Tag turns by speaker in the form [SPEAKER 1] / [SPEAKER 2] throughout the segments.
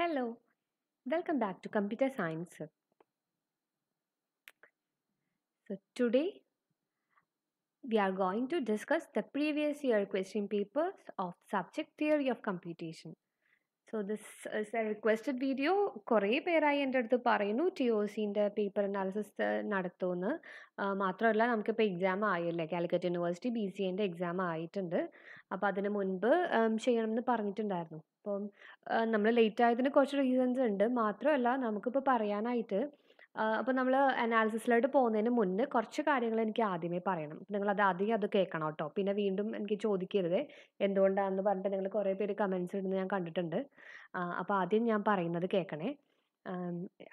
[SPEAKER 1] Hello welcome back to computer science so today we are going to discuss the previous year question papers of subject theory of computation so this a requested video കുറേ പേരായി എൻ്റെ അടുത്ത് പറയുന്നു T O സിൻ്റെ paper analysis നടത്തുമെന്ന് മാത്രമല്ല നമുക്കിപ്പോൾ exam ആയല്ലേ കാലിക്കറ്റ് യൂണിവേഴ്സിറ്റി ബി സി എൻ്റെ എക്സാം ആയിട്ടുണ്ട് അപ്പോൾ അതിന് മുൻപ് ചെയ്യണമെന്ന് പറഞ്ഞിട്ടുണ്ടായിരുന്നു അപ്പം നമ്മൾ ലേറ്റ് ആയതിന് കുറച്ച് റീസൺസ് ഉണ്ട് മാത്രമല്ല നമുക്കിപ്പോൾ പറയാനായിട്ട് അപ്പോൾ നമ്മൾ അനാലിസിസിലോട്ട് പോകുന്നതിന് മുന്നേ കുറച്ച് കാര്യങ്ങൾ എനിക്ക് ആദ്യമേ പറയണം നിങ്ങൾ അത് ആദ്യം അത് കേൾക്കണം കേട്ടോ പിന്നെ വീണ്ടും എനിക്ക് ചോദിക്കരുത് എന്തുകൊണ്ടാണെന്ന് പറഞ്ഞിട്ട് നിങ്ങൾ കുറേ പേര് കമൻസ് ഇടുന്നത് ഞാൻ കണ്ടിട്ടുണ്ട് അപ്പോൾ ആദ്യം ഞാൻ പറയുന്നത് കേൾക്കണേ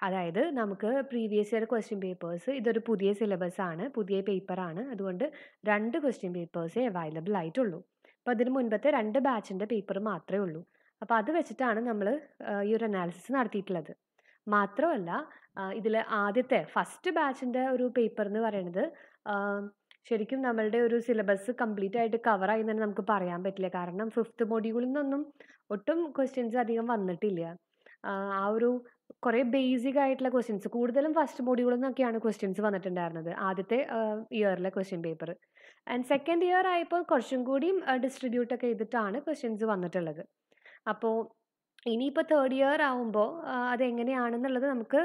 [SPEAKER 1] അതായത് നമുക്ക് പ്രീവിയസ് ഇയർ ക്വസ്റ്റ്യൻ പേപ്പേഴ്സ് ഇതൊരു പുതിയ സിലബസ് ആണ് പുതിയ പേപ്പറാണ് അതുകൊണ്ട് രണ്ട് ക്വസ്റ്റ്യൻ പേപ്പേഴ്സേ അവൈലബിൾ ആയിട്ടുള്ളൂ അപ്പോൾ അതിന് മുൻപത്തെ രണ്ട് ബാച്ചിൻ്റെ പേപ്പർ മാത്രമേ ഉള്ളൂ അപ്പോൾ അത് വെച്ചിട്ടാണ് നമ്മൾ ഈ ഒരു അനാലിസിസ് നടത്തിയിട്ടുള്ളത് മാത്രമല്ല ഇതിൽ ആദ്യത്തെ ഫസ്റ്റ് ബാച്ചിൻ്റെ ഒരു പേപ്പർ എന്ന് പറയുന്നത് ശരിക്കും നമ്മളുടെ ഒരു സിലബസ് കംപ്ലീറ്റ് ആയിട്ട് കവർ ആയി തന്നെ നമുക്ക് പറയാൻ പറ്റില്ല കാരണം ഫിഫ്ത്ത് മൊഡ്യൂളിൽ നിന്നൊന്നും ഒട്ടും ക്വസ്റ്റ്യൻസ് അധികം വന്നിട്ടില്ല ആ ഒരു കുറേ ബേസിക് ആയിട്ടുള്ള ക്വസ്റ്റ്യൻസ് കൂടുതലും ഫസ്റ്റ് മൊഡ്യൂളിൽ നിന്നൊക്കെയാണ് ക്വസ്റ്റ്യൻസ് വന്നിട്ടുണ്ടായിരുന്നത് ആദ്യത്തെ ഇയറിലെ question paper and second year ആയപ്പോൾ കുറച്ചും കൂടിയും ഡിസ്ട്രിബ്യൂട്ട് ഒക്കെ ചെയ്തിട്ടാണ് ക്വസ്റ്റ്യൻസ് വന്നിട്ടുള്ളത് അപ്പോൾ ഇനിയിപ്പോൾ തേർഡ് ഇയർ ആവുമ്പോൾ അതെങ്ങനെയാണെന്നുള്ളത് നമുക്ക്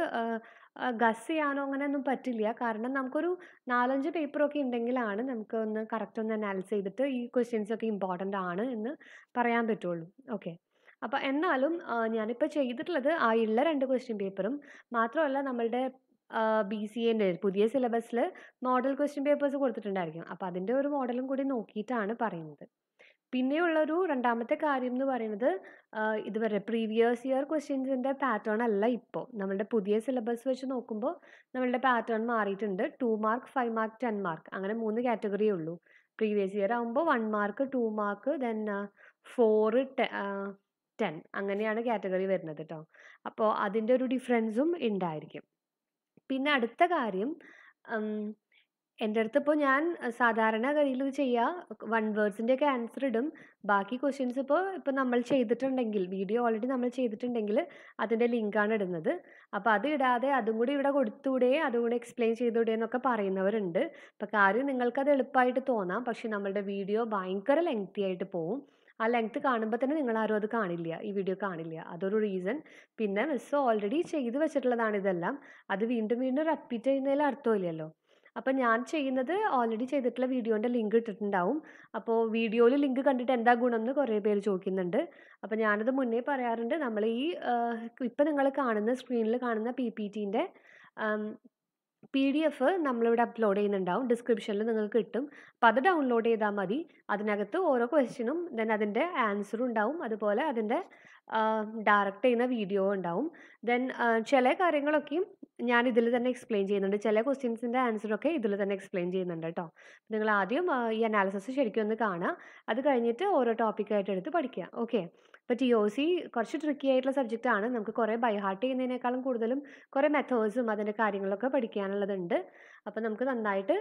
[SPEAKER 1] ഗസ് ചെയ്യാനോ അങ്ങനെയൊന്നും പറ്റില്ല കാരണം നമുക്കൊരു നാലഞ്ച് പേപ്പറൊക്കെ ഉണ്ടെങ്കിലാണ് നമുക്ക് ഒന്ന് കറക്റ്റ് ഒന്ന് അനാലിസ് ചെയ്തിട്ട് ഈ ഒക്കെ ഇമ്പോർട്ടൻ്റ് ആണ് എന്ന് പറയാൻ പറ്റുള്ളൂ ഓക്കെ അപ്പോൾ എന്നാലും ഞാനിപ്പോൾ ചെയ്തിട്ടുള്ളത് ആ ഉള്ള രണ്ട് ക്വസ്റ്റ്യൻ പേപ്പറും മാത്രമല്ല നമ്മളുടെ ബി സി എൻ്റെ പുതിയ സിലബസിൽ മോഡൽ ക്വസ്റ്റ്യൻ പേപ്പേഴ്സ് കൊടുത്തിട്ടുണ്ടായിരിക്കും അപ്പോൾ അതിൻ്റെ ഒരു മോഡലും കൂടി നോക്കിയിട്ടാണ് പറയുന്നത് പിന്നെയുള്ളൊരു രണ്ടാമത്തെ കാര്യം എന്ന് പറയുന്നത് ഇതുവരെ പ്രീവിയസ് ഇയർ ക്വസ്റ്റ്യൻസിൻ്റെ പാറ്റേൺ അല്ല ഇപ്പോൾ നമ്മളുടെ പുതിയ സിലബസ് വെച്ച് നോക്കുമ്പോൾ നമ്മളുടെ പാറ്റേൺ മാറിയിട്ടുണ്ട് two mark five mark ten mark അങ്ങനെ മൂന്ന് കാറ്റഗറിയേ ഉള്ളൂ പ്രീവിയസ് ഇയർ ആകുമ്പോൾ one mark two mark then ടെ ടെൻ അങ്ങനെയാണ് കാറ്റഗറി വരുന്നത് കേട്ടോ അപ്പോൾ അതിൻ്റെ ഒരു ഡിഫറൻസും ഉണ്ടായിരിക്കും പിന്നെ അടുത്ത കാര്യം എൻ്റെ അടുത്ത് ഇപ്പോൾ ഞാൻ സാധാരണ കയ്യിൽ ഇത് ചെയ്യുക വൺ വേർഡ്സിൻ്റെ ഒക്കെ ആൻസർ ഇടും ബാക്കി ക്വസ്റ്റ്യൻസ് ഇപ്പോൾ ഇപ്പോൾ നമ്മൾ ചെയ്തിട്ടുണ്ടെങ്കിൽ വീഡിയോ ഓൾറെഡി നമ്മൾ ചെയ്തിട്ടുണ്ടെങ്കിൽ അതിൻ്റെ ലിങ്കാണ് ഇടുന്നത് അപ്പോൾ അത് ഇടാതെ അതും കൂടി ഇവിടെ കൊടുത്തൂടെ അതും കൂടി എക്സ്പ്ലെയിൻ ചെയ്തുകൂടെ എന്നൊക്കെ പറയുന്നവരുണ്ട് അപ്പോൾ കാര്യം നിങ്ങൾക്കത് എളുപ്പമായിട്ട് തോന്നാം പക്ഷേ നമ്മളുടെ വീഡിയോ ഭയങ്കര ലെങ്തി ആയിട്ട് പോവും ആ ലെങ്ത് കാണുമ്പോൾ തന്നെ നിങ്ങൾ ആരും അത് കാണില്ല ഈ വീഡിയോ കാണില്ല അതൊരു റീസൺ പിന്നെ മിസ് ഓൾറെഡി ചെയ്തു വെച്ചിട്ടുള്ളതാണ് ഇതെല്ലാം അത് വീണ്ടും വീണ്ടും റെപ്പീറ്റ് ചെയ്യുന്നതിൽ അർത്ഥമില്ലല്ലോ അപ്പം ഞാൻ ചെയ്യുന്നത് ഓൾറെഡി ചെയ്തിട്ടുള്ള വീഡിയോൻ്റെ ലിങ്ക് ഇട്ടിട്ടുണ്ടാവും അപ്പോൾ വീഡിയോയിൽ ലിങ്ക് കണ്ടിട്ട് എന്താ ഗുണം എന്ന് കുറേ പേര് ചോദിക്കുന്നുണ്ട് അപ്പോൾ ഞാനത് മുന്നേ പറയാറുണ്ട് നമ്മൾ ഈ ഇപ്പം നിങ്ങൾ കാണുന്ന സ്ക്രീനിൽ കാണുന്ന പി പി ടീൻ്റെ പി ഡി എഫ് നമ്മളിവിടെ അപ്ലോഡ് ചെയ്യുന്നുണ്ടാവും ഡിസ്ക്രിപ്ഷനിൽ നിങ്ങൾക്ക് കിട്ടും അപ്പോൾ അത് ഡൗൺലോഡ് ചെയ്താൽ മതി അതിനകത്ത് ഓരോ ക്വസ്റ്റ്യനും ദെൻ അതിൻ്റെ ആൻസറും ഉണ്ടാവും അതുപോലെ അതിൻ്റെ ഡയറക്റ്റ് ചെയ്യുന്ന വീഡിയോ ഉണ്ടാവും ദെൻ ചില കാര്യങ്ങളൊക്കെയും ഞാൻ ഇതിൽ തന്നെ എക്സ്പ്ലെയിൻ ചെയ്യുന്നുണ്ട് ചില ക്വസ്റ്റ്യൻസിൻ്റെ ആൻസറൊക്കെ ഇതിൽ തന്നെ എക്സ്പ്ലെയിൻ ചെയ്യുന്നുണ്ട് കേട്ടോ നിങ്ങൾ ആദ്യം ഈ അനാലിസിസ് ശരിക്കും ഒന്ന് കാണുക അത് കഴിഞ്ഞിട്ട് ഓരോ ടോപ്പിക്കായിട്ട് എടുത്ത് പഠിക്കുക ഓക്കെ ഇപ്പോൾ ടി ഒ സി കുറച്ച് ട്രിക്കി ആയിട്ടുള്ള സബ്ജക്റ്റ് ആണ് നമുക്ക് കുറേ ബൈഹാർട്ട് ചെയ്യുന്നതിനേക്കാളും കൂടുതലും കുറേ മെത്തേഡ്സും അതിൻ്റെ കാര്യങ്ങളൊക്കെ പഠിക്കാനുള്ളതുണ്ട് അപ്പം നമുക്ക് നന്നായിട്ട്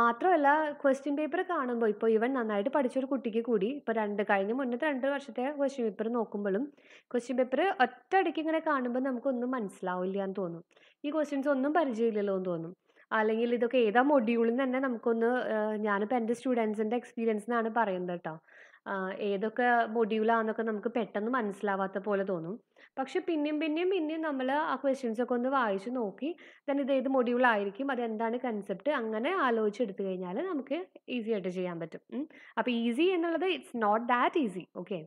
[SPEAKER 1] മാത്രമല്ല ക്വസ്റ്റ്യൻ പേപ്പർ കാണുമ്പോൾ ഇപ്പോൾ ഇവൻ നന്നായിട്ട് പഠിച്ചൊരു കുട്ടിക്ക് കൂടി ഇപ്പോൾ രണ്ട് കഴിഞ്ഞ മുന്നത്തെ രണ്ട് വർഷത്തെ ക്വസ്റ്റ്യൻ പേപ്പർ നോക്കുമ്പോഴും ക്വസ്റ്റ്യൻ പേപ്പർ ഒറ്റയടിക്ക് ഇങ്ങനെ കാണുമ്പോൾ നമുക്കൊന്നും മനസ്സിലാവില്ല എന്ന് തോന്നും ഈ ക്വസ്റ്റ്യൻസ് ഒന്നും പരിചയമില്ലല്ലോ എന്ന് തോന്നും അല്ലെങ്കിൽ ഇതൊക്കെ ഏതാ മൊഡ്യൂളിൽ തന്നെ നമുക്കൊന്ന് ഞാനിപ്പോൾ എൻ്റെ സ്റ്റുഡൻസിൻ്റെ എക്സ്പീരിയൻസ് എന്നാണ് പറയുന്നത് കേട്ടോ ഏതൊക്കെ മൊഡ്യൂളാണെന്നൊക്കെ നമുക്ക് പെട്ടെന്ന് മനസ്സിലാവാത്ത പോലെ തോന്നും പക്ഷെ പിന്നെയും പിന്നെയും പിന്നെയും നമ്മൾ ആ ക്വസ്റ്റ്യൻസൊക്കെ ഒക്കെ ഒന്ന് വായിച്ച് നോക്കി ദെൻ ഇത് ഏത് മൊഡ്യൂളായിരിക്കും അതെന്താണ് കൺസെപ്റ്റ് അങ്ങനെ ആലോചിച്ചെടുത്തു കഴിഞ്ഞാൽ നമുക്ക് ഈസി ആയിട്ട് ചെയ്യാൻ പറ്റും അപ്പോൾ ഈസി എന്നുള്ളത് it's not that easy okay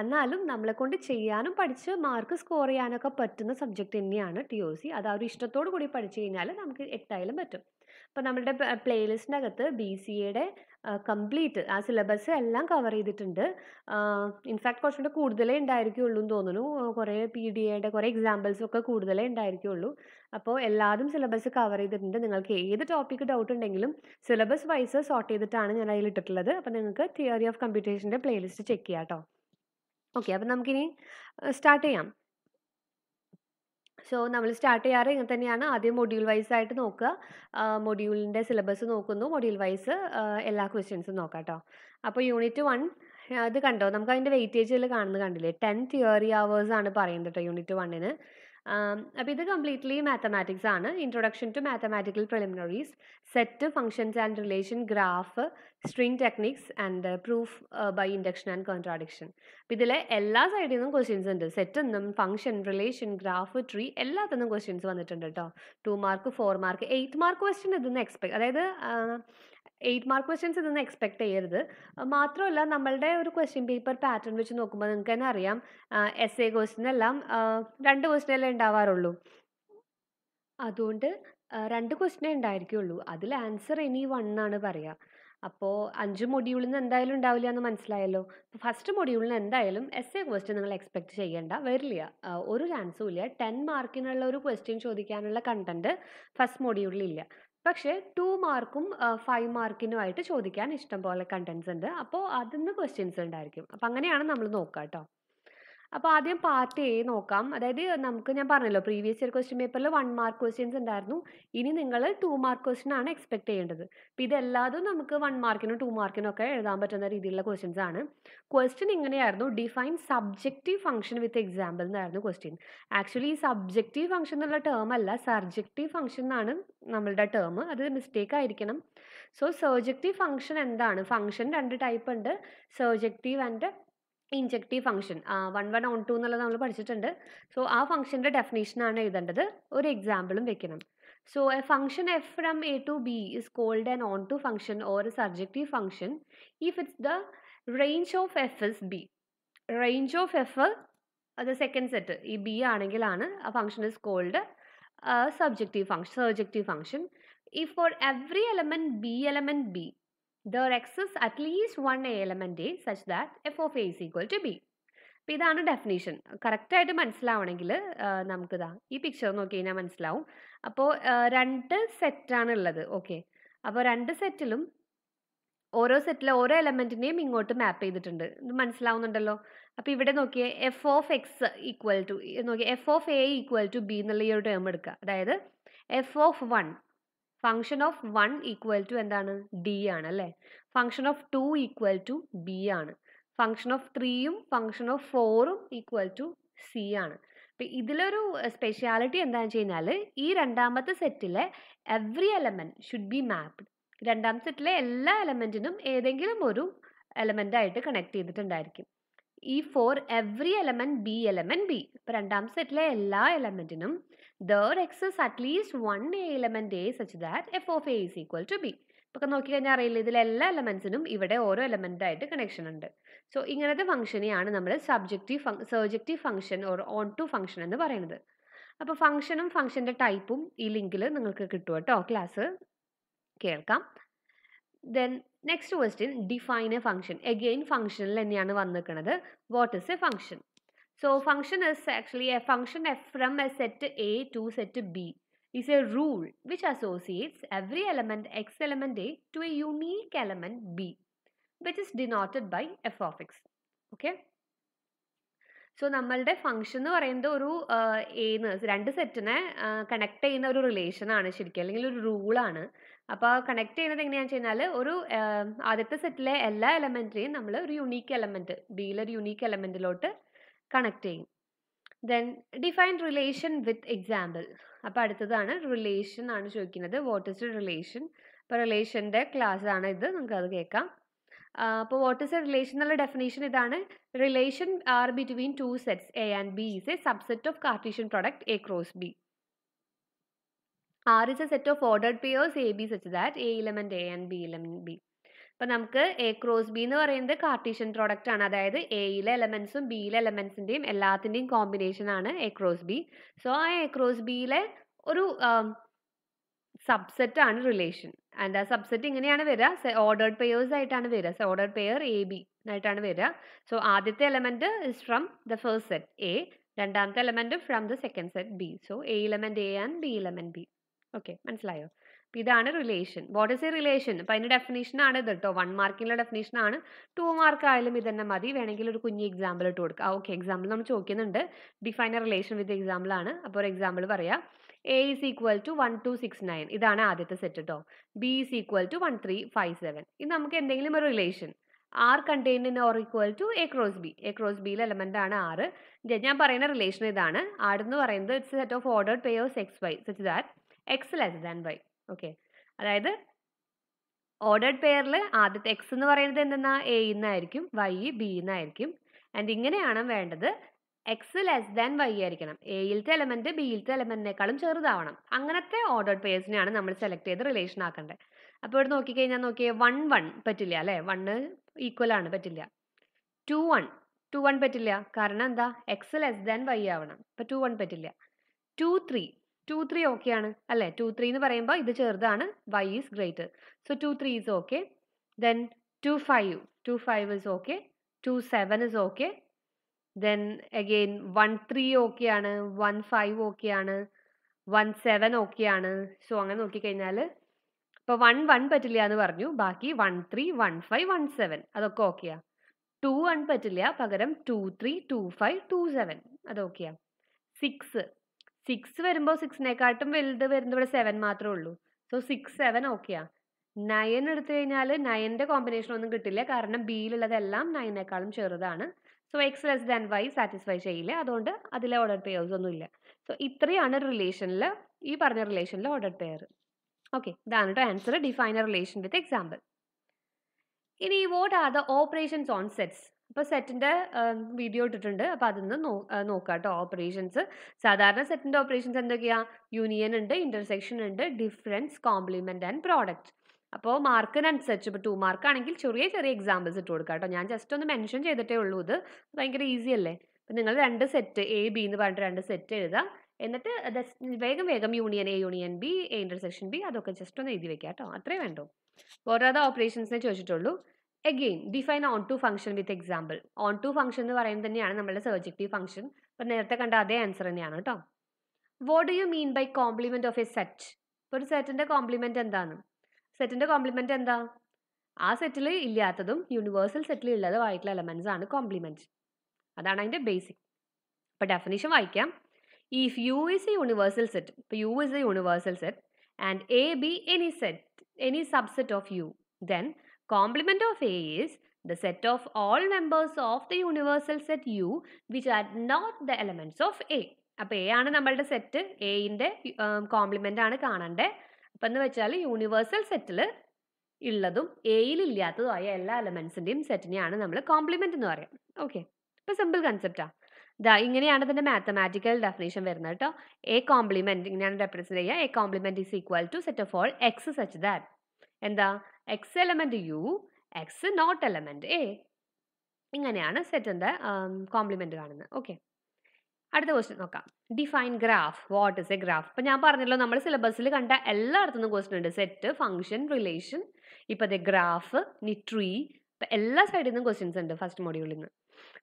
[SPEAKER 1] എന്നാലും നമ്മളെ കൊണ്ട് ചെയ്യാനും പഠിച്ച് മാർക്ക് സ്കോർ ചെയ്യാനൊക്കെ പറ്റുന്ന സബ്ജക്റ്റ് തന്നെയാണ് ടി ഒ സി അത് ആ ഒരു ഇഷ്ടത്തോടു കൂടി പഠിച്ചു കഴിഞ്ഞാൽ നമുക്ക് എട്ടായാലും പറ്റും അപ്പോൾ നമ്മുടെ പ്ലേലിസ്റ്റിനകത്ത് ബി സി എയുടെ കംപ്ലീറ്റ് ആ സിലബസ് എല്ലാം കവർ ചെയ്തിട്ടുണ്ട് ഇൻഫാക്ട് കുറച്ചുകൂടെ കൂടുതലേ ഉണ്ടായിരിക്കുള്ളൂ എന്ന് തോന്നുന്നു കുറേ പി ഡി എയുടെ കുറേ എക്സാമ്പിൾസ് ഒക്കെ കൂടുതലേ ഉണ്ടായിരിക്കുള്ളൂ അപ്പോൾ എല്ലാതും സിലബസ് കവർ ചെയ്തിട്ടുണ്ട് നിങ്ങൾക്ക് ഏത് ടോപ്പിക്ക് ഡൗട്ട് ഉണ്ടെങ്കിലും സിലബസ് വൈസ് സോർട്ട് ചെയ്തിട്ടാണ് ഞാൻ അതിലിട്ടിട്ടുള്ളത് ഇട്ടിട്ടുള്ളത് അപ്പോൾ നിങ്ങൾക്ക് തിയറി ഓഫ് കമ്പ്യൂട്ടേഷൻ്റെ പ്ലേലിസ്റ്റ് ചെക്ക് ചെയ്യാം കേട്ടോ ഓക്കെ അപ്പോൾ നമുക്കിനി സ്റ്റാർട്ട് ചെയ്യാം സോ നമ്മൾ സ്റ്റാർട്ട് ചെയ്യാറ് ഇങ്ങനെ തന്നെയാണ് ആദ്യം മൊഡ്യൂൾ വൈസ് ആയിട്ട് നോക്കുക മൊഡ്യൂളിൻ്റെ സിലബസ് നോക്കുന്നു മൊഡ്യൂൾ വൈസ് എല്ലാ ക്വസ്റ്റ്യൻസും നോക്കാം കേട്ടോ അപ്പോൾ യൂണിറ്റ് വൺ അത് കണ്ടോ നമുക്ക് അതിൻ്റെ വെയിറ്റേജിൽ കാണുന്നത് കണ്ടില്ലേ ടെൻ തിയറി അവേഴ്സ് ആണ് പറയുന്നത് കേട്ടോ യൂണിറ്റ് വണ്ണിന് അപ്പോൾ ഇത് കംപ്ലീറ്റ്ലി മാത്തമാറ്റിക്സ് ആണ് introduction to mathematical preliminaries set functions and relation graph string techniques and proof by induction and contradiction അപ്പോൾ ഇതിലെ എല്ലാ സൈഡിൽ നിന്നും ക്വസ്റ്റ്യൻസ് ഉണ്ട് സെറ്റ് നിന്നും ഫംഗ്ഷൻ റിലേഷൻ ഗ്രാഫ് ട്രീ എല്ലാത്തിൽ ക്വസ്റ്റ്യൻസ് വന്നിട്ടുണ്ട് കേട്ടോ two mark four mark eight mark question ഇതിൽ നിന്ന് എക്സ്പെക്ട് അതായത് എയ്റ്റ് മാർക്ക് ക്വസ്റ്റ്യൻസ് ഇതൊന്നും എക്സ്പെക്ട് ചെയ്യരുത് മാത്രമല്ല നമ്മളുടെ ഒരു ക്വസ്റ്റ്യൻ പേപ്പർ പാറ്റേൺ വെച്ച് നോക്കുമ്പോൾ നിങ്ങൾക്ക് തന്നെ അറിയാം എസ് എ ക്വസ്റ്റിനെല്ലാം രണ്ട് ക്വസ്റ്റിനല്ലേ ഉണ്ടാവാറുള്ളൂ അതുകൊണ്ട് രണ്ട് ക്വസ്റ്റിനേ ഉണ്ടായിരിക്കുള്ളൂ അതിൽ ആൻസർ എനി വൺ എന്നാണ് പറയുക അപ്പോൾ അഞ്ച് മൊഡ്യൂളിൽ നിന്ന് എന്തായാലും ഉണ്ടാവില്ല എന്ന് മനസ്സിലായല്ലോ ഫസ്റ്റ് മൊഡ്യൂളിൽ എന്തായാലും എസ് എ ക്വസ്റ്റ്യൻ നിങ്ങൾ എക്സ്പെക്ട് ചെയ്യേണ്ട വരില്ല ഒരു ചാൻസും ഇല്ല ടെൻ മാർക്കിനുള്ള ഒരു ക്വസ്റ്റ്യൻ ചോദിക്കാനുള്ള കണ്ടന്റ് ഫസ്റ്റ് മൊഡ്യൂളിൽ ഇല്ല പക്ഷേ ടു മാർക്കും ഫൈവ് ആയിട്ട് ചോദിക്കാൻ ഇഷ്ടം പോലെ കണ്ടൻസ് ഉണ്ട് അപ്പോൾ അതിൽ നിന്ന് ക്വസ്റ്റ്യൻസ് ഉണ്ടായിരിക്കും അപ്പോൾ അങ്ങനെയാണ് നമ്മൾ നോക്കുക കേട്ടോ അപ്പോൾ ആദ്യം പാർട്ട് എ നോക്കാം അതായത് നമുക്ക് ഞാൻ പറഞ്ഞല്ലോ പ്രീവിയസ് ഇയർ ക്വസ്റ്റ്യൻ പേപ്പറിൽ വൺ മാർക്ക് ക്വസ്റ്റ്യൻസ് ഉണ്ടായിരുന്നു ഇനി നിങ്ങൾ ടു മാർക്ക് ക്വസ്റ്റ്യൻ ആണ് എക്സ്പെക്ട് ചെയ്യേണ്ടത് അപ്പോൾ ഇതെല്ലാതും നമുക്ക് വൺ മാർക്കിനും ടു മാർക്കിനും ഒക്കെ എഴുതാൻ പറ്റുന്ന രീതിയിലുള്ള ക്വസ്റ്റ്യൻസ് ആണ് ക്വസ്റ്റ്യൻ ഇങ്ങനെയായിരുന്നു define subjective function with example എന്നായിരുന്നു ക്വസ്റ്റ്യൻ ആക്ച്വലി ഈ സബ്ജക്റ്റീവ് ഫംഗ്ഷൻ എന്നുള്ള ടേം അല്ല സർജക്റ്റീവ് ഫംഗ്ഷൻ എന്നാണ് നമ്മളുടെ ടേം അത് മിസ്റ്റേക്ക് ആയിരിക്കണം സോ സർജക്റ്റീവ് ഫംഗ്ഷൻ എന്താണ് ഫംഗ്ഷൻ രണ്ട് ടൈപ്പ് ഉണ്ട് surjective and injective function one one onto എന്നുള്ളത് നമ്മൾ പഠിച്ചിട്ടുണ്ട് സോ ആ ഫംഗ്ഷൻ്റെ ഡെഫിനേഷനാണ് എഴുതേണ്ടത് ഒരു എക്സാമ്പിളും വെക്കണം so a function F from A to B is called an onto function or a subjective function if it's the range of F is B range of F അത് second set ഈ B ആണെങ്കിലാണ് ആ function is called subjective function subjective function if for every element B element B there exists at least one A element A such that F of A is equal to B അപ്പോൾ ഇതാണ് definition കറക്റ്റായിട്ട് മനസ്സിലാവണമെങ്കിൽ നമുക്കിതാ ഈ picture നോക്കി കഴിഞ്ഞാൽ മനസ്സിലാവും അപ്പോൾ രണ്ട് സെറ്റാണ് ഉള്ളത് ഓക്കെ അപ്പോൾ രണ്ട് സെറ്റിലും ഓരോ സെറ്റിലെ ഓരോ എലമെൻറ്റിനെയും ഇങ്ങോട്ട് മാപ്പ് ചെയ്തിട്ടുണ്ട് ഇത് മനസ്സിലാവുന്നുണ്ടല്ലോ അപ്പോൾ ഇവിടെ നോക്കിയേ F of X equal to നോക്കിയേ F of A equal to B എന്നുള്ള ഈ ഒരു ടേം എടുക്കുക അതായത് F of one function of one equal to എന്താണ് ഡി ആണ് അല്ലേ function of two equal to B ആണ് ഫംഗ്ഷൻ ഓഫ് ത്രീയും ഫംഗ്ഷൻ ഓഫ് ഫോറും ഈക്വൽ ടു സി ആണ് അപ്പം ഇതിലൊരു സ്പെഷ്യാലിറ്റി എന്താണെന്ന് വെച്ച് കഴിഞ്ഞാൽ ഈ രണ്ടാമത്തെ സെറ്റിലെ every element should be mapped രണ്ടാമത്തെ സെറ്റിലെ എല്ലാ എലമെൻറ്റിനും ഏതെങ്കിലും ഒരു എലമെൻ്റ് ആയിട്ട് കണക്ട് ചെയ്തിട്ടുണ്ടായിരിക്കും ഈ for every element B element B ഇപ്പം രണ്ടാമത്തെ സെറ്റിലെ എല്ലാ എലമെൻറ്റിനും there exists at least one A element A such that F of A is equal to B ഇപ്പം നോക്കിക്കഴിഞ്ഞാൽ അറിയില്ല ഇതിൽ എല്ലാ എലമെൻസിനും ഇവിടെ ഓരോ ആയിട്ട് കണക്ഷൻ ഉണ്ട് സോ ഇങ്ങനത്തെ ഫംഗ്ഷനെയാണ് നമ്മൾ സബ്ജക്റ്റീവ് ഫങ് surjective function or onto function എന്ന് പറയുന്നത് അപ്പോൾ ഫംഗ്ഷനും ഫംഗ്ഷൻ്റെ ടൈപ്പും ഈ ലിങ്കിൽ നിങ്ങൾക്ക് കിട്ടും കേട്ടോ ക്ലാസ് കേൾക്കാം then next question define a function again ഫംഗ്ഷനിൽ തന്നെയാണ് വന്നിരിക്കുന്നത് what is a function So function is actually a function f from a set A to set B is a rule which associates every element x element A to a unique element B which is denoted by f of x. Okay. So നമ്മളുടെ function എന്ന് പറയുന്നത് ഒരു ഏന്ന് രണ്ട് സെറ്റിനെ connect ചെയ്യുന്ന ഒരു റിലേഷനാണ് ശരിക്കും അല്ലെങ്കിൽ ഒരു റൂളാണ് അപ്പോൾ കണക്ട് ചെയ്യുന്നത് എങ്ങനെയാണെന്ന് വെച്ച് കഴിഞ്ഞാൽ ഒരു ആദ്യത്തെ സെറ്റിലെ എല്ലാ എലമെൻറ്റിനെയും നമ്മൾ ഒരു യുണീക്ക് എലമെൻറ്റ് ബിയിലെ ഒരു യുണീക്ക് എലമെൻറ്റിലോട്ട് കണക്ട് ചെയ്യും then define relation with example അപ്പം അടുത്തതാണ് റിലേഷൻ ആണ് ചോദിക്കുന്നത് വാട്ട് ഇസ് എ റിലേഷൻ അപ്പോൾ റിലേഷൻ്റെ ക്ലാസ് ആണ് ഇത് നമുക്ക് അത് കേൾക്കാം അപ്പോൾ വാട്ട് ഇസ് എ റിലേഷൻ എന്നുള്ള ഡെഫിനേഷൻ ഇതാണ് relation R between two sets A and B is a subset of Cartesian product A cross B R is a set of order pairs A B set that A element A and B element B അപ്പം നമുക്ക് A cross B എന്ന് പറയുന്നത് Cartesian product ആണ് അതായത് എയിലെ എലമെൻസും ബിയിലെ എലമെൻസിൻ്റെയും എല്ലാത്തിൻ്റെയും combination ആണ് A cross B so a A cross ബിയിലെ ഒരു സബ്സെറ്റ് ആണ് റിലേഷൻ ആൻഡ് ആ സബ്സെറ്റ് ഇങ്ങനെയാണ് വരിക ഓർഡേർഡ് പെയേഴ്സ് ആയിട്ടാണ് വരിക so ordered pair A B ആയിട്ടാണ് വരിക സോ ആദ്യത്തെ element is from the first set A രണ്ടാമത്തെ element from the second set B so A element A and B element B okay മനസ്സിലായോ ഇതാണ് relation what is a relation അപ്പം അതിൻ്റെ ഡെഫിനേഷനാണ് ഇത് കേട്ടോ വൺ മാർക്കിനുള്ള ഡെഫിനേഷനാണ് ടു മാർക്ക് ആയാലും ഇത് തന്നെ മതി വേണമെങ്കിൽ ഒരു കുഞ്ഞ് എക്സാമ്പിൾ ഇട്ട് കൊടുക്കുക ഓക്കെ എക്സാമ്പിൾ നമ്മൾ ചോദിക്കുന്നുണ്ട് define a relation with example ആണ് അപ്പോൾ ഒരു എക്സാമ്പിൾ പറയാം A is equal to one two six nine ഇതാണ് ആദ്യത്തെ സെറ്റ് കേട്ടോ B is equal to one three five seven ഇത് നമുക്ക് എന്തെങ്കിലും ഒരു relation R contained or equal to A cross B A cross ബിയിൽ എലമെൻ്റ് ആണ് ആറ് ഞാൻ പറയുന്ന റിലേഷൻ ഇതാണ് ആർ എന്ന് പറയുന്നത് it's set of order pair of x y set that X less than y okay അതായത് ഓർഡേഡ് പെയറിൽ ആദ്യത്തെ എക്സ് എന്ന് പറയുന്നത് എന്തെന്നാ എ എന്നായിരിക്കും വൈ ബി എന്നായിരിക്കും ആൻഡ് ഇങ്ങനെയാണ് വേണ്ടത് എക്സ് ലെസ് ദാൻ വൈ ആയിരിക്കണം എയിലത്തെ എലമെന്റ് ബിയിലത്തെ എലമെന്റിനേക്കാളും ചെറുതാവണം അങ്ങനത്തെ ഓർഡേഡ് പെയേഴ്സിനെയാണ് നമ്മൾ സെലക്ട് ചെയ്ത് റിലേഷൻ ആക്കേണ്ടത് അപ്പോൾ ഇവിടെ നോക്കിക്കഴിഞ്ഞാൽ നോക്കിയേ വൺ വൺ പറ്റില്ല അല്ലേ വണ്ണ് ഈക്വൽ ആണ് പറ്റില്ല ടു വൺ ടു വൺ പറ്റില്ല കാരണം എന്താ എക്സ് ലെസ് ദാൻ വൈ ആവണം അപ്പം ടു വൺ പറ്റില്ല two three two three okay ആണ് അല്ലേ ടു ത്രീ എന്ന് പറയുമ്പോൾ ഇത് ചെറുതാണ് y is greater so two three is okay then two five two five is okay two seven is okay then again one three okay ആണ് one five okay ആണ് one seven okay ആണ് so അങ്ങനെ നോക്കിക്കഴിഞ്ഞാൽ ഇപ്പോൾ one one പറ്റില്ല എന്ന് പറഞ്ഞു ബാക്കി one three one five one seven അതൊക്കെ ഓക്കെയാ ടു വൺ പറ്റില്ല പകരം two three two five two seven അതൊക്കെയാ സിക്സ് സിക്സ് വരുമ്പോൾ സിക്സിനെക്കാട്ടും വലുത് വരുന്നത് ഇവിടെ സെവൻ മാത്രമേ ഉള്ളൂ സോ സിക്സ് സെവൻ ഓക്കെയാ നയൻ എടുത്തു കഴിഞ്ഞാൽ നയൻ്റെ കോമ്പിനേഷൻ ഒന്നും കിട്ടില്ല കാരണം ബിയിലുള്ളതെല്ലാം നയനേക്കാളും ചെറുതാണ് so x less than y satisfy ചെയ്യില്ല അതുകൊണ്ട് അതിലെ ഓർഡർ പെയർസ് ഒന്നും ഇല്ല സോ ഇത്രയാണ് റിലേഷനിൽ ഈ പറഞ്ഞ റിലേഷനിലെ ഓർഡർ പെയർ ഓക്കെ ഇതാണ് കേട്ടോ answer define a relation with example ഇനി what are the operations on sets ഇപ്പോൾ സെറ്റിൻ്റെ വീഡിയോ ഇട്ടിട്ടുണ്ട് അപ്പോൾ അതിൽ നോ നോക്കാം കേട്ടോ ഓപ്പറേഷൻസ് സാധാരണ സെറ്റിൻ്റെ ഓപ്പറേഷൻസ് എന്തൊക്കെയാണ് യൂണിയൻ ഉണ്ട് ഇൻ്റർസെക്ഷൻ ഉണ്ട് ഡിഫറൻസ് കോംപ്ലിമെൻ്റ് ആൻഡ് പ്രോഡക്റ്റ് അപ്പോൾ മാർക്കിനനുസരിച്ച് ഇപ്പോൾ ടു മാർക്ക് ആണെങ്കിൽ ചെറിയ ചെറിയ എക്സാമ്പിൾസ് ഇട്ട് കൊടുക്കാം കേട്ടോ ഞാൻ ജസ്റ്റ് ഒന്ന് മെൻഷൻ ചെയ്തിട്ടേ ഉള്ളൂ ഇത് ഭയങ്കര ഈസി അല്ലേ അപ്പം നിങ്ങൾ രണ്ട് സെറ്റ് എ ബി എന്ന് പറഞ്ഞിട്ട് രണ്ട് സെറ്റ് എഴുതാം എന്നിട്ട് വേഗം വേഗം union A union B A intersection B അതൊക്കെ ജസ്റ്റ് ഒന്ന് എഴുതി വെക്കാം കേട്ടോ അത്രേ വേണ്ടൂ ഓരോ ഓപ്പറേഷൻസിനെ ചോദിച്ചിട്ടുള്ളൂ again define onto function with example onto function എന്ന് പറയുന്നത് തന്നെയാണ് നമ്മുടെ സർജക്റ്റീവ് ഫംഗ്ഷൻ ഇപ്പം നേരത്തെ കണ്ട അതേ ആൻസർ തന്നെയാണ് കേട്ടോ what do you mean by complement of a set ഇപ്പോൾ ഒരു സെറ്റിൻ്റെ കോംപ്ലിമെൻ്റ് എന്താണ് സെറ്റിൻ്റെ കോംപ്ലിമെൻറ്റ് എന്താ ആ സെറ്റിൽ ഇല്ലാത്തതും യൂണിവേഴ്സൽ സെറ്റിൽ ഉള്ളതും ആയിട്ടുള്ള എലമെൻസ് ആണ് കോംപ്ലിമെൻറ്റ് അതാണ് അതിൻ്റെ ബേസിക് അപ്പോൾ ഡെഫിനേഷൻ വായിക്കാം if U is a universal set ഇപ്പോൾ U is a universal set and A B any set any subset of U then Complement of A is the set of all members of the universal set U which are not the elements of A. അപ്പോൾ A ആണ് നമ്മളുടെ set എയിൻ്റെ compliment ആണ് കാണേണ്ടത് അപ്പം എന്ന് വെച്ചാൽ universal സെറ്റിൽ ഉള്ളതും എയിൽ ഇല്ലാത്തതുമായ എല്ലാ എലമെൻസിൻ്റെയും സെറ്റിനെയാണ് നമ്മൾ കോംപ്ലിമെൻ്റ് എന്ന് പറയാം ഓക്കെ ഇപ്പം സിമ്പിൾ കൺസെപ്റ്റാണ് ദാ ഇങ്ങനെയാണ് ഇതിൻ്റെ മാത്തമാറ്റിക്കൽ ഡെഫിനേഷൻ വരുന്നത് കേട്ടോ എ കോംപ്ലിമെൻറ്റ് ഇങ്ങനെയാണ് റെപ്രസെൻറ്റ് ചെയ്യുക A complement is equal to set of all x such that എന്താ x element U x not element A ഇങ്ങനെയാണ് സെറ്റിൻ്റെ കോംപ്ലിമെൻറ്റ് കാണുന്നത് ഓക്കെ അടുത്ത ക്വസ്റ്റ്യൻ നോക്കാം define graph what is a graph ഇപ്പം ഞാൻ പറഞ്ഞല്ലോ നമ്മൾ സിലബസിൽ കണ്ട എല്ലായിടത്തുനിന്നും ക്വസ്റ്റ്യൻ ഉണ്ട് സെറ്റ് ഫംഗ്ഷൻ റിലേഷൻ ഇപ്പം അതെ ഗ്രാഫ് ട്രീ ഇപ്പം എല്ലാ സൈഡിൽ നിന്നും ക്വസ്റ്റ്യൻസ് ഉണ്ട് ഫസ്റ്റ് മോഡ്യൂളിൽ നിന്ന്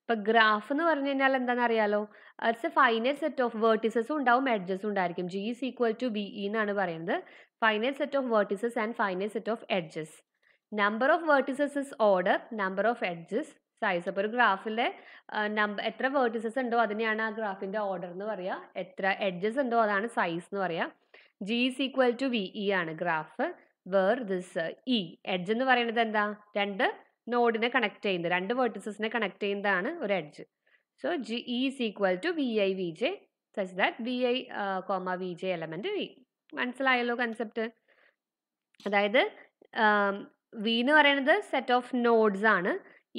[SPEAKER 1] ഇപ്പൊ ഗ്രാഫ് എന്ന് പറഞ്ഞു കഴിഞ്ഞാൽ എന്താണെന്ന് അറിയാലോ it's a finite set of വേർട്ടിസസും ഉണ്ടാവും എഡ്ജസും ഉണ്ടായിരിക്കും G is equal to V E എന്നാണ് പറയുന്നത് finite set of vertices and finite set of edges number of vertices is order number of edges size അപ്പോൾ ഒരു ഗ്രാഫിലെ നമ്പർ എത്ര വേർട്ടിസസ് ഉണ്ടോ അതിനെയാണ് ആ ഗ്രാഫിൻ്റെ ഓർഡർ എന്ന് പറയുക എത്ര എഡ്ജസ് ഉണ്ടോ അതാണ് സൈസ് എന്ന് പറയുക G is equal to V E ആണ് graph where this E edge എന്ന് പറയുന്നത് എന്താ രണ്ട് നോഡിനെ കണക്ട് ചെയ്യുന്നത് രണ്ട് വേർട്ടിസസിനെ കണക്ട് ചെയ്യുന്നതാണ് ഒരു edge so G is equal to v i v j such that v i comma v j element V മനസ്സിലായല്ലോ കൺസെപ്റ്റ് അതായത് വി എന്ന് പറയുന്നത് സെറ്റ് ഓഫ് നോഡ്സ് ആണ്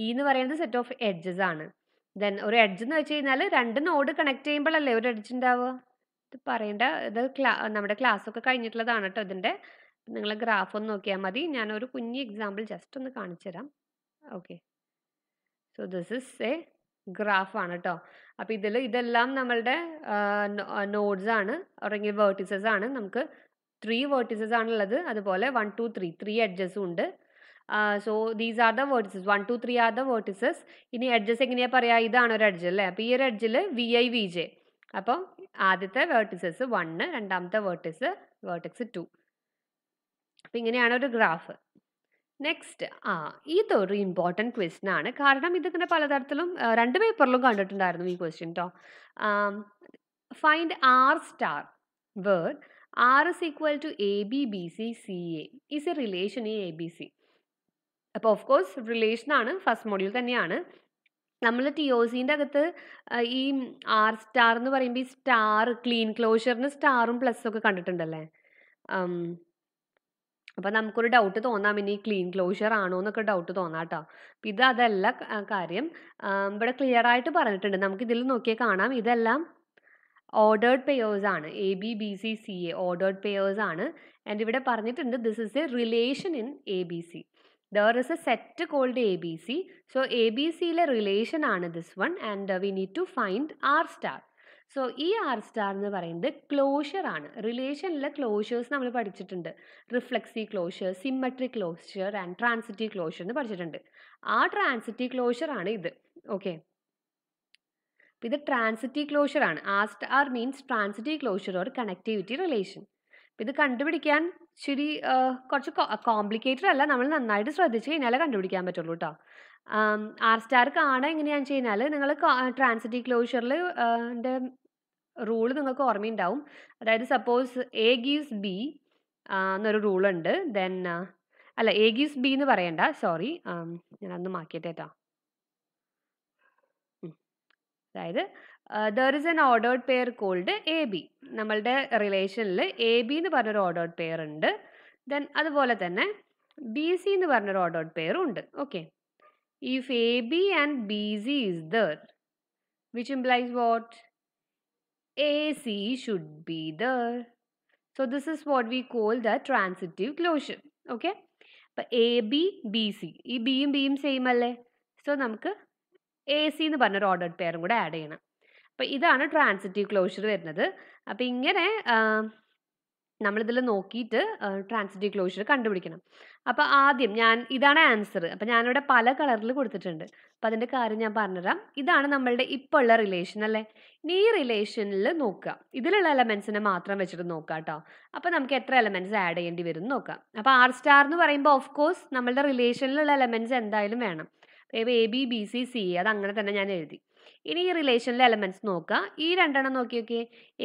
[SPEAKER 1] ഇ e എന്ന് പറയുന്നത് സെറ്റ് ഓഫ് എഡ്ജസ് ആണ് ദെൻ ഒരു എഡ്ജ് എന്ന് വെച്ച് കഴിഞ്ഞാൽ രണ്ട് നോഡ് കണക്ട് ചെയ്യുമ്പോഴല്ലേ ഒരു എഡ്ജ് ഉണ്ടാവുക ഇത് പറയേണ്ട ഇത് ക്ലാ നമ്മുടെ ക്ലാസ് ഒക്കെ കഴിഞ്ഞിട്ടുള്ളതാണ് കേട്ടോ ഇതിൻ്റെ നിങ്ങൾ ഗ്രാഫ് ഒന്ന് നോക്കിയാൽ മതി ഞാനൊരു കുഞ്ഞ് എക്സാമ്പിൾ ജസ്റ്റ് ഒന്ന് കാണിച്ചു തരാം okay so this is a graph ആണ് കേട്ടോ അപ്പോൾ ഇതിൽ ഇതെല്ലാം നമ്മളുടെ നോഡ്സ് ആണ് അല്ലെങ്കിൽ വേർട്ടിസസ് ആണ് നമുക്ക് ത്രീ വേർട്ടിസസ് ആണുള്ളത് അതുപോലെ വൺ ടു ത്രീ ത്രീ എഡ്ജസും ഉണ്ട് so these are the vertices one two three are the vertices ഇനി എഡ്ജസ് എങ്ങനെയാണ് പറയുക ഇതാണ് ഒരു എഡ്ജ് അല്ലേ അപ്പോൾ ഈ ഒരു എഡ്ജിൽ വി ഐ വി ജെ അപ്പം ആദ്യത്തെ വേർട്ടിസസ് വണ്ണ് രണ്ടാമത്തെ വേർട്ടിസ് വേർട്ടിക്സ് ടു അപ്പം ഇങ്ങനെയാണ് ഒരു ഗ്രാഫ് നെക്സ്റ്റ് ആ ഇതൊരു ഇമ്പോർട്ടൻറ്റ് ക്വസ്റ്റ്യൻ ആണ് കാരണം ഇതിങ്ങനെ പലതരത്തിലും രണ്ട് പേപ്പറിലും കണ്ടിട്ടുണ്ടായിരുന്നു ഈ ക്വസ്റ്റ്യൻ കേട്ടോ find R star where R is equal to A B B C C A is a relation ഈ എ ബി സി അപ്പോൾ ഓഫ് കോഴ്സ് റിലേഷൻ ആണ് ഫസ്റ്റ് മോഡ്യൂൾ തന്നെയാണ് നമ്മൾ ടി ഒ സിൻ്റെ അകത്ത് ഈ ആർ സ്റ്റാർ എന്ന് പറയുമ്പോൾ ഈ സ്റ്റാർ ക്ലീൻ ക്ലോഷറിന് സ്റ്റാറും പ്ലസ്സും ഒക്കെ കണ്ടിട്ടുണ്ടല്ലേ അപ്പം നമുക്കൊരു ഡൗട്ട് തോന്നാം ഇനി ക്ലീൻ ക്ലോഷർ ആണോ എന്നൊക്കെ ഡൗട്ട് തോന്നാം കേട്ടോ ഇത് അതല്ല കാര്യം ഇവിടെ ക്ലിയർ ആയിട്ട് പറഞ്ഞിട്ടുണ്ട് നമുക്ക് ഇതിൽ നോക്കിയാൽ കാണാം ഇതെല്ലാം ഓർഡേർഡ് പേയേഴ്സ് ആണ് A B B C C A ordered pairs ആണ് ആൻഡ് ഇവിടെ പറഞ്ഞിട്ടുണ്ട് this is a relation in A B C there is a set called A B C so A B സിയിലെ റിലേഷൻ ആണ് this one and we need to find R star so ഈ R star എന്ന് പറയുന്നത് closure ആണ് റിലേഷനിലെ closures നമ്മൾ പഠിച്ചിട്ടുണ്ട് reflexive closure symmetry closure and transitive closure എന്ന് പഠിച്ചിട്ടുണ്ട് ആ ട്രാൻസിറ്റി ക്ലോഷർ ആണ് ഇത് ഓക്കെ ഇത് ട്രാൻസിറ്റി ക്ലോഷർ ആണ് R star means transitive closure or connectivity relation ഇത് കണ്ടുപിടിക്കാൻ ശരി കുറച്ച് കോംപ്ലിക്കേറ്റഡ് അല്ല നമ്മൾ നന്നായിട്ട് ശ്രദ്ധിച്ച് കഴിഞ്ഞാലേ കണ്ടുപിടിക്കാൻ പറ്റുള്ളൂ കേട്ടോ ആർ സ്റ്റാർ കാണാൻ എങ്ങനെയാണെന്ന് വെച്ച് കഴിഞ്ഞാൽ നിങ്ങൾ ട്രാൻസിറ്റി ക്ലോഷറിൽ റൂൾ നിങ്ങൾക്ക് ഓർമ്മയുണ്ടാവും അതായത് സപ്പോസ് എ ഗീവ്സ് ബി എന്നൊരു റൂളുണ്ട് ദെൻ അല്ല എ ഗീവ്സ് ബി എന്ന് പറയണ്ട സോറി ഞാൻ മാക്കിയിട്ടേ കേട്ടോ അതായത് there is an ordered pair called A B നമ്മളുടെ റിലേഷനിൽ എ ബി എന്ന് പറഞ്ഞൊരു ഓർഡേർഡ് പെയർ ഉണ്ട് ദെൻ അതുപോലെ തന്നെ ബി സി എന്ന് പറഞ്ഞൊരു ഓർഡേർഡ് പെയറും ഉണ്ട് okay if A B and B C is there which implies what AC should be there. So this is what we call the transitive closure. Okay. അപ്പം A B B C ഈ ബിയും ബിയും same അല്ലേ so നമുക്ക് A C എന്ന് പറഞ്ഞൊരു ordered പെയറും കൂടെ add ചെയ്യണം അപ്പം ഇതാണ് ട്രാൻസിറ്റീവ് ക്ലോഷർ വരുന്നത് അപ്പം ഇങ്ങനെ നമ്മളിതിൽ നോക്കിയിട്ട് ട്രാൻസിറ്റീവ് ക്ലോഷർ കണ്ടുപിടിക്കണം അപ്പോൾ ആദ്യം ഞാൻ ഇതാണ് ആൻസർ അപ്പോൾ ഞാനിവിടെ പല കളറിൽ കൊടുത്തിട്ടുണ്ട് അപ്പം അതിൻ്റെ കാര്യം ഞാൻ പറഞ്ഞുതരാം ഇതാണ് നമ്മളുടെ ഇപ്പോൾ ഉള്ള റിലേഷൻ അല്ലേ ഇനി ഈ റിലേഷനിൽ നോക്കുക ഇതിലുള്ള എലമെൻസിനെ മാത്രം വെച്ചിട്ട് നോക്കുക കേട്ടോ അപ്പം നമുക്ക് എത്ര എലമെന്റ്സ് ആഡ് ചെയ്യേണ്ടി വരും നോക്കാം അപ്പോൾ ആർ സ്റ്റാർ എന്ന് പറയുമ്പോൾ ഓഫ് കോഴ്സ് നമ്മളുടെ റിലേഷനിലുള്ള എലമെന്റ്സ് എന്തായാലും വേണം A B B C C അത് അങ്ങനെ തന്നെ ഞാൻ എഴുതി ഇനി ഈ റിലേഷനിലെ എലമെന്റ്സ് നോക്കുക ഈ രണ്ടെണ്ണം നോക്കി നോക്കിയേ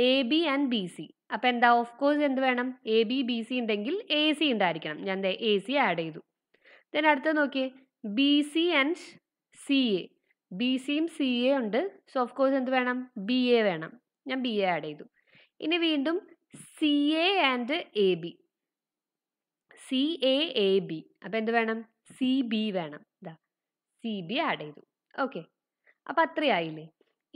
[SPEAKER 1] A B and B C അപ്പോൾ എന്താ ഓഫ് കോഴ്സ് എന്ത് വേണം എ ബി ബി സി ഉണ്ടെങ്കിൽ എ സി ഉണ്ടായിരിക്കണം ഞാൻ എ സി ആഡ് ചെയ്തു ദെൻ അടുത്ത നോക്കിയേ B C and C A B സിയും സി എ ഉണ്ട് സോ ഓഫ് കോഴ്സ് എന്ത് വേണം ബി എ വേണം ഞാൻ ബി എ ആഡ് ചെയ്തു ഇനി വീണ്ടും C A and A B C A A B അപ്പം എന്ത് വേണം സി ബി വേണം ഇതാ സി ബി ആഡ് ചെയ്തു ഓക്കെ അപ്പം അത്രയായില്ലേ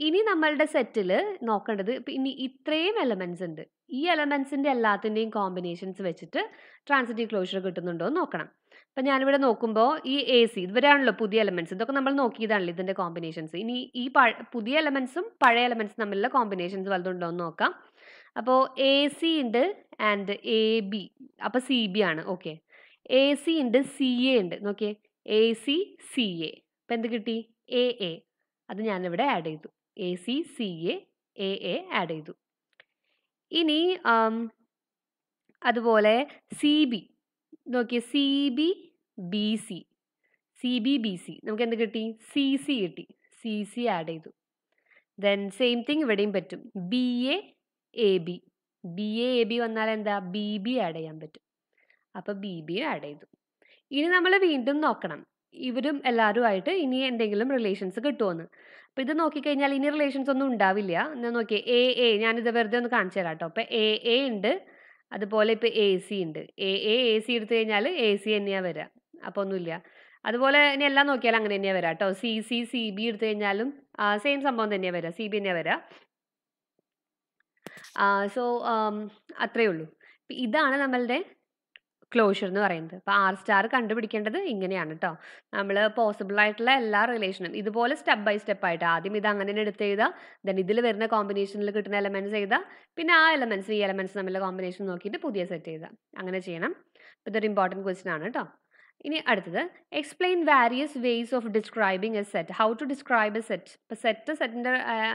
[SPEAKER 1] ഇനി നമ്മളുടെ സെറ്റിൽ നോക്കേണ്ടത് ഇപ്പം ഇനി ഇത്രയും എലമെൻസ് ഉണ്ട് ഈ എലമെൻസിൻ്റെ എല്ലാത്തിൻ്റെയും കോമ്പിനേഷൻസ് വെച്ചിട്ട് ട്രാൻസിറ്റീവ് ക്ലോഷർ കിട്ടുന്നുണ്ടോ എന്ന് നോക്കണം അപ്പം ഞാനിവിടെ നോക്കുമ്പോൾ ഈ എ സി ഇവരാണല്ലോ പുതിയ എലമെൻറ്റ്സ് ഇതൊക്കെ നമ്മൾ നോക്കിയതാണല്ലോ ഇതിൻ്റെ കോമ്പിനേഷൻസ് ഇനി ഈ പുതിയ എലമെൻറ്റ്സും പഴയ എലമെൻറ്റ്സും തമ്മിലുള്ള കോമ്പിനേഷൻസ് വലുതുണ്ടോ എന്ന് നോക്കാം അപ്പോൾ എ സി ഉണ്ട് ആൻഡ് എ ബി അപ്പോൾ സി ബി ആണ് ഓക്കെ എ സി ഉണ്ട് സി എ ഉണ്ട് നോക്കിയേ എ സി സി എ അപ്പം എന്ത് കിട്ടി എ എ അത് ഞാനിവിടെ ആഡ് ചെയ്തു A C C A A A add ചെയ്തു ഇനി അതുപോലെ സി ബി നോക്കിയേ C B B C C B B C നമുക്ക് എന്ത് കിട്ടി സി സി കിട്ടി സി സി ആഡ് ചെയ്തു ദെൻ സെയിം തിങ് ഇവിടെയും പറ്റും B A A B B A A B വന്നാൽ എന്താ ബി ബി ആഡ് ചെയ്യാൻ പറ്റും അപ്പോൾ ബി ബി ആഡ് ചെയ്തു ഇനി നമ്മൾ വീണ്ടും നോക്കണം ഇവരും എല്ലാവരുമായിട്ട് ഇനി എന്തെങ്കിലും റിലേഷൻസ് കിട്ടുമെന്ന് അപ്പോൾ ഇത് നോക്കിക്കഴിഞ്ഞാൽ ഇനി റിലേഷൻസ് ഒന്നും ഉണ്ടാവില്ല എന്നാൽ നോക്കിയേ എ എ ഞാനിത് വെറുതെ ഒന്ന് കാണിച്ചു തരാം കേട്ടോ അപ്പോൾ എ എ ഉണ്ട് അതുപോലെ ഇപ്പം എ സി ഉണ്ട് എ എ എ സി എടുത്തു കഴിഞ്ഞാൽ എ സി തന്നെയാണ് വരാം അപ്പോൾ ഒന്നുമില്ല അതുപോലെ ഇനി എല്ലാം നോക്കിയാൽ അങ്ങനെ തന്നെയാണ് വരാം കേട്ടോ സി സി സി ബി എടുത്തു കഴിഞ്ഞാലും സെയിം സംഭവം തന്നെയാണ് വരാം സി ബി തന്നെയാണ് വരാം സോ അത്രയേ ഉള്ളൂ ഇതാണ് നമ്മളുടെ ക്ലോഷർ എന്ന് പറയുന്നത് അപ്പോൾ ആർ സ്റ്റാർ കണ്ടുപിടിക്കേണ്ടത് ഇങ്ങനെയാണ് കേട്ടോ നമ്മൾ പോസിബിൾ ആയിട്ടുള്ള എല്ലാ റിലേഷനും ഇതുപോലെ സ്റ്റെപ്പ് ബൈ സ്റ്റെപ്പ് ആയിട്ട് ആദ്യം ഇത് അങ്ങനെ എടുത്ത് ചെയ്താൽ ദെൻ ഇതിൽ വരുന്ന കോമ്പിനേഷനിൽ കിട്ടുന്ന എലമെൻറ്റ്സ് ചെയ്താൽ പിന്നെ ആ എലമെൻറ്റ്സ് ഈ എലമെൻറ്റ്സ് തമ്മിലുള്ള കോമ്പിനേഷൻ നോക്കിയിട്ട് പുതിയ സെറ്റ് ചെയ്യുക അങ്ങനെ ചെയ്യണം അപ്പോൾ ഇതൊരു ഇമ്പോർട്ടൻറ്റ് ക്വസ്റ്റൻ ആണ് കേട്ടോ ഇനി അടുത്തത് explain various ways of describing a set how to describe a set ഇപ്പോൾ സെറ്റ് സെറ്റിൻ്റെ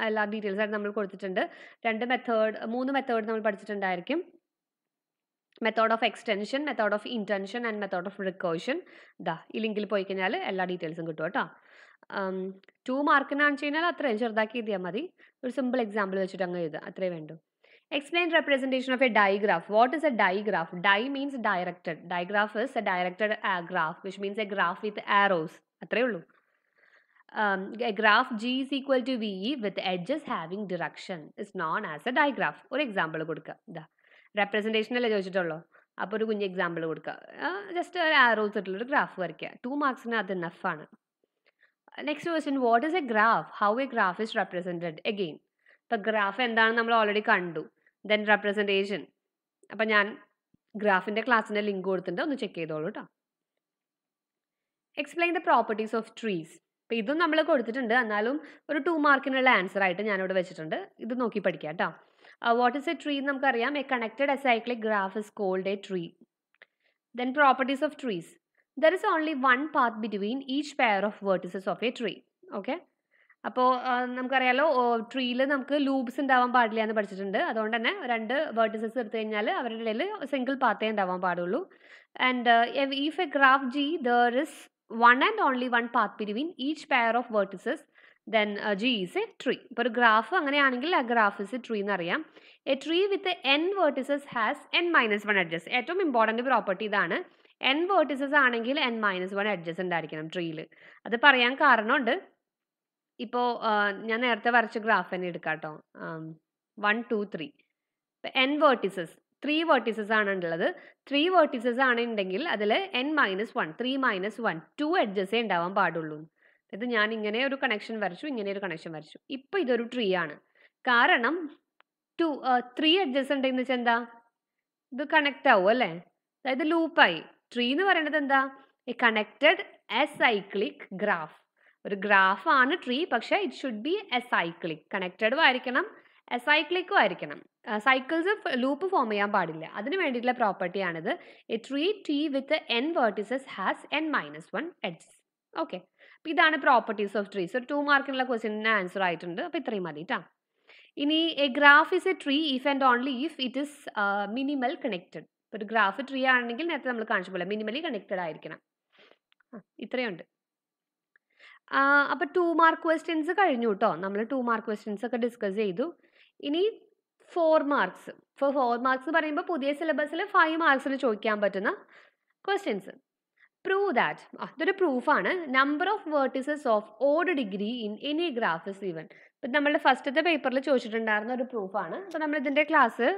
[SPEAKER 1] എല്ലാ ഡീറ്റെയിൽസ് ആയിട്ട് നമ്മൾ കൊടുത്തിട്ടുണ്ട് രണ്ട് മെത്തേഡ് മൂന്ന് മെത്തേഡ് നമ്മൾ പഠിച്ചിട്ടുണ്ടായിരിക്കും method of extension method of intension and method of recursion ദാ ഈ ലിങ്കിൽ പോയി കഴിഞ്ഞാൽ എല്ലാ ഡീറ്റെയിൽസും കിട്ടും കേട്ടോ ടു മാർക്കിനാണെന്ന് വെച്ച് കഴിഞ്ഞാൽ അത്രയും ചെറുതാക്കി എഴുതിയാൽ മതി ഒരു സിമ്പിൾ എക്സാമ്പിൾ വെച്ചിട്ട് അങ്ങ് എഴുതുക അത്രേ വേണ്ടു explain representation of a digraph what is a digraph di means directed digraph is a directed graph which means a graph with arrows അത്രേ ഉള്ളൂ a graph G is equal to V with edges having direction is known as a digraph ഒരു example കൊടുക്കുക ഇതാ റെപ്രസെൻറ്റേഷനല്ലേ ചോദിച്ചിട്ടുള്ളൂ അപ്പോൾ ഒരു കുഞ്ഞ് example കൊടുക്കുക just ഒരു ആറോസ് ഇട്ടുള്ള ഒരു ഗ്രാഫ് വരയ്ക്കുക ടു മാർക്സിന് അത് നഫാണ് next question what is a graph how a graph is represented again ഇപ്പം ഗ്രാഫ് എന്താണെന്ന് നമ്മൾ ഓൾറെഡി കണ്ടു ദെൻ റെപ്രസെൻറ്റേഷൻ അപ്പം ഞാൻ ഗ്രാഫിൻ്റെ ക്ലാസ്സിൻ്റെ ലിങ്ക് കൊടുത്തിട്ടുണ്ട് ഒന്ന് ചെക്ക് ചെയ്തോളൂ കേട്ടോ explain the properties of trees അപ്പം ഇതും നമ്മൾ കൊടുത്തിട്ടുണ്ട് എന്നാലും ഒരു ടു മാർക്കിനുള്ള ആൻസർ ആയിട്ട് ഞാനിവിടെ വെച്ചിട്ടുണ്ട് ഇത് നോക്കി പഠിക്കാം കേട്ടോ വാട്ട് ഈസ് എ ട്രീ എന്ന് നമുക്കറിയാം a connected acyclic graph is called a tree then properties of trees there is only one path between each pair of vertices of a tree okay അപ്പോൾ നമുക്കറിയാലോ ട്രീയിൽ നമുക്ക് ലൂബ്സ് ഉണ്ടാവാൻ പാടില്ല എന്ന് പഠിച്ചിട്ടുണ്ട് അതുകൊണ്ട് തന്നെ രണ്ട് വേർട്ടിസസ് എടുത്തു കഴിഞ്ഞാൽ അവരുടെ ഇടയിൽ സിംഗിൾ പാത്തേ ഉണ്ടാവാൻ പാടുള്ളൂ and if a graph G there is one and only one path between each pair of vertices then G is a tree ഇപ്പോൾ ഒരു ഗ്രാഫ് അങ്ങനെയാണെങ്കിൽ ആ ഗ്രാഫ് ഇസ് എ ട്രീ എന്നറിയാം a tree with n vertices has n minus one edges ഏറ്റവും important property ഇതാണ് n vertices ആണെങ്കിൽ n minus one edges ഉണ്ടായിരിക്കണം ട്രീയിൽ അത് പറയാൻ കാരണമുണ്ട് ഇപ്പോൾ ഞാൻ നേരത്തെ വരച്ച ഗ്രാഫ് തന്നെ എടുക്കാം കേട്ടോ one two three n vertices three vertices ആണ് ഉള്ളത് ത്രീ വേർട്ടിസസ് ആണ് ഉണ്ടെങ്കിൽ അതിൽ n minus one three minus one two അഡ്ജസ്റ്റേ ഉണ്ടാവാൻ പാടുള്ളൂ ഇത് ഞാൻ ഇങ്ങനെ ഒരു കണക്ഷൻ വരച്ചു ഇങ്ങനെ ഒരു കണക്ഷൻ വരച്ചു ഇപ്പൊ ഇതൊരു ട്രീ ആണ് കാരണം ടു ത്രീ അഡ്ജസ്റ്റ് ഉണ്ടെന്ന് വെച്ചാൽ എന്താ ഇത് കണക്റ്റ് ആവും അല്ലേ അതായത് ലൂപ്പായി ട്രീ എന്ന് പറയുന്നത് എന്താ a connected acyclic graph ഒരു ഗ്രാഫ് ആണ് ട്രീ പക്ഷേ it should be acyclic കണക്റ്റഡും ആയിരിക്കണം സൈക്ലിക്കും ആയിരിക്കണം സൈക്കിൾസ് ലൂപ്പ് ഫോം ചെയ്യാൻ പാടില്ല അതിന് വേണ്ടിയിട്ടുള്ള ആണിത് a tree tree with n vertices has n minus one edges okay അപ്പം ഇതാണ് പ്രോപ്പർട്ടീസ് ഓഫ് ട്രീസ് ഒരു ടു മാർക്കിനുള്ള ക്വസ്റ്റ്യന് ആൻസർ ആയിട്ടുണ്ട് അപ്പോൾ ഇത്രയും മതി കേട്ടോ ഇനി a graph is a tree if and only if it is minimal connected ഇപ്പോൾ ഒരു ഗ്രാഫ് ട്രീ ആണെങ്കിൽ നേരത്തെ നമ്മൾ കാണിച്ച പോലെ മിനിമലി കണക്റ്റഡ് ആയിരിക്കണം ഇത്രയുണ്ട് അപ്പോൾ ടു മാർക്ക് ക്വസ്റ്റ്യൻസ് കഴിഞ്ഞു കേട്ടോ നമ്മൾ ടു മാർക്ക് ക്വസ്റ്റ്യൻസ് ഒക്കെ ഡിസ്കസ് ചെയ്തു ഇനി ഫോർ മാർക്സ് ഇപ്പോൾ ഫോർ മാർക്സ് എന്ന് പറയുമ്പോൾ പുതിയ സിലബസിൽ ഫൈവ് മാർക്സിൽ ചോദിക്കാൻ പറ്റുന്ന ക്വസ്റ്റ്യൻസ് പ്രൂവ് ദാറ്റ് അതൊരു പ്രൂഫാണ് number of vertices of odd degree in any graph is even ഇപ്പം നമ്മളുടെ ഫസ്റ്റത്തെ പേപ്പറിൽ ചോദിച്ചിട്ടുണ്ടായിരുന്ന ഒരു പ്രൂഫാണ് അപ്പോൾ നമ്മളിതിൻ്റെ ക്ലാസ്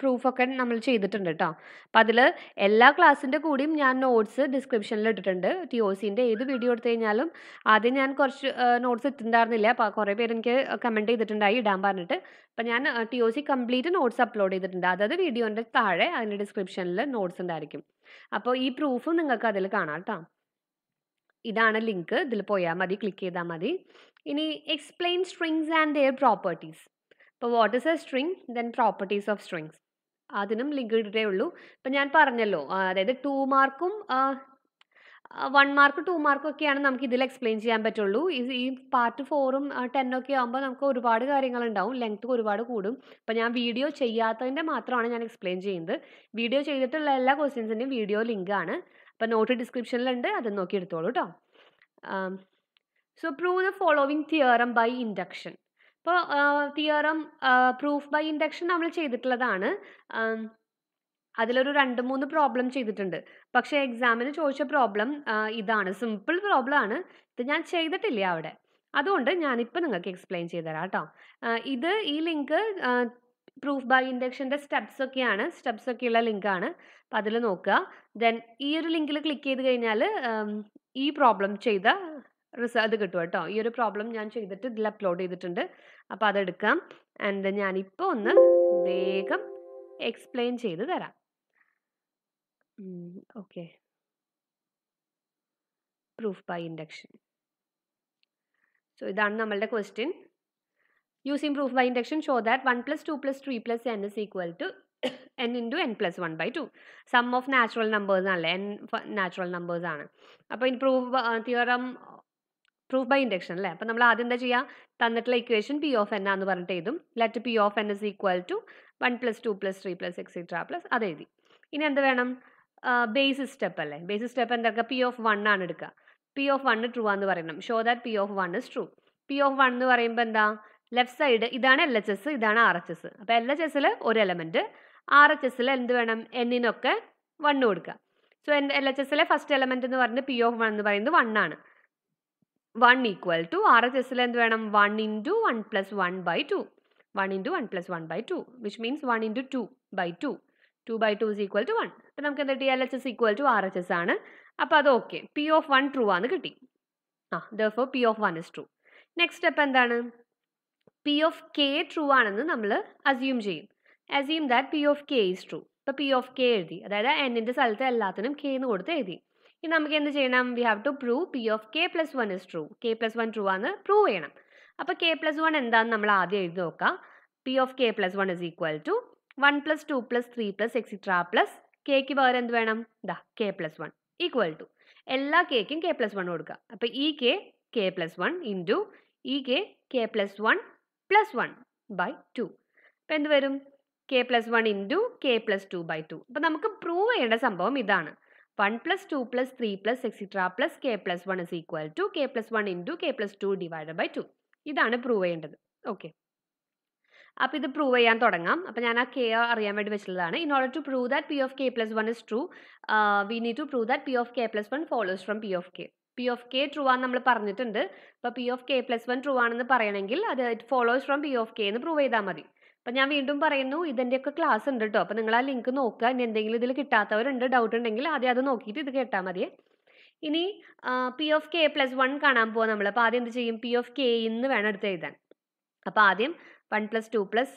[SPEAKER 1] പ്രൂഫൊക്കെ നമ്മൾ ചെയ്തിട്ടുണ്ട് കേട്ടോ അപ്പോൾ അതിൽ എല്ലാ ക്ലാസ്സിൻ്റെ കൂടിയും ഞാൻ നോട്ട്സ് ഡിസ്ക്രിപ്ഷനിൽ ഇട്ടിട്ടുണ്ട് ടി ഒ സിൻ്റെ ഏത് വീഡിയോ എടുത്തു കഴിഞ്ഞാലും ആദ്യം ഞാൻ കുറച്ച് നോട്ട്സ് ഇട്ടിട്ടുണ്ടായിരുന്നില്ല അപ്പോൾ കുറേ പേര് എനിക്ക് കമൻറ്റ് ചെയ്തിട്ടുണ്ടായി ഇടാൻ പറഞ്ഞിട്ട് അപ്പോൾ ഞാൻ T O C complete notes upload ചെയ്തിട്ടുണ്ട് അതായത് വീഡിയോൻ്റെ താഴെ അതിൻ്റെ ഡിസ്ക്രിപ്ഷനിൽ നോട്ട്സ് ഉണ്ടായിരിക്കും അപ്പോൾ ഈ പ്രൂഫ് നിങ്ങൾക്ക് അതിൽ കാണാം കേട്ടോ ഇതാണ് ലിങ്ക് ഇതിൽ പോയാൽ മതി ക്ലിക്ക് ചെയ്താൽ മതി ഇനി explain strings and their properties ഇപ്പോൾ what is a string then properties of strings അതിനും ലിങ്ക് ഇട്ടേ ഉള്ളൂ ഇപ്പം ഞാൻ പറഞ്ഞല്ലോ അതായത് ടു മാർക്കും വൺ മാർക്ക് ടു മാർക്കും ഒക്കെയാണ് നമുക്ക് ഇതിൽ എക്സ്പ്ലെയിൻ ചെയ്യാൻ പറ്റുള്ളൂ ഈ പാർട്ട് ഫോറും ടെന്നൊക്കെ ആകുമ്പോൾ നമുക്ക് ഒരുപാട് കാര്യങ്ങളുണ്ടാവും ലെങ്ത് ഒരുപാട് കൂടും അപ്പം ഞാൻ വീഡിയോ ചെയ്യാത്തതിൻ്റെ മാത്രമാണ് ഞാൻ എക്സ്പ്ലെയിൻ ചെയ്യുന്നത് വീഡിയോ ചെയ്തിട്ടുള്ള എല്ലാ ക്വസ്റ്റ്യൻസിൻ്റെയും വീഡിയോ ലിങ്കാണ് അപ്പം നോട്ട് ഡിസ്ക്രിപ്ഷനിലുണ്ട് അത് നോക്കി എടുത്തോളൂ കേട്ടോ so prove the following theorem by induction ഇപ്പോൾ തിയറം പ്രൂഫ് ബൈ ഇൻഡക്ഷൻ നമ്മൾ ചെയ്തിട്ടുള്ളതാണ് അതിലൊരു രണ്ട് മൂന്ന് പ്രോബ്ലം ചെയ്തിട്ടുണ്ട് പക്ഷേ എക്സാമിന് ചോദിച്ച പ്രോബ്ലം ഇതാണ് സിമ്പിൾ പ്രോബ്ലം ആണ് ഇത് ഞാൻ ചെയ്തിട്ടില്ല അവിടെ അതുകൊണ്ട് ഞാനിപ്പോൾ നിങ്ങൾക്ക് എക്സ്പ്ലെയിൻ ചെയ്തു തരാം കേട്ടോ ഇത് ഈ ലിങ്ക് പ്രൂഫ് ബൈ ഇൻഡക്ഷൻ്റെ സ്റ്റെപ്സ് ഒക്കെയാണ് സ്റ്റെപ്സ് ഒക്കെയുള്ള ലിങ്കാണ് അപ്പോൾ അതിൽ നോക്കുക ദെൻ ഈ ഒരു ലിങ്കിൽ ക്ലിക്ക് ചെയ്ത് കഴിഞ്ഞാൽ ഈ പ്രോബ്ലം ചെയ്ത റിസ കിട്ടും കേട്ടോ ഈ ഒരു പ്രോബ്ലം ഞാൻ ചെയ്തിട്ട് ഇതിൽ അപ്ലോഡ് ചെയ്തിട്ടുണ്ട് അപ്പോൾ അതെടുക്കാം ആൻഡ് ഞാനിപ്പോൾ ഒന്ന് വേഗം എക്സ്പ്ലെയിൻ ചെയ്ത് തരാം okay proof by induction so ഇതാണ് നമ്മളുടെ question using proof by induction show that one plus two plus three plus n is equal to n into n plus one by two sum of natural numbers ആണല്ലേ n natural numbers ആണ് അപ്പോൾ ഇനി proof theorem proof by induction അല്ലേ അപ്പോൾ നമ്മൾ ആദ്യം എന്താ ചെയ്യുക തന്നിട്ടുള്ള ഇക്വേഷൻ പി ഓഫ് എൻ ആന്ന് പറഞ്ഞിട്ട് എഴുതും let P of n is equal to one plus two plus three plus etcetera plus അത് എഴുതി ഇനി എന്ത് വേണം ബേസ് സ്റ്റെപ്പ് അല്ലേ ബേസ് സ്റ്റെപ്പ് എന്താക്കുക പി ഓഫ് വൺ ആണ് എടുക്കുക പി ഓഫ് വൺ ട്രൂ ആണെന്ന് പറയണം show that P of one is true P of one എന്ന് പറയുമ്പോൾ എന്താ ലെഫ്റ്റ് സൈഡ് ഇതാണ് എൽ എച്ച് എസ് ഇതാണ് ആർ എച്ച് എസ് അപ്പോൾ എൽ എച്ച് എസ്സിൽ ഒരു എലമെൻറ്റ് ആർ എച്ച് എസ്സിൽ എന്ത് വേണം എന്നിനൊക്കെ വണ്ണ് കൊടുക്കുക സോ എൻ എൽ എച്ച് എസ്സിലെ ഫസ്റ്റ് എലമെൻ്റ് എന്ന് പറയുന്നത് പി ഓഫ് വൺ എന്ന് പറയുന്നത് വണ്ണാണ് one equal to R H എസ്സിൽ എന്ത് വേണം one into one plus one by two one into one plus one by two which means one into two by two two by two is equal to one അപ്പം നമുക്ക് എന്താ കിട്ടി L H S equal to R H S ആണ് അപ്പോൾ അത് okay P of one true ആണ് കിട്ടി ആ therefore P of one is true next step എന്താണ് പി ഓഫ് കെ ട്രൂ ആണെന്ന് നമ്മൾ അസ്യൂം ചെയ്യും assume that P of K is true ഇപ്പോൾ പി ഓഫ് കെ എഴുതി അതായത് എന്നിൻ്റെ സ്ഥലത്ത് എല്ലാത്തിനും കെ എന്ന് കൊടുത്ത് എഴുതി ഇനി നമുക്ക് എന്ത് ചെയ്യണം we have to prove P of K plus one is true K plus one true ആണ് പ്രൂവ് ചെയ്യണം അപ്പോൾ കെ പ്ലസ് വൺ എന്താണെന്ന് നമ്മൾ ആദ്യം എഴുതി നോക്കാം P of K plus one is equal to one plus two plus three plus etcetera plus കെക്ക് പകരം എന്ത് വേണം ദാ K plus one equal to എല്ലാ കേക്കും കെ പ്ലസ് വൺ കൊടുക്കുക അപ്പോൾ ഈ K K plus one into ഈ K K plus one plus one by two അപ്പം എന്ത് വരും K plus one into K plus two by two അപ്പം നമുക്ക് പ്രൂവ് ചെയ്യേണ്ട സംഭവം ഇതാണ് one plus two plus three plus etcetera plus K plus one is equal to K plus one into K plus two divide by two ഇതാണ് prove ചെയ്യേണ്ടത് okay അപ്പം ഇത് prove ചെയ്യാൻ തുടങ്ങാം അപ്പം ഞാൻ ആ കെ അറിയാൻ വേണ്ടി വെച്ചുള്ളതാണ് in order to prove that P of K plus one is true we need to prove that P of K plus one follows from P of K P of K true ആണെന്ന് നമ്മൾ പറഞ്ഞിട്ടുണ്ട് അപ്പോൾ പി of K plus one true ആണെന്ന് പറയണമെങ്കിൽ അത് it follows from P of K എന്ന് prove ചെയ്താൽ മതി അപ്പം ഞാൻ വീണ്ടും പറയുന്നു ഇതിൻ്റെയൊക്കെ ക്ലാസ് ഉണ്ട് കേട്ടോ അപ്പോൾ നിങ്ങൾ ആ ലിങ്ക് നോക്കുക ഇനി എന്തെങ്കിലും ഇതിൽ കിട്ടാത്തവരുണ്ട് ഡൗട്ട് ഉണ്ടെങ്കിൽ ആദ്യം അത് നോക്കിയിട്ട് ഇത് കേട്ടാൽ മതി ഇനി P of K plus one കാണാൻ പോവാം നമ്മൾ അപ്പോൾ ആദ്യം എന്ത് ചെയ്യും പി ഓഫ് കെ ഇന്ന് വേണം എടുത്ത് എഴുതാൻ അപ്പോൾ ആദ്യം one plus two plus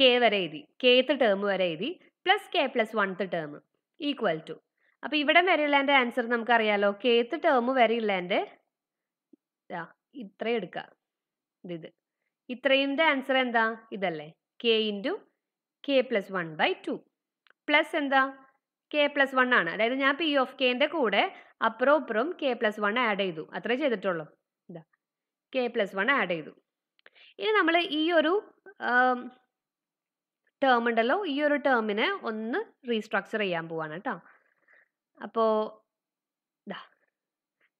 [SPEAKER 1] K വരെ എഴുതി കേത്ത് ടേം വരെ എഴുതി plus K plus oneth term equal to അപ്പോൾ ഇവിടെ വരെയുള്ള എൻ്റെ ആൻസർ നമുക്കറിയാലോ കേത്ത് ടേം വരെയുള്ള എൻ്റെ ഇതാ ഇത്രയും ഇത് ഇത്രയുടെ ആൻസർ എന്താ ഇതല്ലേ K into K plus one by two plus എന്താ കെ പ്ലസ് വൺ ആണ് അതായത് ഞാൻ പി ഓഫ് കെന്റെ കൂടെ അപ്പുറം അപ്പുറം കെ പ്ലസ് വൺ ആഡ് ചെയ്തു അത്രേ ചെയ്തിട്ടുള്ളൂ ഇതാ കെ പ്ലസ് വൺ ആഡ് ചെയ്തു ഇനി നമ്മൾ ഈ ഒരു ടേം ഉണ്ടല്ലോ ഈ ഒരു ടേമിനെ ഒന്ന് റീസ്ട്രക്ചർ ചെയ്യാൻ പോവാണ് കേട്ടോ അപ്പോൾ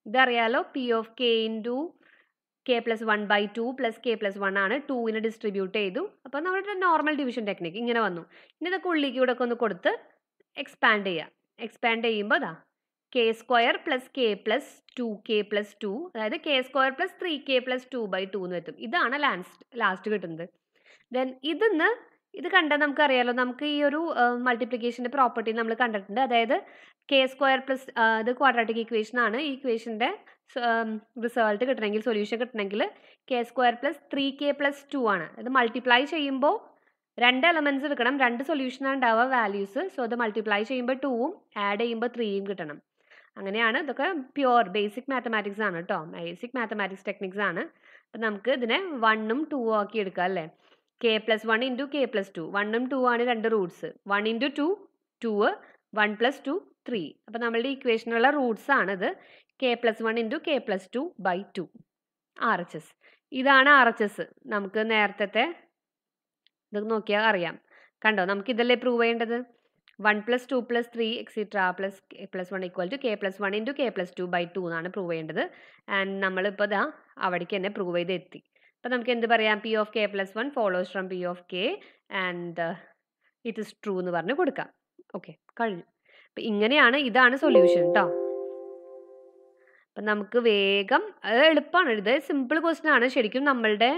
[SPEAKER 1] ഇതറിയാലോ P of K into K plus one by two plus K plus one ആണ് ടൂവിനെ ഡിസ്ട്രിബ്യൂട്ട് ചെയ്തു അപ്പോൾ നമ്മുടെ നോർമൽ ഡിവിഷൻ ടെക്നിക്ക് ഇങ്ങനെ വന്നു ഇനി ഇതൊക്കെ ഉള്ളിലേക്ക് ഇവിടെ ഒക്കെ ഒന്ന് കൊടുത്ത് എക്സ്പാൻഡ് ചെയ്യാം എക്സ്പാൻഡ് ചെയ്യുമ്പോൾ അതാ K square plus K plus two K plus two അതായത് K square plus three K plus two by two എന്ന് എത്തും ഇതാണ് ലാസ്റ്റ് ലാസ്റ്റ് കിട്ടുന്നത് ദെൻ ഇതിന്ന് ഇത് കണ്ടാൽ നമുക്കറിയാലോ നമുക്ക് ഈ ഒരു മൾട്ടിപ്ലിക്കേഷൻ്റെ പ്രോപ്പർട്ടി നമ്മൾ കണ്ടിട്ടുണ്ട് അതായത് കെ സ്ക്വയർ പ്ലസ് ഇത് ക്വാഡ്രാറ്റിക് ആണ് ഈ ഇക്വേഷൻ്റെ റിസൾട്ട് കിട്ടണമെങ്കിൽ സൊല്യൂഷൻ കിട്ടണമെങ്കിൽ K square plus three K plus two ആണ് ഇത് മൾട്ടിപ്ലൈ ചെയ്യുമ്പോൾ രണ്ട് എലമെൻറ്റ്സ് എടുക്കണം രണ്ട് സൊല്യൂഷനാണ് ഉണ്ടാവുക വാല്യൂസ് സോ അത് മൾട്ടിപ്ലൈ ചെയ്യുമ്പോൾ ടൂവും ആഡ് ചെയ്യുമ്പോൾ ത്രീയും കിട്ടണം അങ്ങനെയാണ് ഇതൊക്കെ പ്യുവർ ബേസിക് മാത്തമാറ്റിക്സ് ആണ് കേട്ടോ ബേസിക് മാത്തമാറ്റിക്സ് ടെക്നിക്സ് ആണ് അപ്പം നമുക്ക് ഇതിനെ വണ്ണും ടൂ ആക്കി എടുക്കാം അല്ലേ K plus one into K plus two വണ്ണും ടു ആണ് രണ്ട് roots one into two two one plus two three അപ്പോൾ നമ്മളുടെ ഇക്വേഷനുള്ള റൂട്ട്സ് ആണിത് K plus one into K plus two by two R H S ഇതാണ് ആർ എച്ച് എസ് നമുക്ക് നേരത്തെ ഇത് നോക്കിയാൽ അറിയാം കണ്ടോ നമുക്ക് ഇതല്ലേ പ്രൂവ് ചെയ്യേണ്ടത് one plus two plus three etcetera plus plus one equal to K plus one into K plus two by two എന്നാണ് പ്രൂവ് ചെയ്യേണ്ടത് ആൻഡ് നമ്മളിപ്പോൾ ഇതാ അവിടേക്ക് തന്നെ പ്രൂവ് ചെയ്ത് എത്തി അപ്പോൾ നമുക്ക് എന്ത് പറയാം P of K plus one follows from P of K and it is true എന്ന് പറഞ്ഞ് കൊടുക്കാം ഓക്കെ കഴിഞ്ഞു അപ്പം ഇങ്ങനെയാണ് ഇതാണ് സൊല്യൂഷൻ കേട്ടോ അപ്പം നമുക്ക് വേഗം അത് എളുപ്പമാണ് ഇത് സിമ്പിൾ ക്വസ്റ്റൻ ആണ് ശരിക്കും നമ്മളുടെ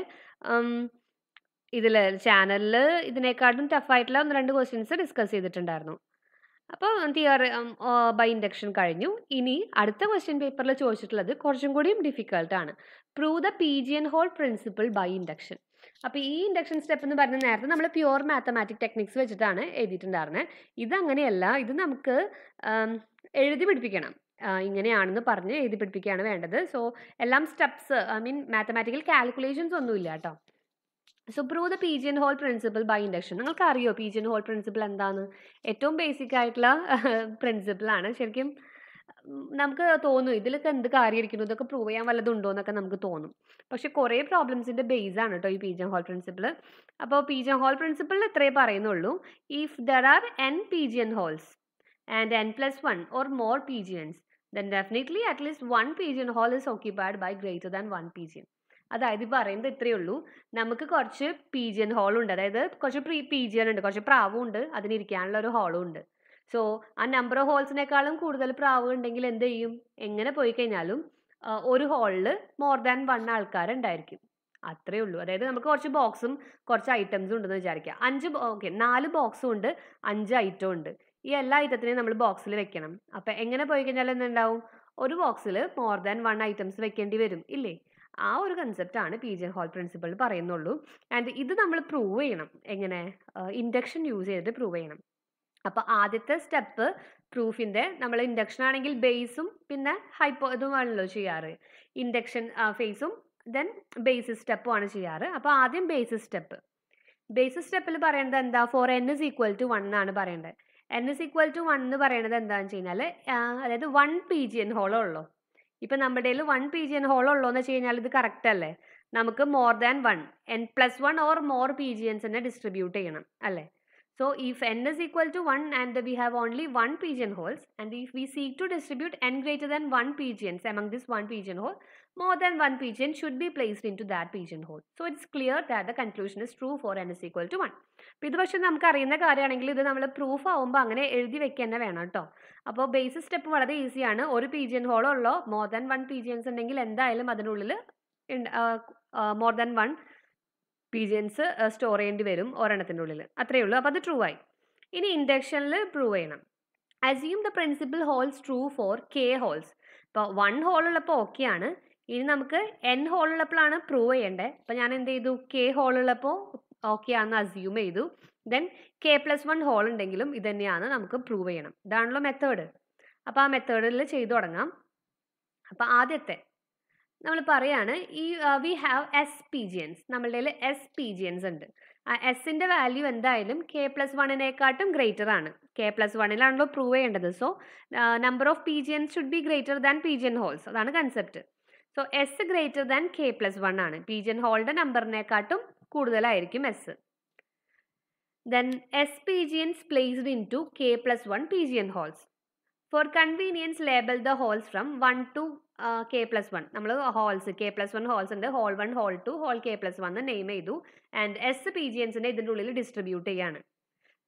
[SPEAKER 1] ഇതിൽ ചാനലിൽ ഇതിനേക്കാളും ടഫായിട്ടുള്ള ഒന്ന് രണ്ട് ക്വസ്റ്റ്യൻസ് ഡിസ്കസ് ചെയ്തിട്ടുണ്ടായിരുന്നു അപ്പോൾ തിയറി ബൈ ഇൻഡക്ഷൻ കഴിഞ്ഞു ഇനി അടുത്ത ക്വസ്റ്റ്യൻ പേപ്പറിൽ ചോദിച്ചിട്ടുള്ളത് കുറച്ചും കൂടിയും ഡിഫിക്കൾട്ടാണ് prove the P G pigeon hole principle by induction അപ്പോൾ ഈ ഇൻഡക്ഷൻ സ്റ്റെപ്പ് എന്ന് പറഞ്ഞ നേരത്തെ നമ്മൾ പ്യുർ മാത്തമാറ്റിക് ടെക്നിക്സ് വെച്ചിട്ടാണ് എഴുതിയിട്ടുണ്ടായിരുന്നത് ഇതങ്ങനെയല്ല ഇത് നമുക്ക് എഴുതി പിടിപ്പിക്കണം ഇങ്ങനെയാണെന്ന് പറഞ്ഞ് എഴുതി പിടിപ്പിക്കുകയാണ് വേണ്ടത് സോ എല്ലാം steps I mean mathematical calculations ഒന്നുമില്ല കേട്ടോ so prove the P G pigeon hole principle by induction നിങ്ങൾക്ക് അറിയോ P G pigeon hole principle എന്താണ് ഏറ്റവും ബേസിക് ആയിട്ടുള്ള പ്രിൻസിപ്പിളാണ് ശരിക്കും നമുക്ക് തോന്നും ഇതിലൊക്കെ എന്ത് കാര്യമായിരിക്കുന്നു ഇതൊക്കെ പ്രൂവ് ചെയ്യാൻ വല്ലതുണ്ടോ എന്നൊക്കെ നമുക്ക് തോന്നും പക്ഷെ കുറേ പ്രോബ്ലംസിൻ്റെ ബേസ് ആണ് കേട്ടോ ഈ പീജൻ ഹോൾ പ്രിൻസിപ്പിൾ അപ്പോൾ പീജൻ ഹോൾ പ്രിൻസിപ്പിൾ ഇത്രേ പറയുന്നുള്ളൂ if there are n pigeon holes and n plus one or more pigeons then definitely at least one pigeon hole is occupied by greater than one pigeon അതായത് പറയുന്നത് ഇത്രയേ ഉള്ളൂ നമുക്ക് കുറച്ച് whole ഹോളുണ്ട് അതായത് കുറച്ച് പ്രീ പീജിയൻ ഉണ്ട് കുറച്ച് പ്രാവും ഉണ്ട് അതിനിരിക്കാനുള്ള ഒരു ഹോളും ഉണ്ട് സോ ആ നമ്പർ ഓഫ് ഹോൾസിനേക്കാളും കൂടുതൽ പ്രാവ് ഉണ്ടെങ്കിൽ എന്ത് ചെയ്യും എങ്ങനെ പോയി കഴിഞ്ഞാലും ഒരു ഹോളിൽ മോർ ദാൻ വൺ ആൾക്കാരുണ്ടായിരിക്കും അത്രേ ഉള്ളൂ അതായത് നമുക്ക് കുറച്ച് ബോക്സും കുറച്ച് ഐറ്റംസും ഉണ്ടെന്ന് വിചാരിക്കുക അഞ്ച് ഓക്കെ നാല് ബോക്സും ഉണ്ട് അഞ്ച് ഐറ്റം ഉണ്ട് ഈ എല്ലാ ഐറ്റത്തിനെയും നമ്മൾ ബോക്സിൽ വെക്കണം അപ്പൊ എങ്ങനെ പോയി കഴിഞ്ഞാൽ എന്തുണ്ടാവും ഒരു ബോക്സിൽ മോർ ദാൻ വൺ ഐറ്റംസ് വെക്കേണ്ടി വരും ഇല്ലേ ആ ഒരു ആണ് പി ജെ ഹോൾ പ്രിൻസിപ്പിൾ പറയുന്നുള്ളൂ ആൻഡ് ഇത് നമ്മൾ പ്രൂവ് ചെയ്യണം എങ്ങനെ ഇൻഡക്ഷൻ യൂസ് ചെയ്തിട്ട് പ്രൂവ് ചെയ്യണം അപ്പോൾ ആദ്യത്തെ സ്റ്റെപ്പ് പ്രൂഫിൻ്റെ നമ്മൾ ഇൻഡക്ഷൻ ആണെങ്കിൽ ബേസും പിന്നെ ഹൈപ്പോ ഇതുമാണല്ലോ ചെയ്യാറ് ഇൻഡക്ഷൻ ഫേസും ദെൻ ബേസിസ് സ്റ്റെപ്പും ആണ് ചെയ്യാറ് അപ്പോൾ ആദ്യം ബേസിസ് സ്റ്റെപ്പ് ബേസിസ് സ്റ്റെപ്പിൽ പറയേണ്ടത് എന്താ for n is equal to one എന്നാണ് പറയേണ്ടത് n is equal to one എന്ന് പറയുന്നത് എന്താണെന്ന് വെച്ച് കഴിഞ്ഞാൽ അതായത് വൺ പി ജി എൻ ഹോളോ ഉള്ളൂ ഇപ്പം നമ്മുടെ കയ്യിൽ വൺ പി ജി എൻ ഹോളോ ഉള്ളൂ എന്ന് വെച്ച് കഴിഞ്ഞാൽ ഇത് കറക്റ്റ് അല്ലേ നമുക്ക് more than one n plus one or more P pigeon തന്നെ ഡിസ്ട്രിബ്യൂട്ട് ചെയ്യണം അല്ലേ So if n is equal to 1 and we have only 1 holes and if we seek to distribute n greater than 1 pigeons among this 1 hole, more than 1 pigeon should be placed into that pigeon hole. So it's clear that the conclusion is true for n is equal to 1. അപ്പോൾ ഇത് പക്ഷേ നമുക്കറിയുന്ന കാര്യമാണെങ്കിൽ ഇത് നമ്മൾ proof ആവുമ്പോൾ അങ്ങനെ എഴുതി വെക്കുക തന്നെ വേണം കേട്ടോ അപ്പോൾ ബേസ് സ്റ്റെപ്പ് വളരെ ഈസിയാണ് ഒരു പീജിയൻ ഹോളോ ഉള്ളോ മോർ ദാൻ വൺ പീജിയൻസ് ഉണ്ടെങ്കിൽ എന്തായാലും അതിനുള്ളിൽ more than one pigeons store ചെയ്യേണ്ടി വരും ഒരെണ്ണത്തിൻ്റെ ഉള്ളിൽ അത്രയേ ഉള്ളൂ അപ്പോൾ അത് ട്രൂ ആയി ഇനി ഇൻഡക്ഷനിൽ പ്രൂവ് ചെയ്യണം assume the principle holds true for K holds ഇപ്പോൾ വൺ ഹോൾ ഉള്ളപ്പോൾ ആണ് ഇനി നമുക്ക് എൻ ഹോൾ ഉള്ളപ്പോഴാണ് പ്രൂവ് ചെയ്യേണ്ടത് അപ്പോൾ ഞാൻ എന്ത് ചെയ്തു കെ ഹോൾ ഉള്ളപ്പോൾ ആണെന്ന് അസ്യൂം ചെയ്തു then K plus one hole ഉണ്ടെങ്കിലും ഇത് തന്നെയാണ് നമുക്ക് പ്രൂവ് ചെയ്യണം ഇതാണല്ലോ മെത്തേഡ് അപ്പോൾ ആ മെത്തേഡിൽ ചെയ്തു തുടങ്ങാം അപ്പോൾ ആദ്യത്തെ നമ്മൾ പറയാണ് ഈ we have S pigeons നമ്മളുടെ എസ് പി ജിയൻസ് ഉണ്ട് ആ എസിൻ്റെ വാല്യൂ എന്തായാലും കെ പ്ലസ് വണ്ണിനെക്കാട്ടും ഗ്രേറ്റർ ആണ് കെ പ്ലസ് വണ്ണിലാണല്ലോ പ്രൂവ് ചെയ്യേണ്ടത് so number of pigeons should be greater than pigeon holes അതാണ് concept so S greater than K plus one ആണ് പി എൻ ഹോളിൻ്റെ നമ്പറിനെക്കാട്ടും കൂടുതലായിരിക്കും S then S pigeons placed into K plus one pigeon holes four convenience label the holes from one to K plus one നമ്മൾ holes K plus one holes ഉണ്ട് hole one hole two hole K plus one name ചെയ്തു and S P ജി എൻസിൻ്റെ ഇതിൻ്റെ ഉള്ളിൽ distribute ചെയ്യാണ്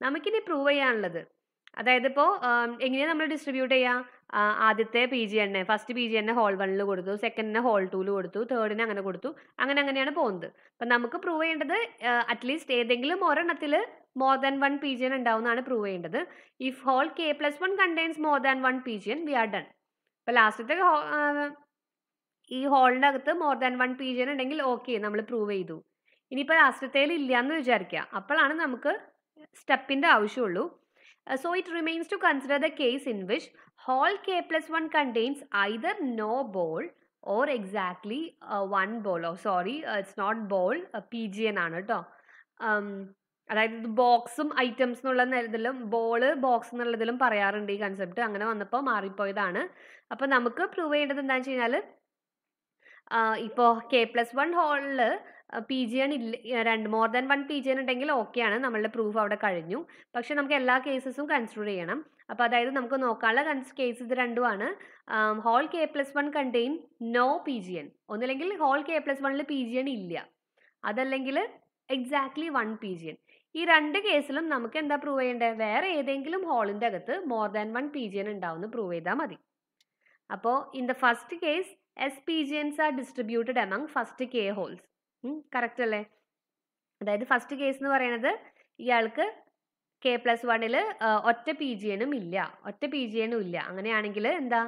[SPEAKER 1] നമുക്കിനി prove ചെയ്യാനുള്ളത് അതായത് ഇപ്പോൾ എങ്ങനെയാണ് നമ്മൾ ഡിസ്ട്രിബ്യൂട്ട് ചെയ്യുക ആദ്യത്തെ പി ജി എണ്ണ ഫസ്റ്റ് പി ജി എണ്ണ ഹോൾ വണ്ണിൽ കൊടുത്തു സെക്കൻഡിന് ഹോൾ ടൂല് കൊടുത്തു തേർഡിന് അങ്ങനെ കൊടുത്തു അങ്ങനെ അങ്ങനെയാണ് പോകുന്നത് അപ്പം നമുക്ക് പ്രൂവ് ചെയ്യേണ്ടത് അറ്റ്ലീസ്റ്റ് ഏതെങ്കിലും ഒരെണ്ണത്തിൽ മോർ ദാൻ വൺ പീജിയൻ ഉണ്ടാവുന്നതാണ് പ്രൂവ് ചെയ്യേണ്ടത് if hole K plus one contains more than one pigeon we are done അപ്പോൾ ലാസ്റ്റത്തെ ഈ ഹോളിൻ്റെ അകത്ത് മോർ ദാൻ വൺ പീജിയൻ ഉണ്ടെങ്കിൽ ഓക്കെ നമ്മൾ പ്രൂവ് ചെയ്തു ഇനിയിപ്പോൾ ലാസ്റ്റത്തേൽ ഇല്ല എന്ന് വിചാരിക്കുക അപ്പോഴാണ് നമുക്ക് സ്റ്റെപ്പിൻ്റെ ആവശ്യമുള്ളൂ so it remains to consider the case in which hole K plus one contains either no ball or exactly one ball oh sorry it's not ball P G pigeon ആണ് കേട്ടോ um, അതായത് ബോക്സും ഐറ്റംസ് എന്നുള്ള ഇതിലും ball box എന്നുള്ളതിലും പറയാറുണ്ട് ഈ concept അങ്ങനെ വന്നപ്പോൾ മാറിപ്പോയതാണ് അപ്പോൾ നമുക്ക് പ്രൂവ് ചെയ്യേണ്ടത് എന്താണെന്ന് വെച്ച് കഴിഞ്ഞാൽ ഇപ്പോൾ കെ പ്ലസ് വൺ ഹോളിൽ പി ജി എൻ ഇല്ല രണ്ട് more than one P G pigeon ഉണ്ടെങ്കിൽ ഓക്കെയാണ് നമ്മളുടെ പ്രൂഫ് അവിടെ കഴിഞ്ഞു പക്ഷെ നമുക്ക് എല്ലാ കേസസും കൺസിഡർ ചെയ്യണം അപ്പോൾ അതായത് നമുക്ക് നോക്കാനുള്ള കൺസ് കേസ് ഇത് രണ്ടുമാണ് hole K plus one contain no P G N ഒന്നില്ലെങ്കിൽ ഹോൾ കെ പ്ലസ് വണ്ണിൽ പി ജി എൻ ഇല്ല അതല്ലെങ്കിൽ exactly one P G N ഈ രണ്ട് കേസിലും നമുക്ക് എന്താ പ്രൂവ് ചെയ്യേണ്ടത് വേറെ ഏതെങ്കിലും ഹോളിൻ്റെ അകത്ത് more than one P G N ഉണ്ടാവുമെന്ന് പ്രൂവ് ചെയ്താൽ മതി അപ്പോൾ in the first case S P G Ns are distributed among first K holes correct അല്ലേ അതായത് ഫസ്റ്റ് കേസ് എന്ന് പറയുന്നത് ഇയാൾക്ക് കെ പ്ലസ് വണ്ണിൽ ഒറ്റ പി ജി എനും ഇല്ല ഒറ്റ പി ജി എനും ഇല്ല അങ്ങനെയാണെങ്കിൽ എന്താ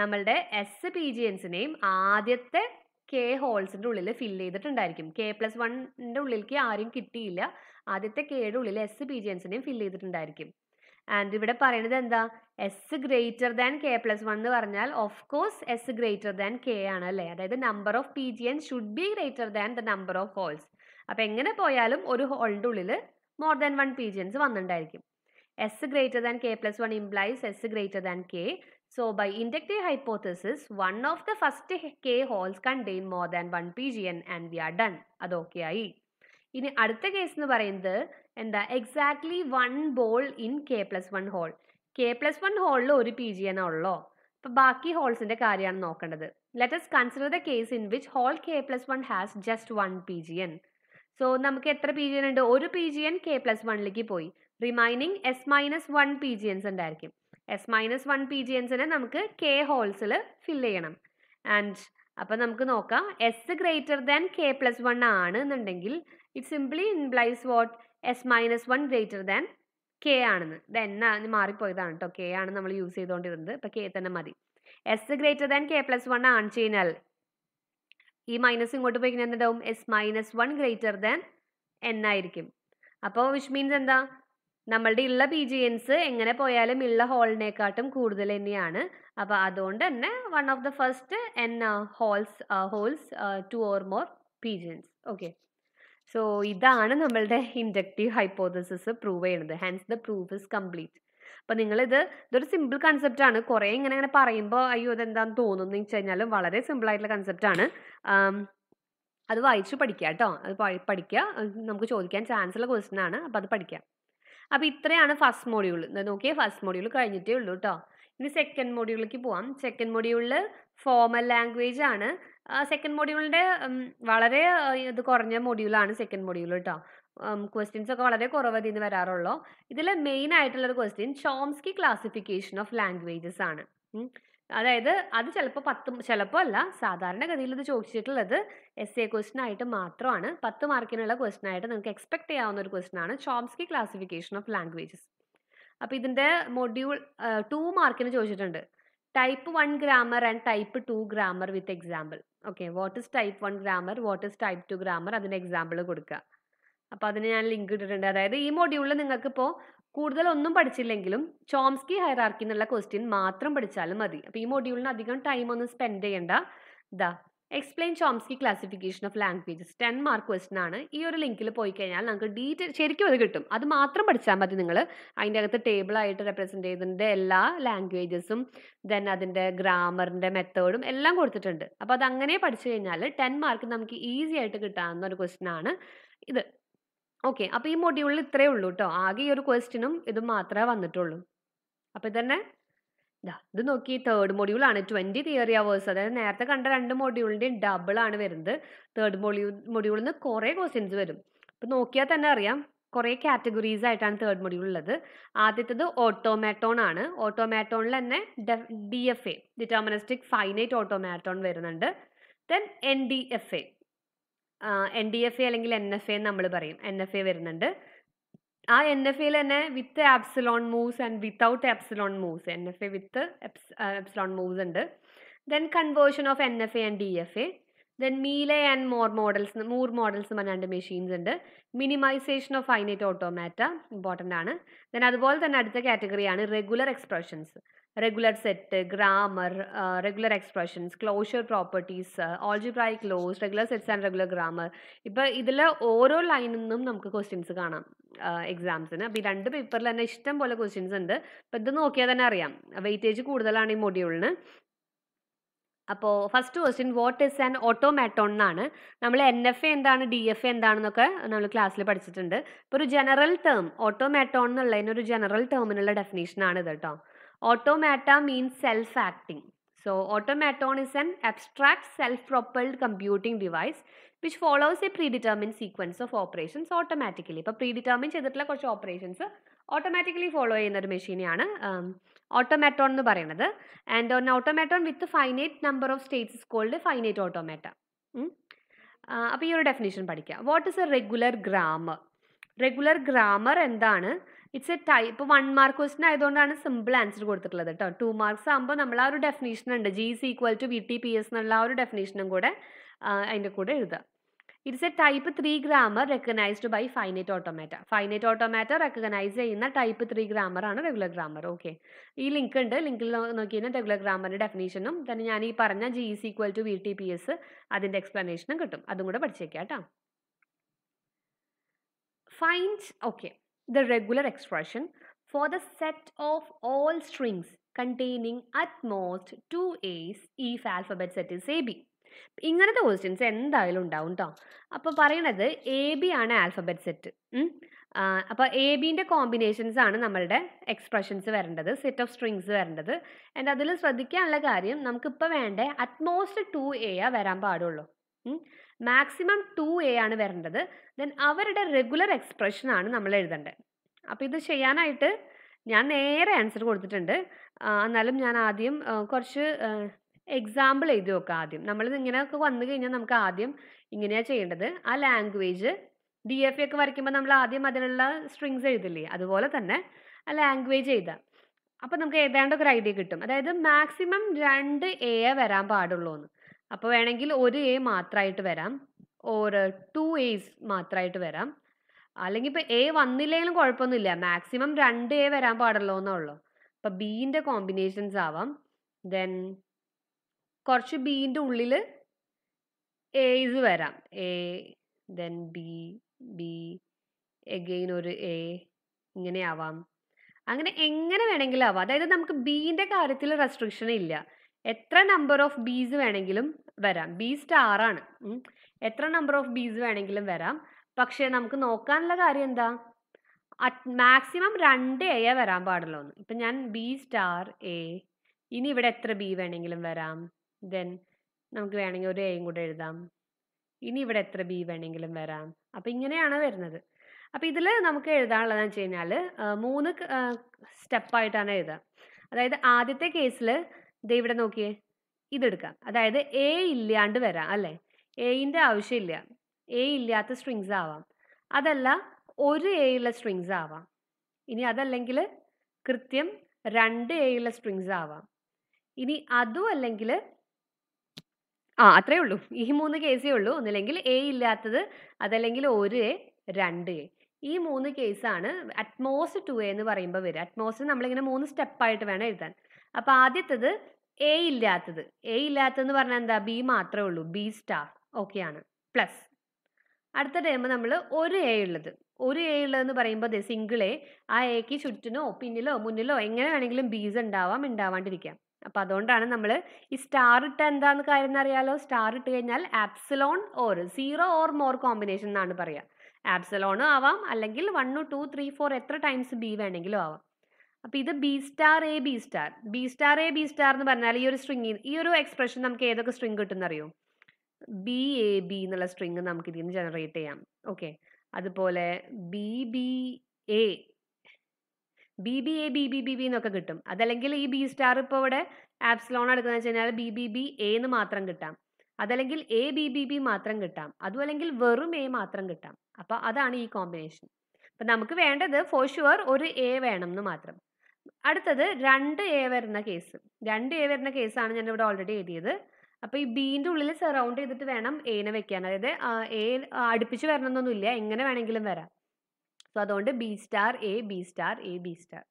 [SPEAKER 1] നമ്മളുടെ എസ് പി ജി എൻസിനെയും ആദ്യത്തെ കെ ഹോൾസിൻ്റെ ഉള്ളിൽ ഫില്ല് ചെയ്തിട്ടുണ്ടായിരിക്കും കെ പ്ലസ് വണ്ണിൻ്റെ ഉള്ളിലേക്ക് ആരും കിട്ടിയില്ല ആദ്യത്തെ കെയുടെ ഉള്ളിൽ എസ് പി ജിയൻസിനെയും ഫില്ല് ചെയ്തിട്ടുണ്ടായിരിക്കും ആൻഡ് ഇവിടെ പറയുന്നത് എന്താ S greater than K plus one എന്ന് പറഞ്ഞാൽ of course S greater than K ആണ് അല്ലേ അതായത് number of P G N should be greater than the number of holes അപ്പം എങ്ങനെ പോയാലും ഒരു ഹോളിൻ്റെ ഉള്ളിൽ more than one P G Ns വന്നിട്ടുണ്ടായിരിക്കും S greater than K plus one implies S greater than K so by inductive hypothesis one of the first K holes contain more than one P G N and we are done അതൊക്കെ ആയി ഇനി അടുത്ത case എന്ന് പറയുന്നത് എന്താ exactly one ball in K plus one hole K plus one ഹോളിൽ ഒരു P G എന്നാ ഉള്ളോ അപ്പൊ ബാക്കി ഹോൾസിന്റെ കാര്യമാണ് നോക്കേണ്ടത് let us consider the case in which hole K plus one has just one P G N so നമുക്ക് എത്ര പി ജി എൻ ഉണ്ട് ഒരു P G N K plus വണ്ണിലേക്ക് പോയി remaining S minus one P G Ns ഉണ്ടായിരിക്കും S minus one P G എൻസിനെ നമുക്ക് K ഹോൾസിൽ ഫിൽ ചെയ്യണം ആൻഡ് അപ്പൊ നമുക്ക് നോക്കാം S greater than K plus one ആണ് എന്നുണ്ടെങ്കിൽ it simply implies what S minus one greater than K ആണെന്ന് ഇത് എന്നാണ് മാറിപ്പോയതാണ് കേട്ടോ കെ ആണ് നമ്മൾ യൂസ് ചെയ്തുകൊണ്ടിരുന്നത് ഇപ്പം കെ തന്നെ മതി S greater than K plus one ആണ് കഴിഞ്ഞാൽ ഈ മൈനസ് ഇങ്ങോട്ട് പോയി കഴിഞ്ഞാൽ എന്താവും S minus one greater than ആയിരിക്കും അപ്പോൾ വിഷ് മീൻസ് എന്താ നമ്മളുടെ ഉള്ള പി ജി എൻസ് എങ്ങനെ പോയാലും ഉള്ള ഹോളിനെക്കാട്ടും കൂടുതൽ തന്നെയാണ് അപ്പോൾ അതുകൊണ്ട് തന്നെ one of the first N holes holes two or more P G Ns okay so ഇതാണ് നമ്മളുടെ ഇൻഡക്റ്റീവ് ഹൈപ്പോതസിസ് പ്രൂവ് ചെയ്യണത് hence the proof is complete അപ്പം നിങ്ങളിത് ഇതൊരു സിമ്പിൾ കൺസെപ്റ്റാണ് കുറെ ഇങ്ങനെ ഇങ്ങനെ പറയുമ്പോൾ അയ്യോ അതെന്താണെന്ന് തോന്നുന്നു വെച്ച് കഴിഞ്ഞാലും വളരെ സിമ്പിളായിട്ടുള്ള കൺസെപ്റ്റാണ് അത് വായിച്ച് പഠിക്കുക കേട്ടോ അത് പഠിക്കുക നമുക്ക് ചോദിക്കാൻ ചാൻസ് ഉള്ള ക്വസ്റ്റൻ ആണ് അപ്പോൾ അത് പഠിക്കാം അപ്പോൾ ഇത്രയാണ് ഫസ്റ്റ് മോഡ്യൂൾ നോക്കിയേ ഫസ്റ്റ് മോഡ്യൂൾ കഴിഞ്ഞിട്ടേ ഉള്ളൂ കേട്ടോ ഇനി സെക്കൻഡ് മോഡ്യൂളിലേക്ക് പോവാം സെക്കൻഡ് മോഡ്യൂളിൽ ഫോമൽ ലാംഗ്വേജ് ആണ് സെക്കൻഡ് മൊഡ്യൂളിൻ്റെ വളരെ ഇത് കുറഞ്ഞ മൊഡ്യൂളാണ് സെക്കൻഡ് മൊഡ്യൂൾ കേട്ടോ ക്വസ്റ്റ്യൻസ് ഒക്കെ വളരെ കുറവ് ഇതിന് വരാറുള്ളൂ ഇതിൽ മെയിൻ ആയിട്ടുള്ളൊരു question Chomsky classification of languages ആണ് അതായത് അത് ചിലപ്പോൾ പത്ത് ചിലപ്പോൾ അല്ല സാധാരണഗതിയിൽ ഇത് ചോദിച്ചിട്ടുള്ളത് എസ് എ ക്വസ്റ്റ്യൻ ആയിട്ട് മാത്രമാണ് പത്ത് മാർക്കിനുള്ള ക്വസ്റ്റ്യൻ ആയിട്ട് നിങ്ങൾക്ക് എക്സ്പെക്ട് ചെയ്യാവുന്ന ഒരു ക്വസ്റ്റ്യൻ ആണ് ചോംസ്കി ക്ലാസിഫിക്കേഷൻ ഓഫ് ലാംഗ്വേജസ് അപ്പോൾ ഇതിൻ്റെ മൊഡ്യൂൾ ടു മാർക്കിന് ചോദിച്ചിട്ടുണ്ട് type one grammar and type two grammar with example okay what is type one grammar what is type two grammar അതിൻ്റെ എക്സാമ്പിൾ കൊടുക്കുക അപ്പോൾ അതിന് ഞാൻ ലിങ്ക് ഇട്ടിട്ടുണ്ട് അതായത് ഈ മൊഡ്യൂളിൽ നിങ്ങൾക്കിപ്പോൾ ഒന്നും പഠിച്ചില്ലെങ്കിലും ചോംസ്കി ഹൈറാർക്കി എന്നുള്ള ക്വസ്റ്റ്യൻ മാത്രം പഠിച്ചാലും മതി അപ്പോൾ ഈ മൊഡ്യൂളിന് അധികം ടൈം ഒന്നും സ്പെൻഡ് ചെയ്യേണ്ട ഇതാ explain Chomsky classification of languages ten mark question ആണ് ഈ ഒരു ലിങ്കിൽ പോയി കഴിഞ്ഞാൽ നമുക്ക് ഡീറ്റെയിൽ ശരിക്കും അത് കിട്ടും അത് മാത്രം പഠിച്ചാൽ മതി നിങ്ങൾ അതിൻ്റെ അകത്ത് ടേബിളായിട്ട് റെപ്രസെൻറ്റ് ചെയ്തിട്ടുണ്ട് എല്ലാ ലാംഗ്വേജസും ദെൻ അതിൻ്റെ ഗ്രാമറിൻ്റെ മെത്തേഡും എല്ലാം കൊടുത്തിട്ടുണ്ട് അപ്പോൾ അതങ്ങനെ പഠിച്ചു കഴിഞ്ഞാൽ ടെൻ മാർക്ക് നമുക്ക് ഈസി ആയിട്ട് കിട്ടാവുന്ന ഒരു ക്വസ്റ്റൻ ആണ് ഇത് ഓക്കെ അപ്പോൾ ഈ മൊഡ്യൂളിൽ ഇത്രയേ ഉള്ളൂ കേട്ടോ ആകെ ഈ ഒരു ക്വസ്റ്റിനും ഇത് മാത്രമേ വന്നിട്ടുള്ളൂ അപ്പോൾ ഇതന്നെ ഇത് നോക്കി തേർഡ് മൊഡ്യൂളാണ് ട്വന്റി തിയറി അവേഴ്സ് അതായത് നേരത്തെ കണ്ട രണ്ട് മോഡ്യൂളിന്റെ ഡബിൾ ആണ് വരുന്നത് തേർഡ് മോഡ്യൂൾ മൊഡ്യൂളിൽ നിന്ന് കുറേ ക്വസ്റ്റ്യൻസ് വരും ഇപ്പൊ നോക്കിയാൽ തന്നെ അറിയാം കുറേ കാറ്റഗറീസ് ആയിട്ടാണ് തേർഡ് മൊഡ്യൂൾ ഉള്ളത് ആദ്യത്തേത് ഓട്ടോമാറ്റോൺ ആണ് ഓട്ടോമാറ്റോണിൽ തന്നെ D F A deterministic finite automaton വരുന്നുണ്ട് then N D F A N D F A അല്ലെങ്കിൽ എൻ എഫ് എ നമ്മൾ പറയും എൻ എഫ് എ വരുന്നുണ്ട് ആ എൻ എഫ് എയിൽ തന്നെ with epsilon moves and without epsilon moves N F A with epsilon moves ഉണ്ട് then conversion of N F A and D F A then Mealy and Moore models Moore models എന്ന് പറഞ്ഞാണ്ട് machines ഉണ്ട് minimization of finite automata important ആണ് then അതുപോലെ തന്നെ അടുത്ത കാറ്റഗറിയാണ് regular expressions regular set, grammar, regular uh, regular expressions, closure properties, uh, algebraic laws, regular sets and regular grammar. ഇപ്പോൾ ഇതിൽ ഓരോ ലൈനിൽ നിന്നും നമുക്ക് ക്വസ്റ്റ്യൻസ് കാണാം എക്സാംസിന് അപ്പോൾ ഈ രണ്ട് പേപ്പറിൽ തന്നെ ഇഷ്ടം പോലെ ക്വസ്റ്റ്യൻസ് ഉണ്ട് അപ്പോൾ ഇത് നോക്കിയാൽ തന്നെ അറിയാം വെയിറ്റേജ് കൂടുതലാണ് ഈ മൊഡ്യൂളിന് അപ്പോൾ first question what is an automaton എന്നാണ് നമ്മൾ എൻ എഫ് എ എന്താണ് ഡി എഫ് എ എന്താണെന്നൊക്കെ നമ്മൾ ക്ലാസ്സിൽ പഠിച്ചിട്ടുണ്ട് ഇപ്പോൾ ഒരു ജനറൽ ടേം ഓട്ടോമാറ്റോൺ എന്നുള്ളതിനൊരു ജനറൽ ടേമിനുള്ള ആണ് ഇത് കേട്ടോ Automata means self acting. So, automaton is an abstract self propelled computing device which follows a predetermined sequence of operations automatically. ഇപ്പോൾ predetermine ചെയ്തിട്ടുള്ള കുറച്ച് ഓപ്പറേഷൻസ് ഓട്ടോമാറ്റിക്കലി ഫോളോ ചെയ്യുന്ന ഒരു മെഷീനെയാണ് ഓട്ടോമാറ്റോൺ എന്ന് പറയുന്നത് and an automaton with finite number of states is called finite automata അപ്പോൾ ഈ ഒരു ഡെഫിനേഷൻ പഠിക്കുക what is a regular grammar regular grammar എന്താണ് it's a type one mark question ആയതുകൊണ്ടാണ് സിമ്പിൾ ആൻസർ കൊടുത്തിട്ടുള്ളത് കേട്ടോ ടു മാർക്സ് ആകുമ്പോൾ നമ്മൾ ആ ഒരു ഡെഫിനേഷൻ ഉണ്ട് G is equal to V T P S എന്നുള്ള ആ ഒരു ഡെഫിനേഷനും കൂടെ അതിൻ്റെ കൂടെ എഴുതുക it's a type three grammar recognised by finite automata finite automata recognise ചെയ്യുന്ന ടൈപ്പ് ത്രീ ആണ് റെഗുലർ ഗ്രാമർ ഓക്കെ ഈ ലിങ്ക് ഉണ്ട് ലിങ്കിൽ നോക്കിയാൽ റെഗുലർ ഗ്രാമറിൻ്റെ ഡെഫിനേഷനും തന്നെ ഞാൻ ഈ പറഞ്ഞ G is equal to V T P S അതിൻ്റെ എക്സ്പ്ലനേഷനും കിട്ടും അതും കൂടെ പഠിച്ചേക്കാം കേട്ടോ ഫൈൻസ് okay the regular expression for the set of all strings containing at most two A's if alphabet set is AB. ഇങ്ങനത്തെ ക്വസ്റ്റ്യൻസ് എന്തായാലും ഉണ്ടാവും കേട്ടോ അപ്പോൾ പറയണത് എ ബി ആണ് ആൽഫബറ്റ് സെറ്റ് അപ്പോൾ എ ബിൻ്റെ കോമ്പിനേഷൻസ് ആണ് നമ്മളുടെ എക്സ്പ്രഷൻസ് വരേണ്ടത് സെറ്റ് ഓഫ് സ്ട്രിങ്സ് വരേണ്ടത് എൻ്റെ അതിൽ ശ്രദ്ധിക്കാനുള്ള കാര്യം നമുക്കിപ്പോൾ വേണ്ട അറ്റ്മോസ്റ്റ് ടു എ ആ വരാൻ പാടുള്ളൂ മാക്സിമം ടു എ ആണ് വരേണ്ടത് ദെൻ അവരുടെ റെഗുലർ എക്സ്പ്രഷൻ ആണ് നമ്മൾ എഴുതേണ്ടത് അപ്പോൾ ഇത് ചെയ്യാനായിട്ട് ഞാൻ നേരെ ആൻസർ കൊടുത്തിട്ടുണ്ട് എന്നാലും ഞാൻ ആദ്യം കുറച്ച് എക്സാമ്പിൾ എഴുതി നോക്കാം ആദ്യം നമ്മൾ ഇങ്ങനെയൊക്കെ വന്നു കഴിഞ്ഞാൽ നമുക്ക് ആദ്യം ഇങ്ങനെയാണ് ചെയ്യേണ്ടത് ആ ലാംഗ്വേജ് ഡി എഫ് ഒക്കെ വരയ്ക്കുമ്പോൾ നമ്മൾ ആദ്യം അതിനുള്ള സ്ട്രിങ്സ് എഴുതില്ലേ അതുപോലെ തന്നെ ആ ലാംഗ്വേജ് എഴുതാം അപ്പോൾ നമുക്ക് ഏതാണ്ടൊക്കെ ഒരു ഐഡിയ കിട്ടും അതായത് മാക്സിമം രണ്ട് എ വരാൻ പാടുള്ളൂ എന്ന് അപ്പോൾ വേണമെങ്കിൽ ഒരു എ മാത്രമായിട്ട് വരാം ഓർ ടു എസ് മാത്രമായിട്ട് വരാം അല്ലെങ്കിൽ ഇപ്പൊ എ വന്നില്ലെങ്കിലും കുഴപ്പമൊന്നുമില്ല മാക്സിമം രണ്ട് എ വരാൻ പാടുള്ളൂ എന്നുള്ളൂ അപ്പൊ ബീൻ്റെ കോമ്പിനേഷൻസ് ആവാം ദെൻ കുറച്ച് ബീൻ്റെ ഉള്ളിൽ എയ്സ് വരാം A then B B again ഒരു എ ഇങ്ങനെ ആവാം അങ്ങനെ എങ്ങനെ വേണമെങ്കിലും ആവാം അതായത് നമുക്ക് ബീൻ്റെ കാര്യത്തിൽ റെസ്ട്രിക്ഷൻ ഇല്ല എത്ര നമ്പർ ഓഫ് ബീസ് വേണമെങ്കിലും വരാം ബി സ്റ്റാർ ആണ് എത്ര നമ്പർ ഓഫ് ബീസ് വേണമെങ്കിലും വരാം പക്ഷേ നമുക്ക് നോക്കാനുള്ള കാര്യം എന്താ മാക്സിമം രണ്ട് എ വരാൻ പാടുള്ളൂ ഒന്ന് ഇപ്പം ഞാൻ ബി സ്റ്റാർ എ ഇനി ഇവിടെ എത്ര ബി വേണമെങ്കിലും വരാം ദെൻ നമുക്ക് വേണമെങ്കിൽ ഒരു എയും കൂടെ എഴുതാം ഇനി ഇവിടെ എത്ര ബി വേണമെങ്കിലും വരാം അപ്പം ഇങ്ങനെയാണ് വരുന്നത് അപ്പം ഇതിൽ നമുക്ക് എഴുതാനുള്ളതെന്ന് വെച്ച് കഴിഞ്ഞാൽ മൂന്ന് സ്റ്റെപ്പായിട്ടാണ് എഴുതുക അതായത് ആദ്യത്തെ കേസിൽ ദേ ഇവിടെ നോക്കിയേ ഇതെടുക്കാം അതായത് എ ഇല്ലാണ്ട് വരാം അല്ലേ എയിൻ്റെ ആവശ്യമില്ല എ ഇല്ലാത്ത സ്ട്രിങ്സ് ആവാം അതല്ല ഒരു എ ഉള്ള സ്ട്രിങ്സ് ആവാം ഇനി അതല്ലെങ്കിൽ കൃത്യം രണ്ട് എ ഉള്ള സ്ട്രിങ്സ് ആവാം ഇനി അതും അല്ലെങ്കിൽ ആ അത്രേ ഉള്ളൂ ഈ മൂന്ന് കേസേ ഉള്ളൂ ഒന്നില്ലെങ്കിൽ എ ഇല്ലാത്തത് അതല്ലെങ്കിൽ ഒരു എ രണ്ട് എ ഈ മൂന്ന് കേസാണ് അറ്റ്മോസ് ടു എ എന്ന് പറയുമ്പോൾ വരിക അറ്റ്മോസ് നമ്മളിങ്ങനെ മൂന്ന് സ്റ്റെപ്പായിട്ട് വേണം എഴുതാൻ അപ്പോൾ ആദ്യത്തത് എ ഇല്ലാത്തത് എ ഇല്ലാത്തതെന്ന് പറഞ്ഞാൽ എന്താ ബി മാത്രമേ ഉള്ളൂ ബി സ്റ്റാർ ഓക്കെയാണ് ആണ് പ്ലസ് അടുത്ത ടൈം നമ്മൾ ഒരു എ ഉള്ളത് ഒരു എ ഉള്ളതെന്ന് പറയുമ്പോൾ അതെ സിംഗിൾ എ ആ എക്ക് ചുറ്റിനോ പിന്നിലോ മുന്നിലോ എങ്ങനെ വേണമെങ്കിലും ബീസ് ഉണ്ടാവാം ഉണ്ടാവാണ്ടിരിക്കാം അപ്പം അതുകൊണ്ടാണ് നമ്മൾ ഈ സ്റ്റാർ ഇട്ട എന്താന്ന് കാര്യം എന്നറിയാലോ സ്റ്റാർ ഇട്ട് കഴിഞ്ഞാൽ epsilon or zero or more combination എന്നാണ് പറയുക ആപ്സലോണോ ആവാം അല്ലെങ്കിൽ വൺ ടു ത്രീ ഫോർ എത്ര ടൈംസ് ബി വേണമെങ്കിലും ആവാം അപ്പോൾ ഇത് B star A B star B star A B star എന്ന് പറഞ്ഞാൽ ഈ ഒരു സ്ട്രിങ്ങിൽ ഈ ഒരു എക്സ്പ്രഷൻ നമുക്ക് ഏതൊക്കെ സ്ട്രിങ് അറിയോ ബി എ ബി എന്നുള്ള സ്ട്രിങ് നമുക്ക് ഇതിൽ നിന്ന് ജനറേറ്റ് ചെയ്യാം ഓക്കെ അതുപോലെ B B A B B A B B B B എന്നൊക്കെ കിട്ടും അതല്ലെങ്കിൽ ഈ ബി സ്റ്റാർ ഇപ്പോൾ ഇവിടെ ആപ്സിലോൺ എടുക്കുന്നത് വെച്ച് കഴിഞ്ഞാൽ ബി ബി ബി എ എന്ന് മാത്രം കിട്ടാം അതല്ലെങ്കിൽ എ ബി ബി ബി മാത്രം കിട്ടാം അതുമല്ലെങ്കിൽ വെറും എ മാത്രം കിട്ടാം അപ്പോൾ അതാണ് ഈ കോമ്പിനേഷൻ അപ്പം നമുക്ക് വേണ്ടത് ഫോർ ഷുവർ ഒരു എ വേണം എന്ന് മാത്രം അടുത്തത് രണ്ട് എ വരുന്ന കേസ് രണ്ട് എ വരുന്ന കേസാണ് ഞാൻ ഇവിടെ ഓൾറെഡി എഴുതിയത് അപ്പോൾ ഈ ബീൻ്റെ ഉള്ളിൽ സറൗണ്ട് ചെയ്തിട്ട് വേണം എനെ വെക്കാൻ അതായത് എ അടുപ്പിച്ച് വരണമെന്നൊന്നുമില്ല എങ്ങനെ വേണമെങ്കിലും വരാം സോ അതുകൊണ്ട് B star A B star A B star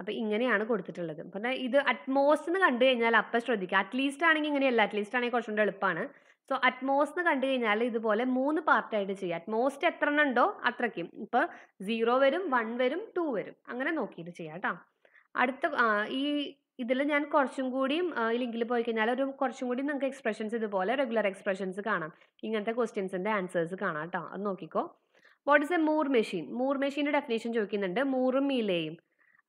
[SPEAKER 1] അപ്പോൾ ഇങ്ങനെയാണ് കൊടുത്തിട്ടുള്ളത് പിന്നെ ഇത് അറ്റ്മോസ്റ്റ് എന്ന് കണ്ടു കഴിഞ്ഞാൽ അപ്പം ശ്രദ്ധിക്കുക അറ്റ്ലീസ്റ്റ് ആണെങ്കിൽ ഇങ്ങനെയല്ല അറ്റ്ലീസ്റ്റ് ആണെങ്കിൽ കുറച്ചുകൂടെ എളുപ്പമാണ് സോ അറ്റ്മോസ് എന്ന് കണ്ടു കഴിഞ്ഞാൽ ഇതുപോലെ മൂന്ന് പാർട്ടായിട്ട് ചെയ്യാം അറ്റ്മോസ്റ്റ് എത്ര എണ്ണം ഉണ്ടോ അത്രയ്ക്കും ഇപ്പോൾ സീറോ വരും വൺ വരും ടു വരും അങ്ങനെ നോക്കിയിട്ട് ചെയ്യാം കേട്ടോ അടുത്ത ഈ ഇതിൽ ഞാൻ കുറച്ചും കൂടിയും ലിങ്കിൽ പോയി കഴിഞ്ഞാൽ ഒരു കുറച്ചും കൂടി നിങ്ങൾക്ക് എക്സ്പ്രഷൻസ് ഇതുപോലെ റെഗുലർ എക്സ്പ്രഷൻസ് കാണാം ഇങ്ങനത്തെ ക്വസ്റ്റ്യൻസിൻ്റെ ആൻസേഴ്സ് കാണാം കേട്ടോ അത് നോക്കിക്കോ what is a Moore machine Moore മെഷീൻ്റെ ഡെഫിനേഷൻ ചോദിക്കുന്നുണ്ട് മൂറും മീലയും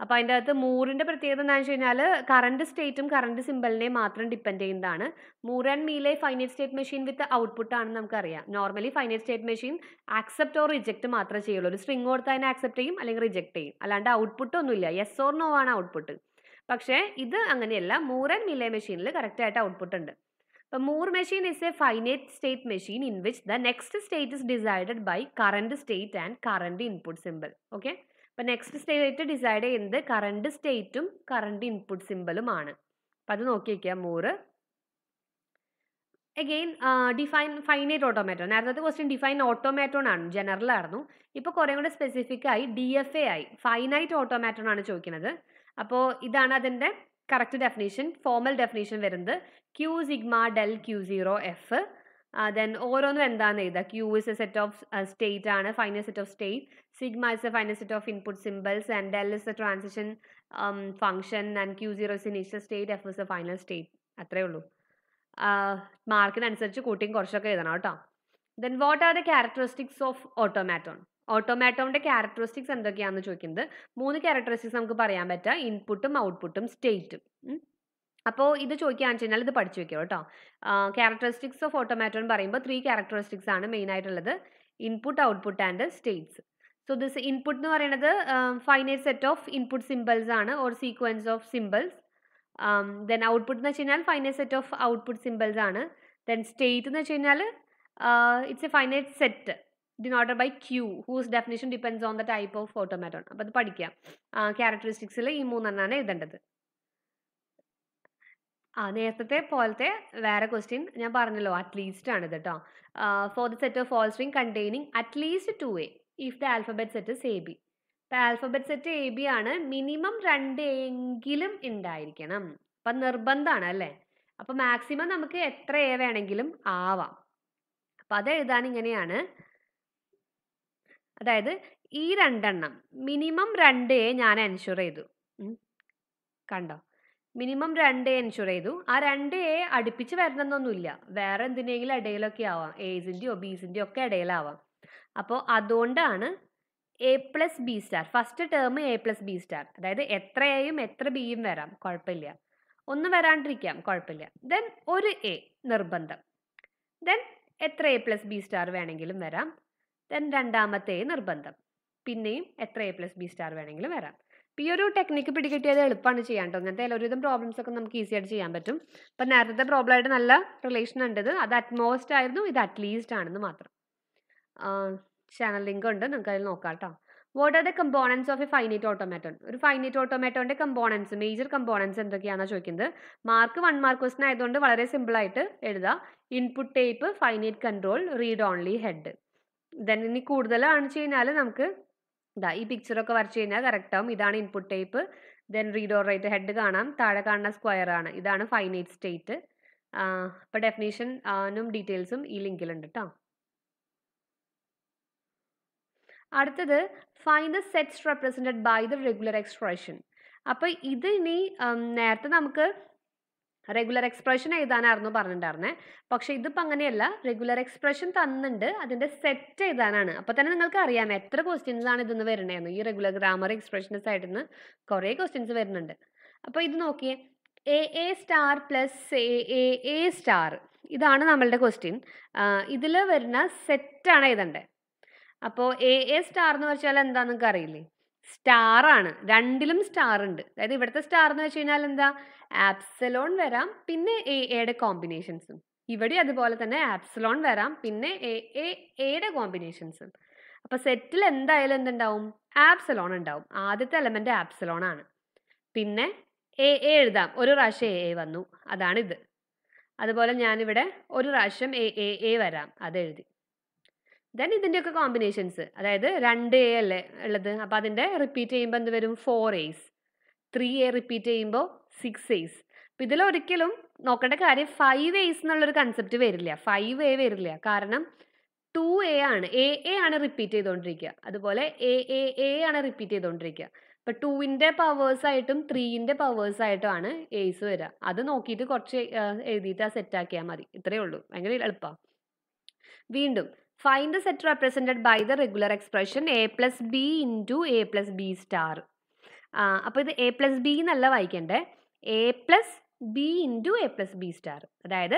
[SPEAKER 1] അപ്പോൾ അതിൻ്റെ അകത്ത് മൂറിൻ്റെ പ്രത്യേകത എന്താണെന്ന് വെച്ച് കഴിഞ്ഞാൽ കറണ്ട് സ്റ്റേറ്റും കറണ്ട് സിമ്പലിനെയും മാത്രം ഡിപ്പെൻഡ് ചെയ്യുന്നതാണ് Moore and Mealy finite state machine with output ആണെന്ന് നമുക്കറിയാം normally finite state machine accept or reject മാത്രമേ ചെയ്യുള്ളൂ ഒരു സ്ട്രിങ് കൊടുത്ത് അതിനെ ആക്സെപ്റ്റ് ചെയ്യും അല്ലെങ്കിൽ റിജക്റ്റ് ചെയ്യും അല്ലാണ്ട് ഔട്ട്പുട്ട് ഒന്നുമില്ല യെസ് ഓർ നോ ആണ് ഔട്ട്പുട്ട് പക്ഷേ ഇത് അങ്ങനെയല്ല മൂർ ആൻഡ് മീലെ മെഷീനിൽ കറക്റ്റായിട്ട് ഔട്ട്പുട്ട് ഉണ്ട് അപ്പം Moore machine is a finite state machine in which the next state is decided by current state and current input symbol okay അപ്പം നെക്സ്റ്റ് സ്റ്റേറ്റ് ഡിസൈഡ് ചെയ്യുന്നത് കറണ്ട് സ്റ്റേറ്റും കറണ്ട് ഇൻപുട്ട് സിമ്പിളും ആണ് അപ്പം അത് നോക്കി Moore again define finite automaton നേരത്തെ question define automaton ആണ് ജനറൽ ആയിരുന്നു ഇപ്പോൾ കുറേ കൂടെ സ്പെസിഫിക് ആയി ഡി എഫ് എ ആയി ഫൈനൈറ്റ് ഓട്ടോമാറ്റോൺ ആണ് ചോദിക്കുന്നത് അപ്പോൾ ഇതാണ് അതിൻ്റെ കറക്റ്റ് ഡെഫിനേഷൻ ഫോമൽ ഡെഫിനേഷൻ വരുന്നത് Q sigma del Q zero F then ഓരോന്നും എന്താണെന്ന് എഴുതുക Q is a set of state ആണ് final set of state sigma is a final set of input symbols and del is a transition function and Q zero is initial state F is a final state അത്രേ ഉള്ളൂ മാർക്കിനനുസരിച്ച് കൂട്ടിയും കുറച്ചൊക്കെ എഴുതണം കേട്ടോ then what are the characteristics of automaton ഓട്ടോമാറ്റോണിൻ്റെ characteristics എന്തൊക്കെയാണെന്ന് ചോദിക്കുന്നത് മൂന്ന് ക്യാരക്ടറിസ്റ്റിക്സ് നമുക്ക് പറയാൻ പറ്റുക ഇൻപുട്ടും ഔട്ട്പുട്ടും സ്റ്റേറ്റും അപ്പോൾ ഇത് ചോദിക്കുകയാണെന്ന് വെച്ച് കഴിഞ്ഞാൽ ഇത് പഠിച്ചു വെക്കുക കേട്ടോ ക്യാരക്ടറിസ്റ്റിക്സ് ഓഫ് ഓട്ടോമാറ്റോ എന്ന് പറയുമ്പോൾ ത്രീ ക്യാരക്ടറിസ്റ്റിക്സ് ആണ് മെയിൻ ആയിട്ടുള്ളത് input output and states so this input എന്ന് പറയുന്നത് finite set of input symbols ആണ് or sequence of symbols then output എന്ന് വെച്ച് കഴിഞ്ഞാൽ finite set of output symbols ആണ് ദെൻ സ്റ്റേറ്റ് എന്ന് വെച്ച് കഴിഞ്ഞാൽ it's a finite set denoted by Q whose definition depends on the type of automaton അപ്പോൾ അത് പഠിക്കാം ക്യാരക്ടറിസ്റ്റിക്സിൽ ഈ മൂന്നെണ്ണമാണ് എഴുതേണ്ടത് ആ നേരത്തെ പോലത്തെ വേറെ ക്വസ്റ്റ്യൻ ഞാൻ പറഞ്ഞല്ലോ അറ്റ്ലീസ്റ്റ് ആണ് കേട്ടോ ഫോർ ദ സെറ്റ് ഓഫ് ഫോൾസ് string containing at least two A if the alphabet set is A B ഇപ്പം ആൽഫബറ്റ് സെറ്റ് എ ബി ആണ് മിനിമം രണ്ട് എങ്കിലും ഉണ്ടായിരിക്കണം അപ്പം നിർബന്ധമാണ് അല്ലേ അപ്പം മാക്സിമം നമുക്ക് എത്ര എ വേണമെങ്കിലും ആവാം അപ്പം അത് എഴുതാൻ ഇങ്ങനെയാണ് അതായത് ഈ രണ്ടെണ്ണം മിനിമം രണ്ട് എ ഞാൻ എൻഷുർ ചെയ്തു കണ്ടോ മിനിമം രണ്ട് എൻഷുർ ചെയ്തു ആ രണ്ട് എ അടുപ്പിച്ച് വരണമെന്നൊന്നുമില്ല വേറെ എന്തിനെങ്കിലും ഇടയിലൊക്കെ ആവാം എയ്സിൻ്റെയോ ബീസിൻ്റെയോ ഒക്കെ ഇടയിലാവാം അപ്പോൾ അതുകൊണ്ടാണ് A plus B star first term A plus B star അതായത് എത്ര എയും എത്ര ബിയും വരാം കുഴപ്പമില്ല ഒന്നും വരാണ്ടിരിക്കാം കുഴപ്പമില്ല ദെൻ ഒരു എ നിർബന്ധം ദെൻ എത്ര എ പ്ലസ് ബി സ്റ്റാർ വേണമെങ്കിലും വരാം ദെൻ രണ്ടാമത്തെ എ നിർബന്ധം പിന്നെയും എത്ര എ പ്ലസ് ബി സ്റ്റാർ വേണമെങ്കിലും വരാം അപ്പോൾ ഈ ഒരു ടെക്നിക്ക് പിടികിട്ടിയത് എളുപ്പമാണ് ചെയ്യാൻ കേട്ടോ ഇങ്ങനത്തെ പ്രോബ്ലംസ് ഒക്കെ നമുക്ക് ഈസി ആയിട്ട് ചെയ്യാൻ പറ്റും അപ്പം നേരത്തെ പ്രോബ്ലമായിട്ട് നല്ല റിലേഷൻ ഉണ്ട് ഇത് അത് അറ്റ്മോസ്റ്റ് ആയിരുന്നു ഇത് അറ്റ്ലീസ്റ്റ് ആണെന്ന് മാത്രം ചാനൽ ലിങ്ക് ഉണ്ട് നിങ്ങൾക്ക് അതിൽ നോക്കാം കേട്ടോ what are the components of a finite automaton ഒരു ഫൈനൈറ്റ് ഓട്ടോമാറ്റോൻ്റെ കമ്പോണൻസ് മേജർ കമ്പോണൻസ് എന്തൊക്കെയാണെന്ന് ചോദിക്കുന്നത് മാർക്ക് വൺ മാർക്ക് ക്വസ്റ്റൻ ആയതുകൊണ്ട് വളരെ സിമ്പിളായിട്ട് എഴുതാം input tape finite control read only head then ഇനി കൂടുതൽ കാണിച്ചു കഴിഞ്ഞാൽ നമുക്ക് ഇതാ ഈ പിക്ചറൊക്കെ വരച്ചു കഴിഞ്ഞാൽ കറക്റ്റ് ആവും ഇതാണ് input tape then read or write head കാണാം താഴെ കാണുന്ന സ്ക്വയർ ആണ് ഇതാണ് ഫൈനൈറ്റ് സ്റ്റേറ്റ് അപ്പോൾ ഡെഫിനേഷനും ഡീറ്റെയിൽസും ഈ ലിങ്കിലുണ്ട് കേട്ടോ അടുത്തത് find the sets represented by the regular expression അപ്പോൾ ഇത് ഇനി നേരത്തെ നമുക്ക് റെഗുലർ എക്സ്പ്രഷൻ എഴുതാനായിരുന്നു പറഞ്ഞിട്ടുണ്ടായിരുന്നത് പക്ഷെ ഇതിപ്പോൾ അങ്ങനെയല്ല റെഗുലർ എക്സ്പ്രഷൻ തന്നിട്ടുണ്ട് അതിൻ്റെ സെറ്റ് എഴുതാനാണ് അപ്പോൾ തന്നെ നിങ്ങൾക്ക് അറിയാം എത്ര ക്വസ്റ്റ്യൻസ് ആണ് ഇതിന്ന് വരണേന്ന് ഈ റെഗുലർ ഗ്രാമർ എക്സ്പ്രഷൻ്റെ സൈഡിൽ നിന്ന് കുറേ ക്വസ്റ്റ്യൻസ് വരുന്നുണ്ട് അപ്പോൾ ഇത് നോക്കിയേ A A star plus A A A star ഇതാണ് നമ്മളുടെ ക്വസ്റ്റ്യൻ ഇതിൽ വരുന്ന സെറ്റാണ് എഴുതണ്ടേ അപ്പോൾ എ എ സ്റ്റാർ എന്ന് വെച്ചാൽ എന്താണെന്ന് നിങ്ങൾക്ക് അറിയില്ലേ സ്റ്റാർ ആണ് രണ്ടിലും സ്റ്റാർ ഉണ്ട് അതായത് ഇവിടുത്തെ സ്റ്റാർ എന്ന് വെച്ച് കഴിഞ്ഞാൽ എന്താ ആപ്സലോൺ വരാം പിന്നെ എ എയുടെ കോമ്പിനേഷൻസും ഇവിടെ അതുപോലെ തന്നെ ആപ്സലോൺ വരാം പിന്നെ എ എ എയുടെ കോമ്പിനേഷൻസും അപ്പൊ സെറ്റിൽ എന്തായാലും എന്തുണ്ടാവും ആപ്സലോൺ ഉണ്ടാവും ആദ്യത്തെ എലമെന്റ് ആപ്സലോൺ ആണ് പിന്നെ എ എ എഴുതാം ഒരു പ്രാവശ്യം എ എ വന്നു അതാണിത് അതുപോലെ ഞാനിവിടെ ഒരു പ്രാവശ്യം എ എ എ വരാം അത് എഴുതി ദെൻ ഇതിൻ്റെയൊക്കെ കോമ്പിനേഷൻസ് അതായത് രണ്ട് എ അല്ലേ ഉള്ളത് അപ്പോൾ അതിൻ്റെ റിപ്പീറ്റ് ചെയ്യുമ്പോൾ എന്ത് വരും four A's three A repeat ചെയ്യുമ്പോൾ സിക്സ് എയ്സ് അപ്പം ഇതിലൊരിക്കലും നോക്കേണ്ട കാര്യം ഫൈവ് എയ്സ് എന്നുള്ളൊരു കൺസെപ്റ്റ് വരില്ല ഫൈവ് എ വരില്ല കാരണം ടു എ ആണ് എ എ ആണ് റിപ്പീറ്റ് ചെയ്തുകൊണ്ടിരിക്കുക അതുപോലെ എ എ എ ആണ് റിപ്പീറ്റ് ചെയ്തുകൊണ്ടിരിക്കുക ഇപ്പം ടുവിൻ്റെ പവേഴ്സായിട്ടും ത്രീയിൻ്റെ പവേഴ്സായിട്ടുമാണ് എയ്സ് വരിക അത് നോക്കിയിട്ട് കുറച്ച് എഴുതിയിട്ട് ആ സെറ്റാക്കിയാൽ മതി ഇത്രയേ ഉള്ളൂ ഭയങ്കര എളുപ്പമാണ് വീണ്ടും find the set represented by the regular expression A plus B into A plus B star അപ്പോൾ ഇത് എ പ്ലസ് ബി എന്നല്ല വായിക്കണ്ടേ A plus B into A plus B star അതായത്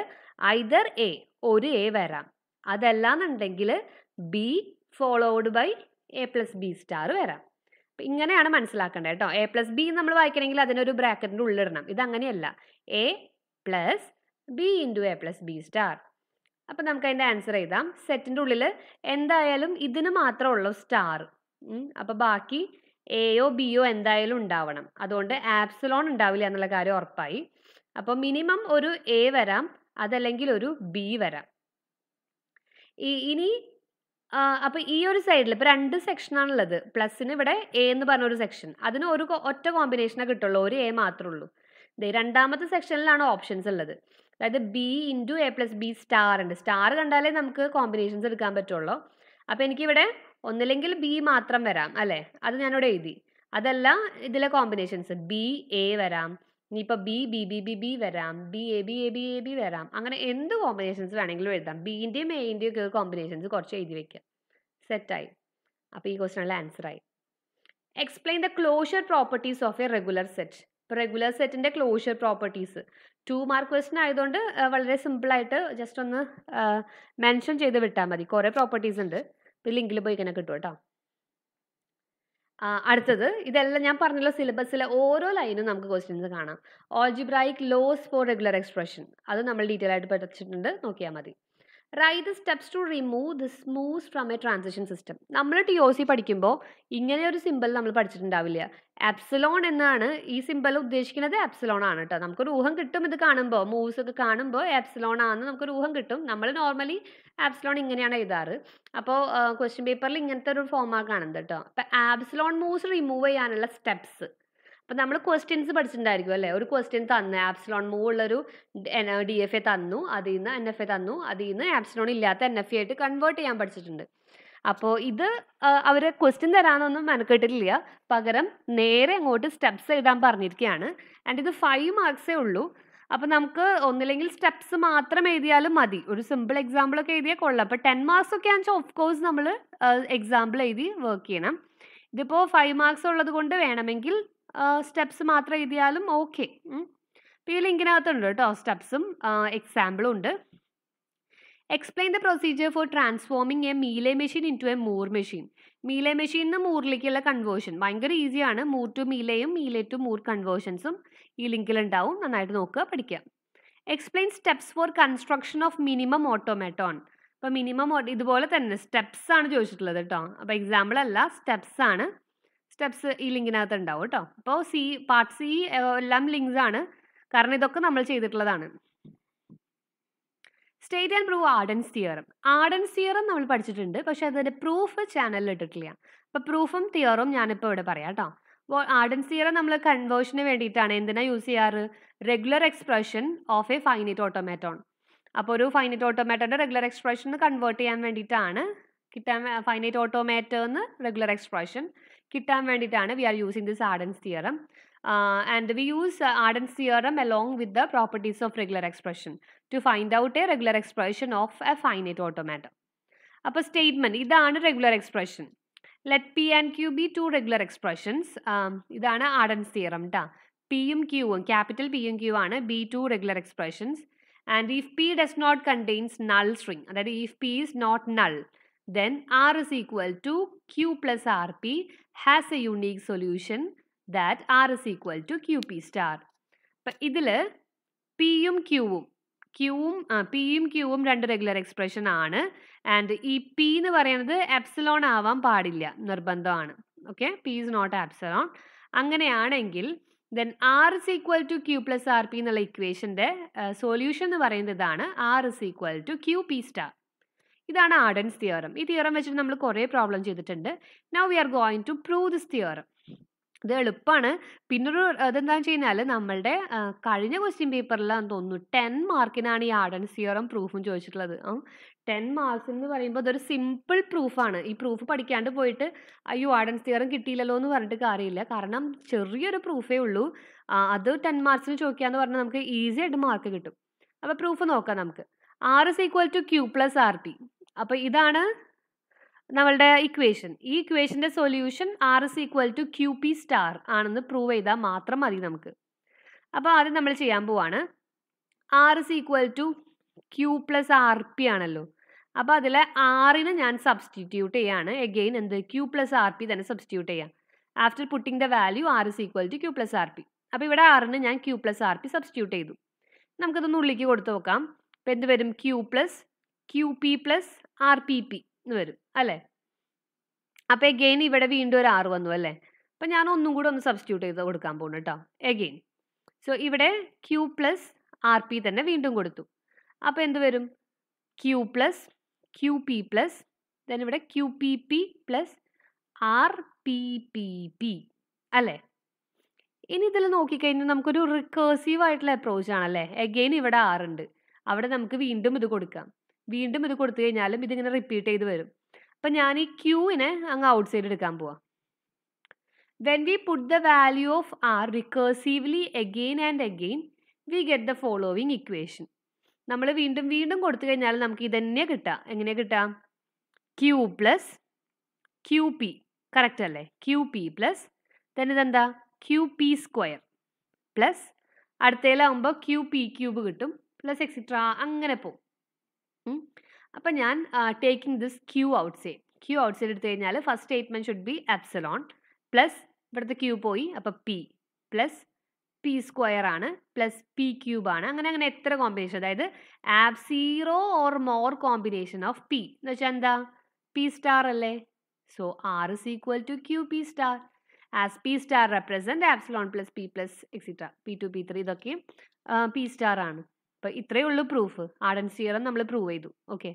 [SPEAKER 1] ഐദർ എ ഒരു എ വരാം അതല്ലാന്നുണ്ടെങ്കിൽ B followed by A plus B star വരാം അപ്പം ഇങ്ങനെയാണ് മനസ്സിലാക്കേണ്ടത് കേട്ടോ എ പ്ലസ് ബി നമ്മൾ വായിക്കണമെങ്കിൽ അതിനൊരു ബ്രാക്കറ്റിൻ്റെ ഉള്ളിടണം ഇതങ്ങനെയല്ല A plus B into A plus B star അപ്പം നമുക്ക് അതിൻ്റെ ആൻസർ എഴുതാം സെറ്റിൻ്റെ ഉള്ളിൽ എന്തായാലും ഇതിന് മാത്രമേ ഉള്ളു സ്റ്റാർ അപ്പം ബാക്കി എയോ ബിയോ എന്തായാലും ഉണ്ടാവണം അതുകൊണ്ട് ആപ്സിലോൺ ഉണ്ടാവില്ല എന്നുള്ള കാര്യം ഉറപ്പായി അപ്പോൾ മിനിമം ഒരു എ വരാം അതല്ലെങ്കിൽ ഒരു ബി വരാം ഈ ഇനി അപ്പോൾ ഈ ഒരു സൈഡിൽ ഇപ്പൊ രണ്ട് സെക്ഷനാണുള്ളത് പ്ലസിന് ഇവിടെ എ എന്ന് പറഞ്ഞ ഒരു സെക്ഷൻ അതിന് ഒരു ഒറ്റ കോമ്പിനേഷനെ കിട്ടുള്ളൂ ഒരു എ മാത്രമേ ഉള്ളൂ രണ്ടാമത്തെ സെക്ഷനിലാണ് ഓപ്ഷൻസ് ഉള്ളത് അതായത് B into A plus B star ഉണ്ട് സ്റ്റാർ കണ്ടാലേ നമുക്ക് കോമ്പിനേഷൻസ് എടുക്കാൻ പറ്റുള്ളൂ അപ്പം എനിക്കിവിടെ ഒന്നില്ലെങ്കിൽ ബി മാത്രം വരാം അല്ലേ അത് ഞാനിവിടെ എഴുതി അതല്ല ഇതിലെ കോമ്പിനേഷൻസ് ബി എ വരാം ഇനിയിപ്പോൾ B B B B B വരാം B A B A B A B വരാം അങ്ങനെ എന്ത് കോമ്പിനേഷൻസ് വേണമെങ്കിലും എഴുതാം ബീൻ്റെയും എൻ്റെയും ഒക്കെ കോമ്പിനേഷൻസ് കുറച്ച് എഴുതി വയ്ക്കുക സെറ്റായി അപ്പോൾ ഈ ക്വസ്റ്റിനുള്ള ആൻസറായി explain the closure properties of a regular set ഇപ്പോൾ റെഗുലർ സെറ്റിൻ്റെ closure properties two mark question ആയതുകൊണ്ട് വളരെ സിമ്പിളായിട്ട് ജസ്റ്റ് ഒന്ന് മെൻഷൻ ചെയ്ത് വിട്ടാൽ മതി കുറേ പ്രോപ്പർട്ടീസ് ഉണ്ട് ഇപ്പോൾ ലിങ്കിൽ പോയി ഇങ്ങനെ കിട്ടും കേട്ടോ അടുത്തത് ഇതെല്ലാം ഞാൻ പറഞ്ഞല്ലോ സിലബസിലെ ഓരോ ലൈനും നമുക്ക് ക്വസ്റ്റ്യൻസ് കാണാം algebraic laws for regular expression അത് നമ്മൾ ഡീറ്റെയിൽ ആയിട്ട് പഠിച്ചിട്ടുണ്ട് നോക്കിയാൽ മതി write the steps to remove the smooth from a transition system നമ്മൾ ടി ഒ സി പഠിക്കുമ്പോൾ ഇങ്ങനെ ഒരു സിമ്പിൾ നമ്മൾ പഠിച്ചിട്ടുണ്ടാവില്ല എപ്സലോൺ എന്നാണ് ഈ സിമ്പിൾ ഉദ്ദേശിക്കുന്നത് എപ്സലോൺ ആണ് കേട്ടോ നമുക്കൊരു ഊഹം കിട്ടും ഇത് കാണുമ്പോൾ മൂവ്സ് ഒക്കെ കാണുമ്പോൾ എപ്സലോൺ ആണെന്ന് നമുക്കൊരു ഊഹം കിട്ടും നമ്മൾ നോർമലി ആപ്സലോൺ ഇങ്ങനെയാണ് എഴുതാറ് അപ്പോൾ ക്വസ്റ്റ്യൻ പേപ്പറിൽ ഇങ്ങനത്തെ ഒരു ഫോമാണ് കാണുന്നത് കേട്ടോ അപ്പോൾ ആപ്സലോൺ മൂവ്സ് റിമൂവ് ചെയ്യാനുള്ള സ്റ്റെപ്സ് അപ്പം നമ്മൾ ക്വസ്റ്റ്യൻസ് പഠിച്ചിട്ടുണ്ടായിരിക്കും അല്ലേ ഒരു ക്വസ്റ്റ്യൻ തന്ന് ആപ്സിലോൺ മുകളിലൊരു ഡി എഫ് എ തന്നു അതിൽ നിന്ന് എൻ എഫ് എ തന്നു അതിൽ നിന്ന് ആപ്സിലോൺ ഇല്ലാത്ത എൻ എഫ് എ ആയിട്ട് കൺവേർട്ട് ചെയ്യാൻ പഠിച്ചിട്ടുണ്ട് അപ്പോൾ ഇത് അവർ ക്വസ്റ്റ്യൻ തരാനൊന്നും മെനക്കെട്ടിട്ടില്ല പകരം നേരെ അങ്ങോട്ട് സ്റ്റെപ്സ് എഴുതാൻ പറഞ്ഞിരിക്കുകയാണ് ആൻഡ് ഇത് ഫൈവ് മാർക്സേ ഉള്ളൂ അപ്പോൾ നമുക്ക് ഒന്നില്ലെങ്കിൽ സ്റ്റെപ്സ് മാത്രം എഴുതിയാലും മതി ഒരു സിമ്പിൾ എക്സാമ്പിൾ ഒക്കെ എഴുതിയാൽ കൊള്ളാം അപ്പോൾ ടെൻ മാർക്സ് ഒക്കെ ആണെന്ന് വെച്ചാൽ ഓഫ് കോഴ്സ് നമ്മൾ എക്സാമ്പിൾ എഴുതി വർക്ക് ചെയ്യണം ഇതിപ്പോൾ ഫൈവ് മാർക്സ് ഉള്ളത് കൊണ്ട് വേണമെങ്കിൽ സ്റ്റെപ്സ് മാത്രം എഴുതിയാലും ഓക്കെ അപ്പോൾ ഈ ലിങ്കിനകത്തുണ്ട് കേട്ടോ സ്റ്റെപ്സും എക്സാമ്പിളും ഉണ്ട് explain the procedure for transforming a Mealy machine into a Moore machine Mealy machine നിന്ന് മൂറിലേക്കുള്ള കൺവേർഷൻ ഭയങ്കര ഈസിയാണ് മൂർ ടു മീലയും മീലെ ടു മൂർ കൺവേർഷൻസും ഈ ലിങ്കിലുണ്ടാവും നന്നായിട്ട് നോക്കുക പഠിക്കുക explain steps for construction of minimum automaton അപ്പോൾ മിനിമം ഇതുപോലെ തന്നെ സ്റ്റെപ്സ് ആണ് ചോദിച്ചിട്ടുള്ളത് കേട്ടോ അപ്പോൾ എക്സാമ്പിൾ അല്ല സ്റ്റെപ്സ് ആണ് സ്റ്റെപ്സ് ഈ ലിങ്കിനകത്ത് ഉണ്ടാവും കേട്ടോ അപ്പോൾ സി പാർട്ട് സി എല്ലാം ലിങ്ക്സ് ആണ് കാരണം ഇതൊക്കെ നമ്മൾ ചെയ്തിട്ടുള്ളതാണ് state and prove Arden's theorem Arden's theorem നമ്മൾ പഠിച്ചിട്ടുണ്ട് പക്ഷെ അതിൻ്റെ പ്രൂഫ് ചാനലിൽ ഇട്ടിട്ടില്ല അപ്പോൾ പ്രൂഫും തിയറും ഞാനിപ്പോൾ ഇവിടെ പറയാം കേട്ടോ അപ്പോൾ ആർഡൻസ് തിയറം നമ്മൾ കൺവേർഷന് വേണ്ടിയിട്ടാണ് എന്തിനാ യൂസ് ചെയ്യാറ് regular expression of a finite automaton അപ്പോൾ ഒരു ഫൈനൈറ്റ് ഓട്ടോമാറ്റോൻ്റെ റെഗുലർ എക്സ്പ്രഷൻ കൺവേർട്ട് ചെയ്യാൻ വേണ്ടിയിട്ടാണ് കിട്ടാൻ ഫൈനൈറ്റ് ഓട്ടോമാറ്റോ എന്ന് റെഗുലർ എക്സ്പ്രഷൻ കിട്ടാൻ വേണ്ടിയിട്ടാണ് we are using this Arden's theorem and we use Arden's theorem along with the properties of regular expression to find out a regular expression of a finite automaton അപ്പോൾ statement ഇതാണ് regular expression let P and Q be two regular expressions ഇതാണ് Arden's theorem കേട്ടോ പിയും ക്യൂവും capital പിയും Q ആണ് be two regular expressions and if P does not contains null string അതായത് if P is not null Then R is equal to Q plus RP has a unique solution that R is equal to QP star. അപ്പം ഇതിൽ പിയും ക്യൂവും ക്യൂവും പിയും ക്യൂവും രണ്ട് regular expression ആണ് and ഈ P എന്ന് പറയുന്നത് എപ്സലോൺ ആവാൻ പാടില്ല നിർബന്ധമാണ് okay P is not epsilon അങ്ങനെയാണെങ്കിൽ then R is equal to Q plus R P എന്നുള്ള ഇക്വേഷൻ്റെ സൊല്യൂഷൻ എന്ന് പറയുന്നത് ഇതാണ് R is equal to Q P star ഇതാണ് ആഡൻസ് തിയറം ഈ തിയറം വെച്ചിട്ട് നമ്മൾ കുറേ പ്രോബ്ലം ചെയ്തിട്ടുണ്ട് now we are going to prove this theorem ഇത് എളുപ്പമാണ് പിന്നൊരു അതെന്താണെന്ന് വെച്ച് കഴിഞ്ഞാൽ നമ്മളുടെ കഴിഞ്ഞ ക്വസ്റ്റ്യൻ പേപ്പറിലാന്ന് തോന്നുന്നു ടെൻ മാർക്കിനാണ് ഈ ആഡൻസ് തിയറം പ്രൂഫും ചോദിച്ചിട്ടുള്ളത് ടെൻ മാർക്സ് എന്ന് പറയുമ്പോൾ അതൊരു സിമ്പിൾ പ്രൂഫാണ് ഈ പ്രൂഫ് പഠിക്കാണ്ട് പോയിട്ട് അയ്യോ ആഡൻസ് തിയറും കിട്ടിയില്ലല്ലോ എന്ന് പറഞ്ഞിട്ട് കാര്യമില്ല കാരണം ചെറിയൊരു പ്രൂഫേ ഉള്ളൂ അത് ടെൻ മാർക്സിന് ചോദിക്കുക പറഞ്ഞാൽ നമുക്ക് ഈസി ആയിട്ട് മാർക്ക് കിട്ടും അപ്പോൾ പ്രൂഫ് നോക്കാം നമുക്ക് R is equal to Q plus R P അപ്പോൾ ഇതാണ് നമ്മളുടെ ഇക്വേഷൻ ഈ ഇക്വേഷന്റെ solution R is equal to Q P star ആണെന്ന് പ്രൂവ് ചെയ്താൽ മാത്രം മതി നമുക്ക് അപ്പോൾ ആദ്യം നമ്മൾ ചെയ്യാൻ പോവാണ് R is equal to Q plus R P ആണല്ലോ അപ്പോൾ അതിൽ ആറിന് ഞാൻ സബ്സ്റ്റിറ്റ്യൂട്ട് ചെയ്യാണ് എഗെയിൻ എന്ത് ക്യൂ പ്ലസ് ആർ പി തന്നെ സബ്സ്റ്റിറ്റ്യൂട്ട് ചെയ്യാം after putting the value R is equal to Q plus R P അപ്പോൾ ഇവിടെ ആറിന് ഞാൻ Q plus R P substitute ചെയ്തു നമുക്കതൊന്ന് ഉള്ളിലേക്ക് കൊടുത്തു നോക്കാം അപ്പോൾ എന്ത് വരും Q plus Q P plus R P P എന്ന് വരും അല്ലേ അപ്പോൾ എഗെയിൻ ഇവിടെ വീണ്ടും ഒരു ആറ് വന്നു അല്ലേ അപ്പം ഞാൻ ഒന്നും കൂടെ ഒന്ന് സബ്സ്റ്റിറ്റ്യൂട്ട് ചെയ്ത് കൊടുക്കാൻ പോകുന്നു കേട്ടോ എഗെയിൻ സോ ഇവിടെ ക്യൂ പ്ലസ് ആർ പി തന്നെ വീണ്ടും കൊടുത്തു അപ്പോൾ എന്ത് വരും Q plus Q P plus then ഇവിടെ Q P P plus R P P P അല്ലേ ഇനി ഇതിൽ നോക്കിക്കഴിഞ്ഞാൽ നമുക്കൊരു റിക്കേഴ്സീവ് ആയിട്ടുള്ള അപ്രോച്ച് ആണല്ലേ എഗെയിൻ ഇവിടെ ആറുണ്ട് അവിടെ നമുക്ക് വീണ്ടും ഇത് കൊടുക്കാം വീണ്ടും ഇത് കൊടുത്തു കഴിഞ്ഞാലും ഇതിങ്ങനെ റിപ്പീറ്റ് ചെയ്ത് വരും അപ്പം ഞാൻ ഈ ക്യൂവിനെ അങ്ങ് ഔട്ട് സൈഡ് എടുക്കാൻ പോവാം when we put the value of R recursively again and again we get the following equation നമ്മൾ വീണ്ടും വീണ്ടും കൊടുത്തു കഴിഞ്ഞാൽ നമുക്ക് ഇതന്നെ കിട്ടാം എങ്ങനെ കിട്ടാം Q plus Q P correct അല്ലേ ക്യു പി പ്ലസ് ദൻ ഇതെന്താ ക്യു പി സ്ക്വയർ പ്ലസ് അടുത്തയിലാവുമ്പോൾ ക്യു പി ക്യൂബ് കിട്ടും പ്ലസ് എക്സിട്ര അങ്ങനെ പോകും അപ്പം ഞാൻ taking this Q outside Q outside എടുത്തു കഴിഞ്ഞാൽ first statement should be epsilon plus ഇവിടുത്തെ ക്യൂ പോയി അപ്പോൾ പി പ്ലസ് പി സ്ക്വയർ ആണ് പ്ലസ് പി ക്യൂബ് ആണ് അങ്ങനെ അങ്ങനെ എത്ര കോമ്പിനേഷൻ അതായത് ആബ് zero or more combination of P എന്ന് വെച്ചാൽ എന്താ പി സ്റ്റാർ അല്ലേ so R is equal to Q P star as P star represent epsilon plus P plus extra P two P three ഇതൊക്കെയും പി സ്റ്റാർ ആണ് അപ്പോൾ ഇത്രയേ ഉള്ളൂ proof Arden theorem നമ്മൾ പ്രൂവ് ചെയ്തു ഓക്കെ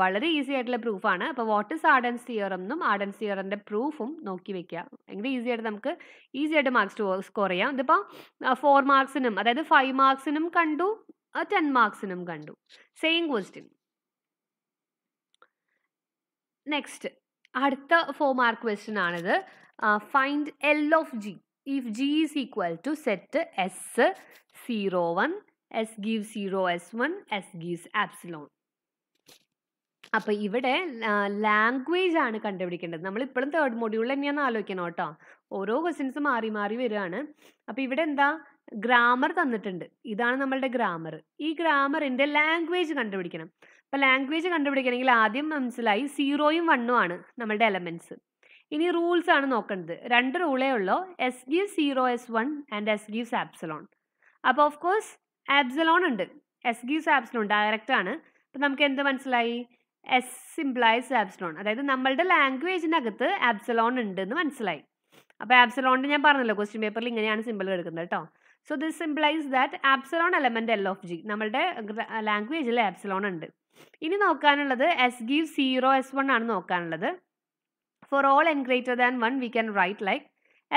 [SPEAKER 1] വളരെ ഈസി ആയിട്ടുള്ള പ്രൂഫാണ് അപ്പോൾ വാട്ട് ഇസ് ആഡൻ തിയറം എന്നും ആഡൻ തിയറിൻ്റെ പ്രൂഫും നോക്കി വെക്കുക എങ്കിൽ ഈസി ആയിട്ട് നമുക്ക് ഈസി ആയിട്ട് മാർക്സ് സ്കോർ ചെയ്യാം ഇതിപ്പോൾ ഫോർ മാർക്സിനും അതായത് ഫൈവ് മാർക്സിനും കണ്ടു ടെൻ മാർക്സിനും കണ്ടു സെയിം ക്വസ്റ്റ്യൻ നെക്സ്റ്റ് അടുത്ത ഫോർ മാർക്ക് ക്വസ്റ്റ്യൻ ആണിത് find L of G if G is equal to set S zero one S give zero S one S gives epsilon അപ്പോൾ ഇവിടെ ലാംഗ്വേജ് ആണ് കണ്ടുപിടിക്കേണ്ടത് നമ്മൾ ഇപ്പോഴും തേർഡ് മോഡ്യൂൾ തന്നെയാണ് ആലോചിക്കണം കേട്ടോ ഓരോ ക്വസ്റ്റ്യൻസ് മാറി മാറി വരികയാണ് അപ്പോൾ ഇവിടെ എന്താ ഗ്രാമർ തന്നിട്ടുണ്ട് ഇതാണ് നമ്മളുടെ ഗ്രാമർ ഈ ഗ്രാമറിൻ്റെ ലാംഗ്വേജ് കണ്ടുപിടിക്കണം അപ്പോൾ ലാംഗ്വേജ് കണ്ടുപിടിക്കണമെങ്കിൽ ആദ്യം മനസ്സിലായി സീറോയും വണ്ണും ആണ് നമ്മളുടെ എലമെന്റ്സ് ഇനി റൂൾസ് ആണ് നോക്കേണ്ടത് രണ്ട് റൂളേ ഉള്ളൂ S give zero S one and S gives epsilon അപ്പോൾ ഓഫ് കോഴ്സ് ആബ്സലോൺ ഉണ്ട് എസ് ഗീസ് ആബ്സലോൺ ഡയറക്റ്റ് ആണ് അപ്പം നമുക്ക് എന്ത് മനസ്സിലായി എസ് ഇംപ്ലൈസ് ആബ്സലോൺ അതായത് നമ്മളുടെ ലാംഗ്വേജിനകത്ത് ആബ്സലോൺ ഉണ്ട് എന്ന് മനസ്സിലായി അപ്പോൾ ആബ്സലോണിൻ്റെ ഞാൻ പറഞ്ഞല്ലോ ക്വസ്റ്റ്യൻ പേപ്പറിൽ ഇങ്ങനെയാണ് സിമ്പിൾ എടുക്കുന്നത് കേട്ടോ so this implies that epsilon element L of G നമ്മളുടെ ലാംഗ്വേജിൽ ആബ്സലോൺ ഉണ്ട് ഇനി നോക്കാനുള്ളത് S give zero S one ആണ് നോക്കാനുള്ളത് for all N greater than one we can write like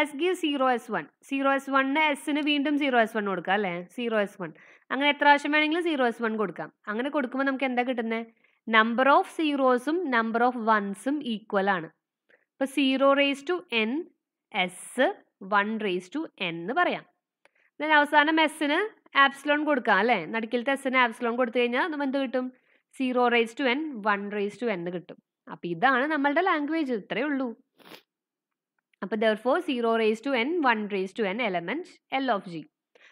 [SPEAKER 1] S give zero S one zero S വണ്ണിന് എസ്സിന് വീണ്ടും സീറോ എസ് വൺ കൊടുക്കാം അല്ലേ സീറോ എസ് വൺ അങ്ങനെ എത്ര ആവശ്യം വേണമെങ്കിലും സീറോ എസ് വൺ കൊടുക്കാം അങ്ങനെ കൊടുക്കുമ്പോൾ നമുക്ക് എന്താ കിട്ടുന്നത് നമ്പർ ഓഫ് സീറോസും നമ്പർ ഓഫ് വൺസും ഈക്വൽ ആണ് അപ്പോൾ zero raise to N S one raise to N എന്ന് പറയാം ദെൻ അവസാനം എസ്സിന് ആപ്സിലോൺ കൊടുക്കാം അല്ലേ നടുക്കിലത്തെ എസ്സിന് ആപ്സിലോൺ കൊടുത്തു കഴിഞ്ഞാൽ നമ്മൾ എന്ത് കിട്ടും zero raise to N one raise to എന്ന് കിട്ടും അപ്പോൾ ഇതാണ് നമ്മളുടെ ലാംഗ്വേജ് ഇത്രയേ ഉള്ളൂ അപ്പോൾ therefore zero raise to N one raise to N element L of G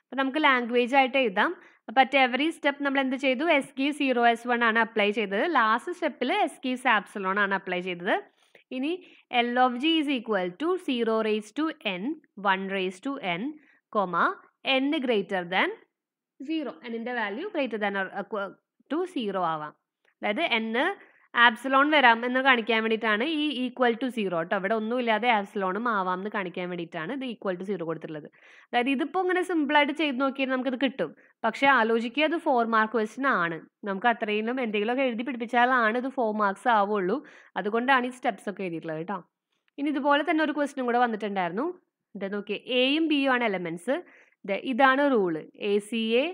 [SPEAKER 1] അപ്പോൾ നമുക്ക് ലാംഗ്വേജ് ആയിട്ട് എഴുതാം അപ്പോൾ അറ്റ് എവറി സ്റ്റെപ്പ് നമ്മൾ എന്ത് ചെയ്തു എസ് കി സീറോ എസ് വൺ ആണ് അപ്ലൈ ചെയ്തത് ലാസ്റ്റ് സ്റ്റെപ്പിൽ എസ് കി സാപ്സലോൺ ആണ് അപ്ലൈ ചെയ്തത് ഇനി L of G is equal to zero raise to N one raise to N comma N greater than zero എന്നിൻ്റെ value greater than to zero ആവാം അതായത് എന്ന് ആപ്സലോൺ വരാം എന്ന് കാണിക്കാൻ വേണ്ടിയിട്ടാണ് ഈ ഈക്വൽ ടു സീറോ കേട്ടോ അവിടെ ഒന്നുമില്ലാതെ ആപ്സലോണും ആവാം എന്ന് കാണിക്കാൻ വേണ്ടിയിട്ടാണ് ഇത് ഈക്വൽ ടു സീറോ കൊടുത്തിട്ടുള്ളത് അതായത് ഇതിപ്പോൾ ഇങ്ങനെ സിമ്പിളായിട്ട് ചെയ്ത് നോക്കിയാൽ നമുക്കിത് കിട്ടും പക്ഷേ ആലോചിക്കുക അത് ഫോർ മാർക്ക് ക്വസ്റ്റ്യൻ ആണ് നമുക്ക് അത്രയും എന്തെങ്കിലുമൊക്കെ എഴുതി പിടിപ്പിച്ചാലാണ് ഇത് ഫോർ മാർക്സ് ആവുള്ളൂ അതുകൊണ്ടാണ് ഈ സ്റ്റെപ്സ് ഒക്കെ എഴുതിയിട്ടുള്ളത് കേട്ടോ ഇനി ഇതുപോലെ തന്നെ ഒരു ക്വസ്റ്റ്യനും കൂടെ വന്നിട്ടുണ്ടായിരുന്നു ഇത് നോക്കിയാൽ എയും ബിയും ആണ് എലമെൻറ്റ്സ് ഇതാണ് rule A C A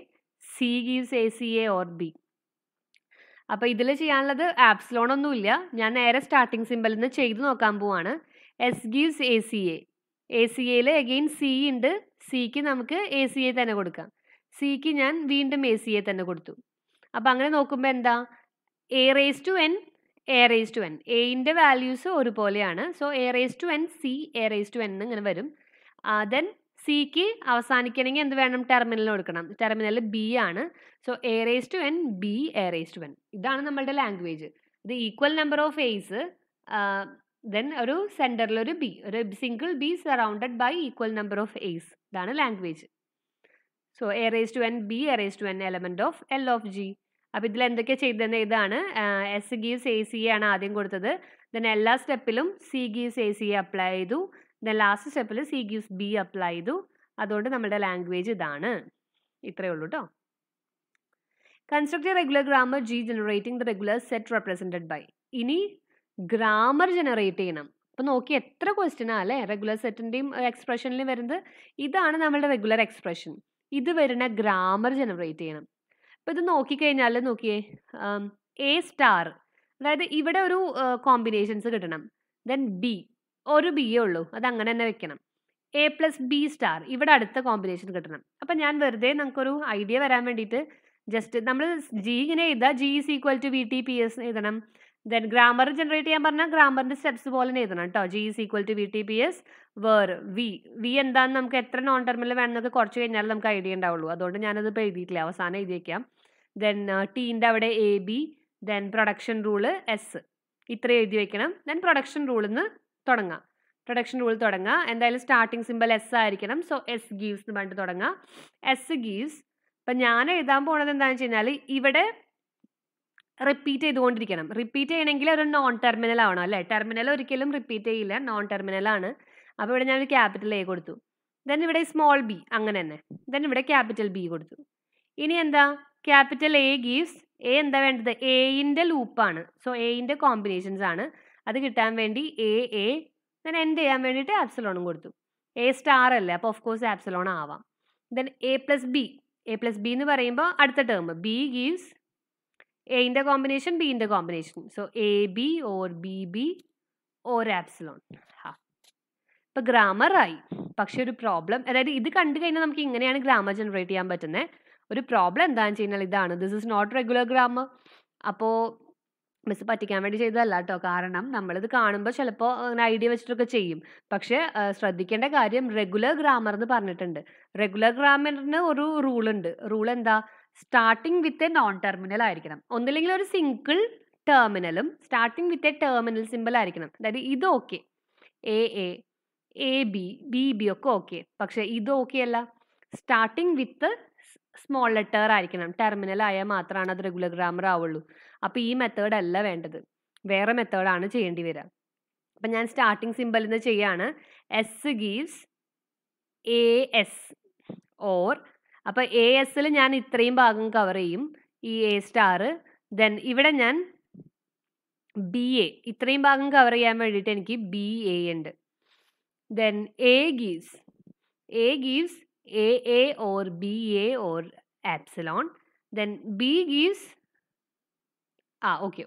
[SPEAKER 1] C gives A C A or B അപ്പോൾ ഇതിൽ ചെയ്യാനുള്ളത് ഒന്നുമില്ല ഞാൻ നേരെ സ്റ്റാർട്ടിംഗ് സിമ്പിളിൽ നിന്ന് ചെയ്ത് നോക്കാൻ പോവാണ് S gives A C A A C എയിൽ അഗെയിൻ സി ഉണ്ട് സിക്ക് നമുക്ക് എ സി എ തന്നെ കൊടുക്കാം സിക്ക് ഞാൻ വീണ്ടും എ സി എ തന്നെ കൊടുത്തു അപ്പോൾ അങ്ങനെ നോക്കുമ്പോൾ എന്താ A raise to N A raise to N എയിൻ്റെ വാല്യൂസ് ഒരുപോലെയാണ് so A raise to N C A raise to N ഇങ്ങനെ വരും ദെൻ uh, സിക്ക് അവസാനിക്കണമെങ്കിൽ എന്ത് വേണം ടെർമിനൽ കൊടുക്കണം ടെർമിനൽ ബി ആണ് so A raise to N B A raise to N ഇതാണ് നമ്മളുടെ ലാംഗ്വേജ് ഇത് equal number of A's then ഒരു സെൻറ്ററിൽ ഒരു ബി ഒരു single B surrounded by equal number of A's ഇതാണ് language so A raise to N B A raise to N element of L of G അപ്പം ഇതിൽ എന്തൊക്കെ ചെയ്തതെന്ന് ഇതാണ് എസ് ഗീസ് എ സി ആണ് ആദ്യം കൊടുത്തത് ദെൻ എല്ലാ സ്റ്റെപ്പിലും C gives A C apply ചെയ്തു ദെൻ ലാസ്റ്റ് സ്റ്റെപ്പിൽ സി ഗീവ്സ് ബി അപ്ലൈ ചെയ്തു അതുകൊണ്ട് നമ്മുടെ ലാംഗ്വേജ് ഇതാണ് ഇത്രയേ ഉള്ളൂ കേട്ടോ construct regular grammar G generating the regular set represented by ഇനി ഗ്രാമർ ജനറേറ്റ് ചെയ്യണം അപ്പം നോക്കി എത്ര ക്വസ്റ്റ്യനാണ് അല്ലേ റെഗുലർ സെറ്റിൻ്റെയും എക്സ്പ്രഷനിലും വരുന്നത് ഇതാണ് നമ്മളുടെ റെഗുലർ എക്സ്പ്രഷൻ ഇത് വരുന്ന ഗ്രാമർ ജനറേറ്റ് ചെയ്യണം അപ്പം ഇത് നോക്കിക്കഴിഞ്ഞാൽ നോക്കിയേ എ സ്റ്റാർ അതായത് ഇവിടെ ഒരു കോമ്പിനേഷൻസ് കിട്ടണം ദെൻ ബി ഒരു ബി ഉള്ളൂ അത് അങ്ങനെ തന്നെ വെക്കണം എ പ്ലസ് ബി സ്റ്റാർ ഇവിടെ അടുത്ത കോമ്പിനേഷൻ കിട്ടണം അപ്പം ഞാൻ വെറുതെ നമുക്കൊരു ഐഡിയ വരാൻ വേണ്ടിയിട്ട് ജസ്റ്റ് നമ്മൾ ജി ഇങ്ങനെ എഴുതുക G is equal to V T P S എഴുതണം ദെൻ ഗ്രാമർ ജനറേറ്റ് ചെയ്യാൻ പറഞ്ഞാൽ ഗ്രാമറിൻ്റെ സ്റ്റെപ്സ് പോലെ എഴുതണം കേട്ടോ G is equal to V T P S where V V എന്താണെന്ന് നമുക്ക് എത്ര നോൺ ടെർമിൽ വേണമെന്നൊക്കെ കുറച്ച് കഴിഞ്ഞാൽ നമുക്ക് ഐഡിയ ഉണ്ടാവുള്ളൂ അതുകൊണ്ട് ഞാനത് ഇപ്പോൾ എഴുതിയിട്ടില്ല അവസാനം എഴുതി വയ്ക്കാം ദെൻ ടീൻ്റെ അവിടെ A B then production rule S ഇത്ര എഴുതി വയ്ക്കണം ദെൻ പ്രൊഡക്ഷൻ റൂളിൽ നിന്ന് തുടങ്ങാം പ്രൊഡക്ഷൻ റൂൾ തുടങ്ങുക എന്തായാലും സ്റ്റാർട്ടിങ് സിമ്പിൾ എസ് ആയിരിക്കണം സോ എസ് ഗീവ്സ് എന്ന് പറഞ്ഞിട്ട് തുടങ്ങാം എസ് ഗീവ്സ് അപ്പം ഞാൻ എഴുതാൻ പോണത് എന്താണെന്ന് വെച്ച് കഴിഞ്ഞാൽ ഇവിടെ റിപ്പീറ്റ് ചെയ്തുകൊണ്ടിരിക്കണം റിപ്പീറ്റ് ചെയ്യണമെങ്കിൽ ഒരു നോൺ ടെർമിനൽ ആവണം അല്ലേ ടെർമിനൽ ഒരിക്കലും റിപ്പീറ്റ് ചെയ്യില്ല നോൺ ടെർമിനൽ ആണ് അപ്പോൾ ഇവിടെ ഞാനൊരു ക്യാപിറ്റൽ എ കൊടുത്തു ദെൻ ഇവിടെ സ്മോൾ ബി അങ്ങനെ തന്നെ ദെൻ ഇവിടെ ക്യാപിറ്റൽ ബി കൊടുത്തു ഇനി എന്താ ക്യാപിറ്റൽ എ ഗീവ്സ് എ എന്താ വേണ്ടത് എയിൻ്റെ ലൂപ്പാണ് സോ എയിൻ്റെ കോമ്പിനേഷൻസ് ആണ് അത് കിട്ടാൻ വേണ്ടി എ എ ദെൻ എൻഡ് ചെയ്യാൻ വേണ്ടിയിട്ട് ആപ്സലോണും കൊടുത്തു എ സ്റ്റാർ അല്ലേ അപ്പോൾ ഓഫ് കോഴ്സ് ആപ്സലോൺ ആവാം then A plus B A plus B എന്ന് പറയുമ്പോൾ അടുത്ത ടേം ബി ഗീവ്സ് എയിൻ്റെ കോമ്പിനേഷൻ ബീൻ്റെ combination so A B or B B or epsilon ഹാ ഇപ്പം ഗ്രാമറായി പക്ഷെ ഒരു പ്രോബ്ലം അതായത് ഇത് കണ്ടു കഴിഞ്ഞാൽ നമുക്ക് ഇങ്ങനെയാണ് ഗ്രാമർ ജനറേറ്റ് ചെയ്യാൻ പറ്റുന്നത് ഒരു പ്രോബ്ലം എന്താണെന്ന് വെച്ച് കഴിഞ്ഞാൽ ഇതാണ് this is not regular grammar അപ്പോൾ മിസ് പറ്റിക്കാൻ വേണ്ടി ചെയ്തതല്ല കേട്ടോ കാരണം നമ്മളിത് കാണുമ്പോൾ ചിലപ്പോൾ അങ്ങനെ ഐഡിയ വെച്ചിട്ടൊക്കെ ചെയ്യും പക്ഷേ ശ്രദ്ധിക്കേണ്ട കാര്യം റെഗുലർ ഗ്രാമർ എന്ന് പറഞ്ഞിട്ടുണ്ട് റെഗുലർ ഗ്രാമറിന് ഒരു റൂൾ ഉണ്ട് റൂൾ എന്താ starting with a non terminal ആയിരിക്കണം ഒന്നില്ലെങ്കിൽ ഒരു സിംഗിൾ ടെർമിനലും starting with a terminal simple ആയിരിക്കണം അതായത് ഇത് okay A A A B B B ഒക്കെ ഓക്കെ പക്ഷേ ഇത് ഓക്കെ അല്ല സ്റ്റാർട്ടിങ് വിത്ത് സ്മോൾ ലെറ്റർ ആയിരിക്കണം ടെർമിനൽ ആയാൽ മാത്രമാണ് അത് റെഗുലർ ഗ്രാമർ ആവുള്ളൂ അപ്പോൾ ഈ മെത്തേഡ് അല്ല വേണ്ടത് വേറെ മെത്തേഡാണ് ചെയ്യേണ്ടി വരിക അപ്പം ഞാൻ സ്റ്റാർട്ടിങ് സിമ്പിൾ എന്ന് ചെയ്യാണ് S gives A S or അപ്പം എ എസ്സിൽ ഞാൻ ഇത്രയും ഭാഗം കവർ ചെയ്യും ഈ എ സ്റ്റാർ ദെൻ ഇവിടെ ഞാൻ ബി എ ഇത്രയും ഭാഗം കവർ ചെയ്യാൻ വേണ്ടിയിട്ട് എനിക്ക് ബി എ ഉണ്ട് then A gives A gives AA or BA or epsilon. Then B gives ആ ഓക്കെ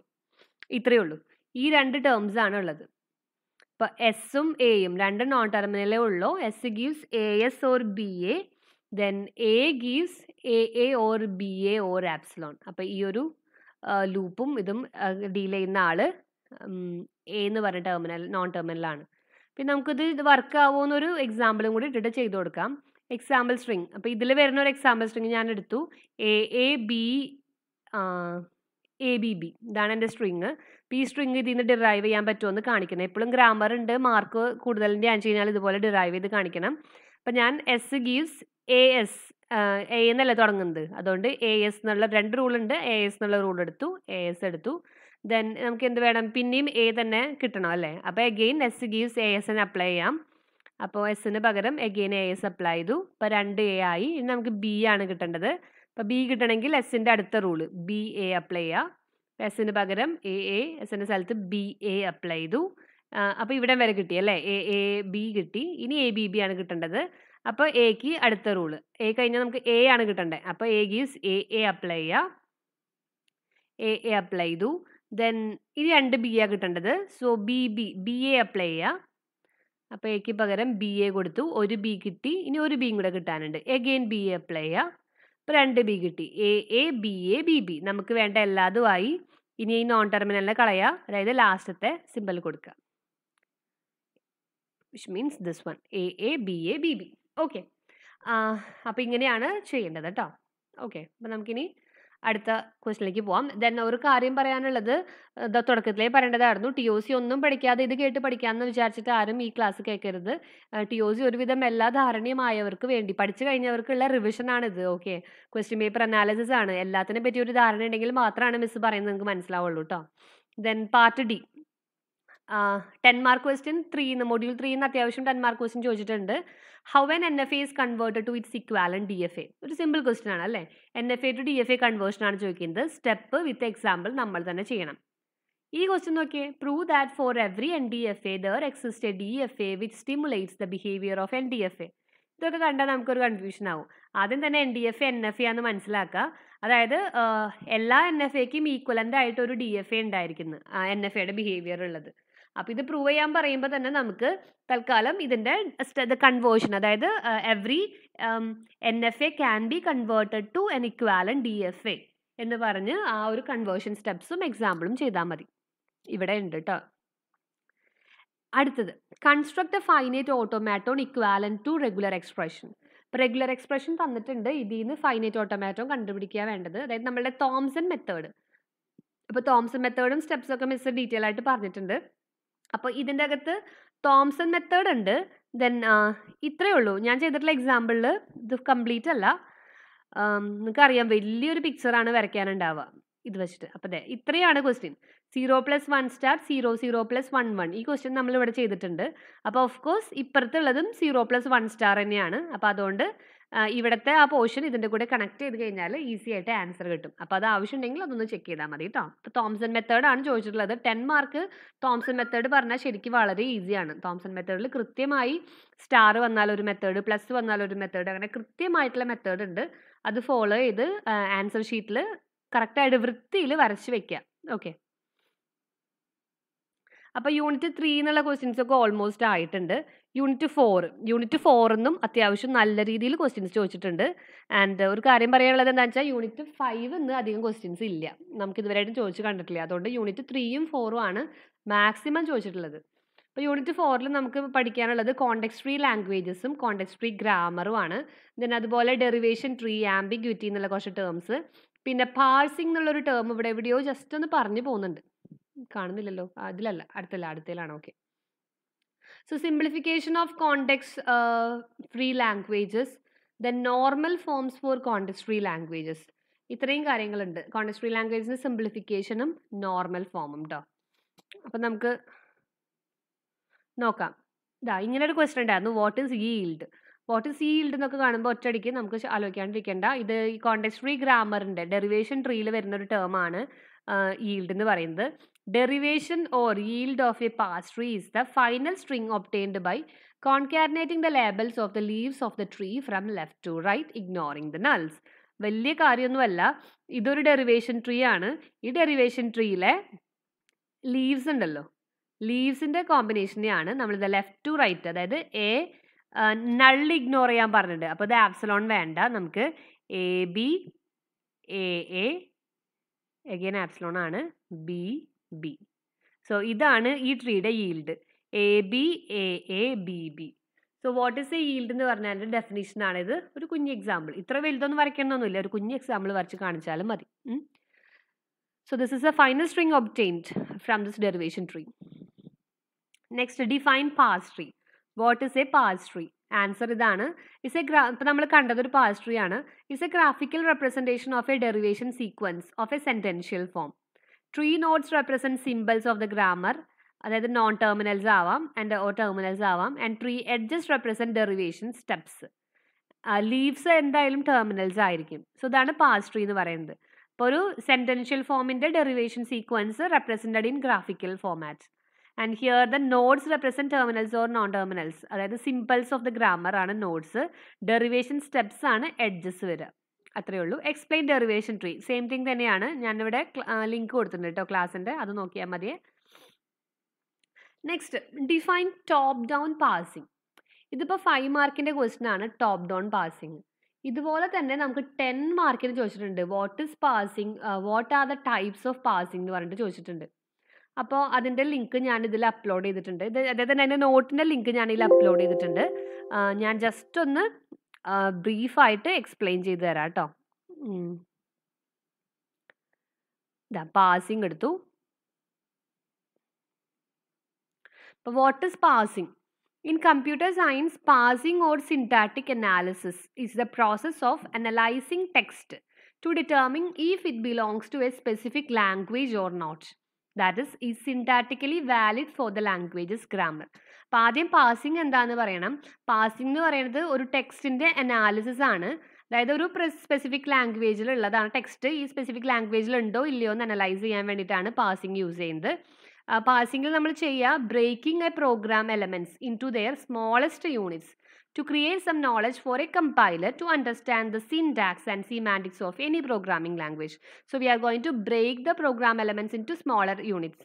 [SPEAKER 1] ഇത്രയേ ഉള്ളൂ ഈ രണ്ട് ടേംസ് ആണ് ഉള്ളത് അപ്പോൾ എസും എയും രണ്ട് നോൺ ടെർമിനലേ ഉള്ളൂ S gives A S or B A then A gives A A or B A or epsilon അപ്പോൾ ഈ ഒരു ലൂപ്പും ഇതും ഡീൽ ചെയ്യുന്ന ആള് എ എന്ന് പറഞ്ഞ ടെർമിനൽ നോൺ ടെർമിനലാണ് പിന്നെ നമുക്കിത് ഇത് വർക്ക് ആവുമെന്നൊരു എക്സാമ്പിളും കൂടി ഇട്ടിട്ട് ചെയ്തു കൊടുക്കാം എക്സാമ്പിൾ സ്ട്രിങ് അപ്പോൾ ഇതിൽ വരുന്ന ഒരു എക്സാമ്പിൾ സ്ട്രിങ് ഞാൻ എടുത്തു A A B A B B ഇതാണ് എൻ്റെ സ്ട്രിങ് അപ്പോൾ ഈ സ്ട്രിങ് ഇതിൽ നിന്ന് ഡിറൈവ് ചെയ്യാൻ പറ്റുമെന്ന് കാണിക്കണം എപ്പോഴും ഗ്രാമർ ഉണ്ട് മാർക്ക് കൂടുതലിൻ്റെ ആണെന്ന് കഴിഞ്ഞാൽ ഇതുപോലെ ഡിറൈവ് ചെയ്ത് കാണിക്കണം അപ്പം ഞാൻ S gives A S A എന്നല്ലേ തുടങ്ങുന്നത് അതുകൊണ്ട് എ എസ് എന്നുള്ള രണ്ട് റൂളുണ്ട് എ എസ് എന്നുള്ള റൂൾ എടുത്തു എ എസ് എടുത്തു ദെൻ നമുക്ക് എന്ത് വേണം പിന്നെയും എ തന്നെ കിട്ടണം അല്ലേ അപ്പോൾ again S gives A S എന്നെ അപ്ലൈ ചെയ്യാം അപ്പോൾ എസ്സിന് പകരം എഗെയിൻ എ എസ് അപ്ലൈ ചെയ്തു അപ്പോൾ രണ്ട് എ ആയി ഇനി നമുക്ക് ബി ആണ് കിട്ടേണ്ടത് അപ്പോൾ ബി കിട്ടണമെങ്കിൽ എസ്സിൻ്റെ അടുത്ത റൂള് ബി എ അപ്ലൈ ചെയ്യുക എസ്സിന് പകരം എ എ എസ്സിൻ്റെ സ്ഥലത്ത് ബി എ അപ്ലൈ ചെയ്തു അപ്പോൾ ഇവിടെ വരെ കിട്ടി അല്ലേ എ എ ബി കിട്ടി ഇനി എ ബി ബി ആണ് കിട്ടേണ്ടത് അപ്പോൾ എക്ക് അടുത്ത റൂള് എ കഴിഞ്ഞാൽ നമുക്ക് എ ആണ് കിട്ടേണ്ടത് അപ്പോൾ A gives A A apply ചെയ്യുക എ എ അപ്ലൈ ചെയ്തു ദെൻ ഇനി രണ്ട് ബി ആണ് കിട്ടേണ്ടത് so B B B A apply ചെയ്യുക അപ്പോൾ എക്ക് പകരം ബി എ കൊടുത്തു ഒരു ബി കിട്ടി ഇനി ഒരു ബിയും കൂടെ കിട്ടാനുണ്ട് എഗെയിൻ ബി എ അപ്ലൈ ചെയ്യുക അപ്പോൾ രണ്ട് ബി കിട്ടി A A B A B B നമുക്ക് വേണ്ട എല്ലാതുമായി ഇനി ഈ നോൺ ടെർമിനലിനെ കളയുക അതായത് ലാസ്റ്റത്തെ സിമ്പിൾ കൊടുക്കുക which means this one A A B A B B okay അപ്പോൾ ഇങ്ങനെയാണ് ചെയ്യേണ്ടത് കേട്ടോ ഓക്കെ അപ്പോൾ നമുക്കിനി അടുത്ത ക്വസ്റ്റിലേക്ക് പോവാം ദെൻ ഒരു കാര്യം പറയാനുള്ളത് തുടക്കത്തിലേ പറയേണ്ടതായിരുന്നു ടി ഒ സി ഒന്നും പഠിക്കാതെ ഇത് കേട്ട് പഠിക്കാമെന്ന് വിചാരിച്ചിട്ട് ആരും ഈ ക്ലാസ് കേൾക്കരുത് ടി ഒ സി ഒരുവിധം എല്ലാ ധാരണയുമായവർക്ക് വേണ്ടി പഠിച്ചു കഴിഞ്ഞവർക്കുള്ള റിവിഷൻ ആണിത് ഓക്കെ ക്വസ്റ്റ്യൻ പേപ്പർ അനാലിസിസ് ആണ് എല്ലാത്തിനെ പറ്റി ഒരു ധാരണ ഉണ്ടെങ്കിൽ മാത്രമാണ് മിസ് പറയുന്നത് നിങ്ങൾക്ക് മനസ്സിലാവുള്ളൂ കേട്ടോ then part D ten mark question three നിന്ന് മൊഡ്യൂൾ ത്രീ നിന്ന് അത്യാവശ്യം ടെൻ മാർക്ക് ക്വസ്റ്റ്യൻ ചോദിച്ചിട്ടുണ്ട് how an N F A is converted to its equivalent D F A ഒരു സിമ്പിൾ ക്വസ്റ്റ്യൻ ആണ് അല്ലേ N F A to D F A conversion ആണ് ചോദിക്കുന്നത് step with example നമ്മൾ തന്നെ ചെയ്യണം ഈ ക്വസ്റ്റ്യൻ നോക്കിയേ prove that for every N D F A there exist a D F A which stimulates the behaviour of N D F A ഇതൊക്കെ കണ്ടാൽ നമുക്കൊരു കൺഫ്യൂഷൻ ആവും ആദ്യം തന്നെ N D F A N F A ആണെന്ന് മനസ്സിലാക്കുക അതായത് എല്ലാ എൻ എഫ് എക്കും ഈക്വലൻ്റ് ആയിട്ട് ഒരു ഡി എഫ് എ ഉണ്ടായിരിക്കുന്നു എൻ എഫ് എയുടെ ബിഹേവിയർ ഉള്ളത് അപ്പോൾ ഇത് പ്രൂവ് ചെയ്യാൻ പറയുമ്പോൾ തന്നെ നമുക്ക് തൽക്കാലം ഇതിൻ്റെ കൺവേർഷൻ അതായത് every N F A can be converted to an equivalent D F A എന്ന് പറഞ്ഞ് ആ ഒരു കൺവേർഷൻ സ്റ്റെപ്സും എക്സാമ്പിളും ചെയ്താൽ മതി ഇവിടെ ഉണ്ട് കേട്ടോ അടുത്തത് construct a finite automaton equivalent to regular expression regular expression തന്നിട്ടുണ്ട് ഇതിൽ നിന്ന് ഫൈനൈറ്റ് ഓട്ടോമാറ്റോ കണ്ടുപിടിക്കുക വേണ്ടത് അതായത് നമ്മളുടെ തോംസൺ മെത്തേഡ് അപ്പോൾ തോംസൺ മെത്തേഡും സ്റ്റെപ്സൊക്കെ മിസ് ഡീറ്റെയിൽ ആയിട്ട് പറഞ്ഞിട്ടുണ്ട് അപ്പോൾ ഇതിൻ്റെ അകത്ത് തോംസൺ മെത്തേഡ് ഉണ്ട് ദെൻ ഇത്രയേ ഉള്ളൂ ഞാൻ ചെയ്തിട്ടുള്ള എക്സാമ്പിളിൽ ഇത് കംപ്ലീറ്റ് അല്ല നിങ്ങൾക്കറിയാം വലിയൊരു പിക്ചറാണ് വരയ്ക്കാനുണ്ടാവുക ഇത് വെച്ചിട്ട് അപ്പോൾ അതെ ഇത്രയാണ് question zero plus one star zero zero plus one one ഈ ക്വസ്റ്റ്യൻ നമ്മൾ ഇവിടെ ചെയ്തിട്ടുണ്ട് അപ്പോൾ ഓഫ് കോഴ്സ് ഇപ്പുറത്തുള്ളതും സീറോ പ്ലസ് വൺ സ്റ്റാർ തന്നെയാണ് അപ്പോൾ അതുകൊണ്ട് ഇവിടുത്തെ ആ പോർഷൻ ഇതിൻ്റെ കൂടെ കണക്ട് ചെയ്ത് കഴിഞ്ഞാൽ ഈസി ആയിട്ട് ആൻസർ കിട്ടും അപ്പോൾ അത് ആവശ്യമുണ്ടെങ്കിൽ അതൊന്ന് ചെക്ക് ചെയ്താൽ മതി കേട്ടോ ഇപ്പോൾ തോംസൺ മെത്തേഡാണ് ചോദിച്ചിട്ടുള്ളത് ടെൻ മാർക്ക് തോംസൺ മെത്തേഡ് പറഞ്ഞാൽ ശരിക്കും വളരെ ഈസിയാണ് തോംസൺ മെത്തേഡിൽ കൃത്യമായി സ്റ്റാർ വന്നാൽ ഒരു മെത്തേഡ് പ്ലസ് വന്നാൽ ഒരു മെത്തേഡ് അങ്ങനെ കൃത്യമായിട്ടുള്ള മെത്തേഡ് ഉണ്ട് അത് ഫോളോ ചെയ്ത് ആൻസർ ഷീറ്റിൽ കറക്റ്റായിട്ട് വൃത്തിയിൽ വരച്ച് വെക്കുക ഓക്കെ അപ്പോൾ യൂണിറ്റ് ത്രീ എന്നുള്ള ക്വസ്റ്റ്യൻസ് ഒക്കെ ഓൾമോസ്റ്റ് ആയിട്ടുണ്ട് യൂണിറ്റ് ഫോർ യൂണിറ്റ് ഫോറിന്നും അത്യാവശ്യം നല്ല രീതിയിൽ ക്വസ്റ്റ്യൻസ് ചോദിച്ചിട്ടുണ്ട് ആൻഡ് ഒരു കാര്യം പറയാനുള്ളത് എന്താണെന്ന് വെച്ചാൽ യൂണിറ്റ് ഫൈവ് എന്ന് അധികം ക്വസ്റ്റ്യൻസ് ഇല്ല നമുക്ക് ഇതുവരെയായിട്ടും ചോദിച്ച് കണ്ടിട്ടില്ല അതുകൊണ്ട് യൂണിറ്റ് ത്രീയും ഫോറും ആണ് മാക്സിമം ചോദിച്ചിട്ടുള്ളത് അപ്പോൾ യൂണിറ്റ് ഫോറിൽ നമുക്ക് പഠിക്കാനുള്ളത് കോണ്ടക്സ് ഫ്രീ ലാംഗ്വേജസും കോണ്ടക്സ് ഫ്രീ ഗ്രാമറും ആണ് ദെൻ അതുപോലെ ഡെറിവേഷൻ ട്രീ ആംബിഗ്യൂറ്റി എന്നുള്ള കുറച്ച് ടേംസ് പിന്നെ പാഴ്സിംഗ് എന്നുള്ളൊരു ടേം ഇവിടെ എവിടെയോ ജസ്റ്റ് ഒന്ന് പറഞ്ഞു പോകുന്നുണ്ട് കാണുന്നില്ലല്ലോ അതിലല്ല അടുത്തല്ല അടുത്തേലാണ് okay So simplification of context uh, free languages, then normal forms for context free languages. ഇത്രയും കാര്യങ്ങളുണ്ട് കോണ്ടസ്റ്റ് ഫ്രീ ലാംഗ്വേജസിന് സിംപ്ലിഫിക്കേഷനും നോർമൽ ഫോമും കേട്ടോ അപ്പം നമുക്ക് നോക്കാം ഇതാ ഇങ്ങനെ ഒരു ക്വസ്റ്റൻ ഉണ്ടായിരുന്നു what is yield what is yield എന്നൊക്കെ കാണുമ്പോൾ ഒറ്റയടിക്ക് നമുക്ക് ആലോചിക്കാണ്ടിരിക്കേണ്ട ഇത് ഈ കോണ്ടസ്റ്റ് ഫ്രീ ഗ്രാമറിൻ്റെ ഡെറിവേഷൻ ട്രീയിൽ വരുന്ന ഒരു ടേമാണ് ഈൽഡ് എന്ന് പറയുന്നത് derivation or yield of a parse tree is the final string obtained by concatenating the labels of the leaves of the tree from left to right ignoring the nulls വലിയ കാര്യമൊന്നുമല്ല ഇതൊരു derivation tree ആണ് ഈ derivation ട്രീയിലെ leaves ഉണ്ടല്ലോ ലീവ്സിൻ്റെ കോമ്പിനേഷനെയാണ് നമ്മളിത് ലെഫ്റ്റ് ടു റൈറ്റ് അതായത് എ നൾ ഇഗ്നോർ ചെയ്യാൻ പറഞ്ഞിട്ടുണ്ട് അപ്പോൾ ഇത് ആപ്സലോൺ വേണ്ട നമുക്ക് A B A A again epsilon ആണ് ബി ബി സോ ഇതാണ് ഈ ട്രീയുടെ yield A B A A B B so what is a yield എന്ന് പറഞ്ഞാൽ ഡെഫിനേഷനാണ് ഇത് ഒരു കുഞ്ഞ് എക്സാമ്പിൾ ഇത്ര വലുതൊന്നും വരയ്ക്കണമെന്നൊന്നുമില്ല ഒരു കുഞ്ഞ് എക്സാമ്പിൾ വരച്ച് കാണിച്ചാലും മതി so this is a final string obtained from this derivation tree next define parse tree what is a parse tree answer ഇതാണ് ഇസ് എ ഗ്രാ ഇപ്പം നമ്മൾ കണ്ടതൊരു പാസ്ട്രി ആണ് is a graphical representation of a derivation sequence of a sentential form tree nodes represent simples of the grammar അതായത് non terminals ആവാം and oh terminals ആവാം and tree edges represent derivation steps leaves എന്തായാലും terminals ആയിരിക്കും so ഇതാണ് parse tree എന്ന് പറയുന്നത് അപ്പോൾ ഒരു സെൻറ്റൻഷ്യൽ ഫോമിൻ്റെ derivation sequence represented in graphical format and here the nodes represent terminals or non terminals അതായത് സിമ്പിൾസ് ഓഫ് ദ ഗ്രാമർ ആണ് നോട്ട്സ് ഡെറിവേഷൻ സ്റ്റെപ്സ് ആണ് എഡ്ജസ് വരിക അത്രയേ ഉള്ളൂ explain derivation tree same thing തന്നെയാണ് ഞാനിവിടെ ലിങ്ക് കൊടുത്തിട്ടുണ്ട് കേട്ടോ ക്ലാസ്സിൻ്റെ അത് നോക്കിയാൽ മതിയേ next define top down parsing ഇതിപ്പോൾ ഫൈവ് മാർക്കിൻ്റെ ക്വസ്റ്റൻ ആണ് ടോപ്പ് ഡൗൺ പാസിംഗ് ഇതുപോലെ തന്നെ നമുക്ക് ടെൻ മാർക്കിന് ചോദിച്ചിട്ടുണ്ട് what is parsing what are the types of parsing എന്ന് പറഞ്ഞിട്ട് ചോദിച്ചിട്ടുണ്ട് അപ്പോൾ അതിൻ്റെ ലിങ്ക് ഞാൻ ഇതിൽ അപ്ലോഡ് ചെയ്തിട്ടുണ്ട് ഇത് അതായത് തന്നെ എൻ്റെ നോട്ടിൻ്റെ ലിങ്ക് ഞാൻ ഇതിൽ അപ്ലോഡ് ചെയ്തിട്ടുണ്ട് ഞാൻ ജസ്റ്റ് ഒന്ന് ബ്രീഫായിട്ട് എക്സ്പ്ലെയിൻ ചെയ്ത് തരാം കേട്ടോ പാസിംഗ് എടുത്തു അപ്പോൾ what is parsing in computer science parsing or syntactic analysis is the process of analysing text to determine if it belongs to a specific language or not that is ഈ syntactically valid for the language's grammar അപ്പം ആദ്യം passing എന്താന്ന് പറയണം passing എന്ന് പറയുന്നത് ഒരു ടെക്സ്റ്റിൻ്റെ analysis ആണ് അതായത് ഒരു സ്പെസിഫിക് ലാംഗ്വേജിലുള്ളതാണ് ടെക്സ്റ്റ് ഈ സ്പെസിഫിക് ലാംഗ്വേജിലുണ്ടോ ഇല്ലയോ എന്ന് അനലൈസ് ചെയ്യാൻ വേണ്ടിയിട്ടാണ് പാസിംഗ് യൂസ് ചെയ്യുന്നത് പാസിംഗിൽ നമ്മൾ ചെയ്യുക breaking a program elements into their smallest units to create some knowledge for a compiler to understand the syntax and semantics of any programming language. So we are going to break the program elements into smaller units.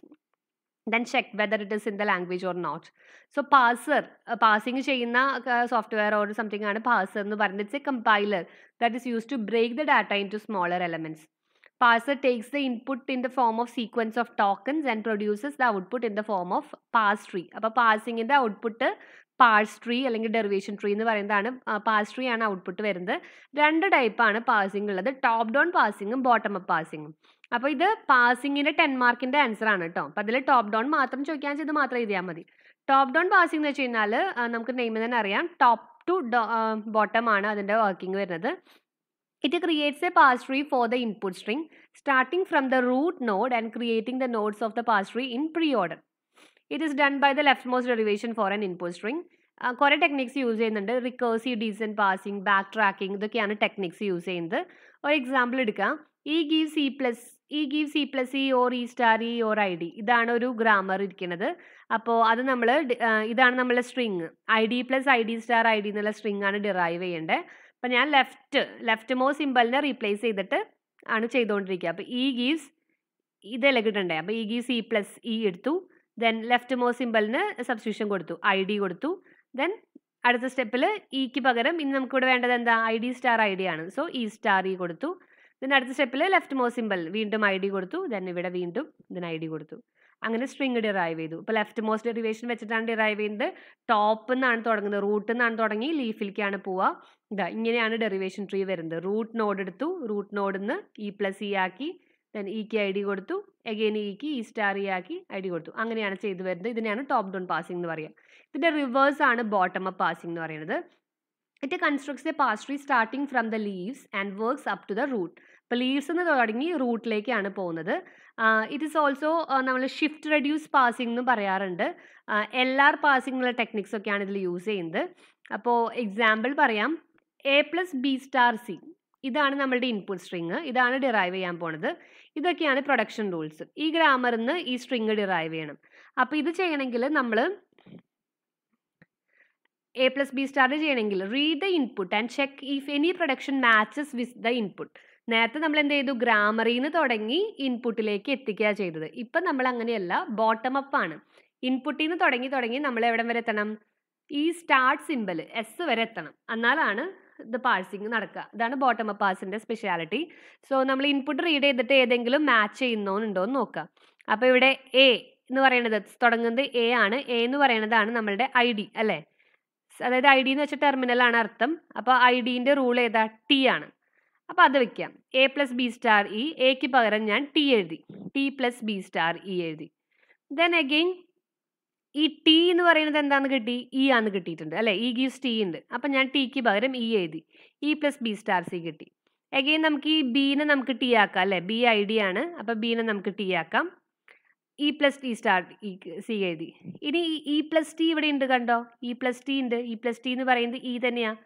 [SPEAKER 1] then check whether it is in the language or not. So parser, parsing uh, ചെയ്യുന്ന software uh, software or something and parser. പറയുന്നത് it's it's a compiler that is used to break the data into smaller elements. Parser takes the input in the form of sequence of tokens and produces the output in the form of parse tree. in the output parse tree അല്ലെങ്കിൽ derivation tree എന്ന് പറയുന്നതാണ് parse tree ആണ് output വരുന്നത് രണ്ട് ടൈപ്പാണ് parsing ഉള്ളത് top down പാസിങ്ങും bottom up പാസിങ്ങും അപ്പോൾ ഇത് പാസിങ്ങിൻ്റെ ടെൻ മാർക്കിൻ്റെ ആൻസർ ആണ് കേട്ടോ അപ്പോൾ അതിൽ ടോപ്പ് ഡൗൺ മാത്രം ചോദിക്കാൻ ചെയ്ത് മാത്രം എഴുതിയാൽ മതി ടോപ്പ് ഡൗൺ പാസിംഗ് എന്ന് വെച്ച് കഴിഞ്ഞാൽ നമുക്ക് നെയിമ് തന്നെ അറിയാം ടോപ്പ് ടു ബോട്ടം ആണ് അതിൻ്റെ വർക്കിംഗ് വരുന്നത് it creates a parse tree for the input string starting from the root node and creating the nodes of the parse tree in pre order it is done by the left most derivation for an input string കുറെ techniques use ചെയ്യുന്നുണ്ട് recursive descent parsing back tracking ഇതൊക്കെയാണ് techniques use ചെയ്യുന്നത് ഒരു example എടുക്കാം E give C plus E give C plus E or E star E or I D ഇതാണ് ഒരു grammar ഇരിക്കുന്നത് അപ്പോൾ അത് നമ്മൾ ഇതാണ് നമ്മളെ string I D plus I D star I D എന്നുള്ള സ്ട്രിങ് ആണ് ഡിറൈവ് ചെയ്യേണ്ടത് അപ്പം ഞാൻ ലെഫ്റ്റ് ലെഫ്റ്റ് മോ സിമ്പിളിനെ റീപ്ലേസ് ചെയ്തിട്ട് ആണ് ചെയ്തുകൊണ്ടിരിക്കുക അപ്പോൾ ഈ e ഗീവ്സ് ഇതല്ലേ കിട്ടണ്ടേ അപ്പോൾ E e gives E e plus E എടുത്തു ദെൻ ലെഫ്റ്റ് മോ സിമ്പിളിന് സബ്സ്ക്രിപ്ഷൻ കൊടുത്തു ഐ ഡി കൊടുത്തു ദെൻ അടുത്ത സ്റ്റെപ്പിൽ ഇക്ക് e പകരം ഇനി നമുക്കിവിടെ വേണ്ടത് എന്താ I D star I D ആണ് സോ ഈ സ്റ്റാർ ഈ കൊടുത്തു ദെൻ അടുത്ത സ്റ്റെപ്പിൽ ലെഫ്റ്റ് മോ സിമ്പിൾ വീണ്ടും ഐ ഡി കൊടുത്തു ദെൻ ഇവിടെ വീണ്ടും ഇതിന് ഐ ഡി കൊടുത്തു അങ്ങനെ സ്ട്രിങ് ഡിറൈവ് ചെയ്തു ഇപ്പോൾ ലെഫ്റ്റ് മോസ്റ്റ് ഡെറിവേഷൻ വെച്ചിട്ടാണ് ഡിറൈവ് ചെയ്യുന്നത് ടോപ്പ് നിന്നാണ് തുടങ്ങുന്നത് റൂട്ട് നിന്നാണ് തുടങ്ങി ലീഫിലേക്കാണ് പോവുക ഇതാ ഇങ്ങനെയാണ് ഡെറിവേഷൻ ട്രീ വരുന്നത് റൂട്ട് നോഡ് എടുത്തു റൂട്ട് നോഡിൽ നിന്ന് ഇ പ്ലസ് ഇ ആക്കി ദെൻ ഇക്ക് ഐ ഡി കൊടുത്തു അഗെയിൻ ഇക്ക് ഈ സ്റ്റാർ ഇ ആക്കി ഐ ഡി കൊടുത്തു അങ്ങനെയാണ് ചെയ്തു വരുന്നത് ഇതിനെയാണ് ടോപ്പ് ഡൗൺ പാസിംഗ് എന്ന് പറയുക ഇതിൻ്റെ റിവേഴ്സ് ആണ് ബോട്ടം അപ്പ് പാസിംഗ് എന്ന് പറയുന്നത് it constructs a parse tree starting from the leaves and works up to the root അപ്പോൾ ലീവ്സ് എന്ന് തുടങ്ങി റൂട്ടിലേക്കാണ് പോകുന്നത് ഇറ്റ് ഈസ് ഓൾസോ നമ്മൾ ഷിഫ്റ്റ് റെഡ്യൂസ് പാസിംഗ് എന്നും പറയാറുണ്ട് എൽ ആർ പാസിംഗുള്ള ടെക്നിക്സ് ഒക്കെയാണ് ഇതിൽ യൂസ് ചെയ്യുന്നത് അപ്പോൾ എക്സാമ്പിൾ പറയാം A plus B star C ഇതാണ് നമ്മളുടെ ഇൻപുട്ട് സ്ട്രിങ് ഇതാണ് ഡിറൈവ് ചെയ്യാൻ പോണത് ഇതൊക്കെയാണ് പ്രൊഡക്ഷൻ റൂൾസ് ഈ ഗ്രാമറിൽ നിന്ന് ഈ സ്ട്രിങ് ഡിറൈവ് ചെയ്യണം അപ്പോൾ ഇത് ചെയ്യണമെങ്കിൽ നമ്മൾ എ പ്ലസ് ബി സ്റ്റാർ ചെയ്യണമെങ്കിൽ read the input and check if any production matches with the input നേരത്തെ നമ്മൾ എന്ത് ചെയ്തു ഗ്രാമറിൽ നിന്ന് തുടങ്ങി ഇൻപുട്ടിലേക്ക് എത്തിക്കുക ചെയ്തത് ഇപ്പം നമ്മൾ അങ്ങനെയല്ല ബോട്ടം അപ്പ് ആണ് ഇൻപുട്ടിൽ നിന്ന് തുടങ്ങി തുടങ്ങി നമ്മൾ എവിടം വരെ എത്തണം ഈ സ്റ്റാർട്ട് സിമ്പിൾ എസ് വരെ എത്തണം എന്നാലാണ് ദ പാഴ്സിങ് നടക്കുക ഇതാണ് ബോട്ടം അപ്പ് പാഴ്സിൻ്റെ സ്പെഷ്യാലിറ്റി സോ നമ്മൾ ഇൻപുട്ട് റീഡ് ചെയ്തിട്ട് ഏതെങ്കിലും മാച്ച് ചെയ്യുന്നോന്നുണ്ടോ എന്ന് നോക്കുക അപ്പോൾ ഇവിടെ എ എന്ന് പറയുന്നത് തുടങ്ങുന്നത് എ ആണ് എ എന്ന് പറയുന്നതാണ് നമ്മളുടെ ഐ ഡി അല്ലേ അതായത് ഐ ഡി എന്ന് വെച്ചാൽ ടെർമിനലാണ് അർത്ഥം അപ്പോൾ ഐ ഡീൻ്റെ റൂൾ ഏതാ ടി ആണ് അപ്പോൾ അത് വെക്കാം A plus B star E എക്ക് പകരം ഞാൻ ടി എഴുതി T plus B star E എഴുതി ദെൻ അഗെയിൻ ഈ ടി എന്ന് പറയുന്നത് എന്താന്ന് കിട്ടി ഇ e ആന്ന് കിട്ടിയിട്ടുണ്ട് അല്ലേ ഇ ഗീവ്സ് ടി ഉണ്ട് അപ്പം ഞാൻ ടിക്ക് പകരം ഇ e എഴുതി E plus B star C കിട്ടി എഗെയിൻ നമുക്ക് ഈ ബീനെ നമുക്ക് ടി ആക്കാം അല്ലേ ബി ഐ ഡി ആണ് അപ്പം ബീനെ നമുക്ക് ടി ആക്കാം E plus T star E C എഴുതി ഇനി ഇ പ്ലസ് ടി ഇവിടെ ഉണ്ട് കണ്ടോ ഇ പ്ലസ് ടി ഉണ്ട് ഇ പ്ലസ് ടി എന്ന് പറയുന്നത് ഇ e തന്നെയാണ്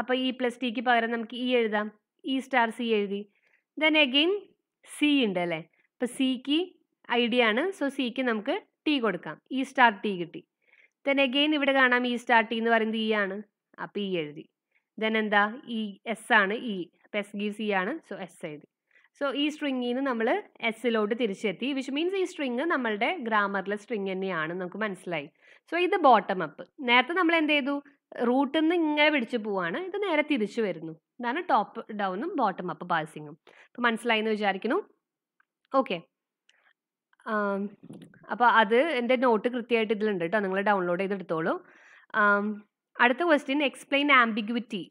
[SPEAKER 1] അപ്പം ഇ പ്ലസ് ടിക്ക് പകരം നമുക്ക് ഇ എഴുതാം ഇ സ്റ്റാർ സി എഴുതി ദെൻ എഗെയിൻ സി ഉണ്ട് അല്ലേ അപ്പം സിക്ക് ഐ ഡി ആണ് സോ സിക്ക് നമുക്ക് ടി കൊടുക്കാം ഈ സ്റ്റാർ ടി കിട്ടി ദെൻ അഗെയിൻ ഇവിടെ കാണാം ഈ സ്റ്റാർ ടി എന്ന് പറയുന്നത് ഇ e ആണ് അപ്പം ഇ e എഴുതി ദെൻ എന്താ ഇ e, എസ് ആണ് ഇ അപ്പം എസ് ഗീവ്സ് ഇ ആണ് സോ എസ് എഴുതി സോ ഈ സ്ട്രിങ്ങിൽ നിന്ന് നമ്മൾ എസ്സിലോട്ട് തിരിച്ചെത്തി വിച്ച് മീൻസ് ഈ സ്ട്രിങ് നമ്മളുടെ ഗ്രാമറിലെ സ്ട്രിങ് തന്നെയാണ് നമുക്ക് മനസ്സിലായി സോ ഇത് ബോട്ടം അപ്പ് നേരത്തെ നമ്മൾ എന്ത് ചെയ്തു റൂട്ടിൽ നിന്ന് ഇങ്ങനെ പിടിച്ചു പോവാണ് ഇത് നേരെ തിരിച്ചു വരുന്നു ഇതാണ് ടോപ്പ് ഡൗണും ബോട്ടം അപ്പ് പാസിങ്ങും അപ്പോൾ മനസ്സിലായി എന്ന് വിചാരിക്കുന്നു ഓക്കെ അപ്പോൾ അത് എന്റെ നോട്ട് കൃത്യമായിട്ട് ഇതിലുണ്ട് ട്ടോ. നിങ്ങൾ ഡൗൺലോഡ് ചെയ്തെടുത്തോളൂ. അടുത്ത ക്വസ്റ്റ്യൻ എക്സ്പ്ലെയിൻ ആംബിഗ്വിറ്റി.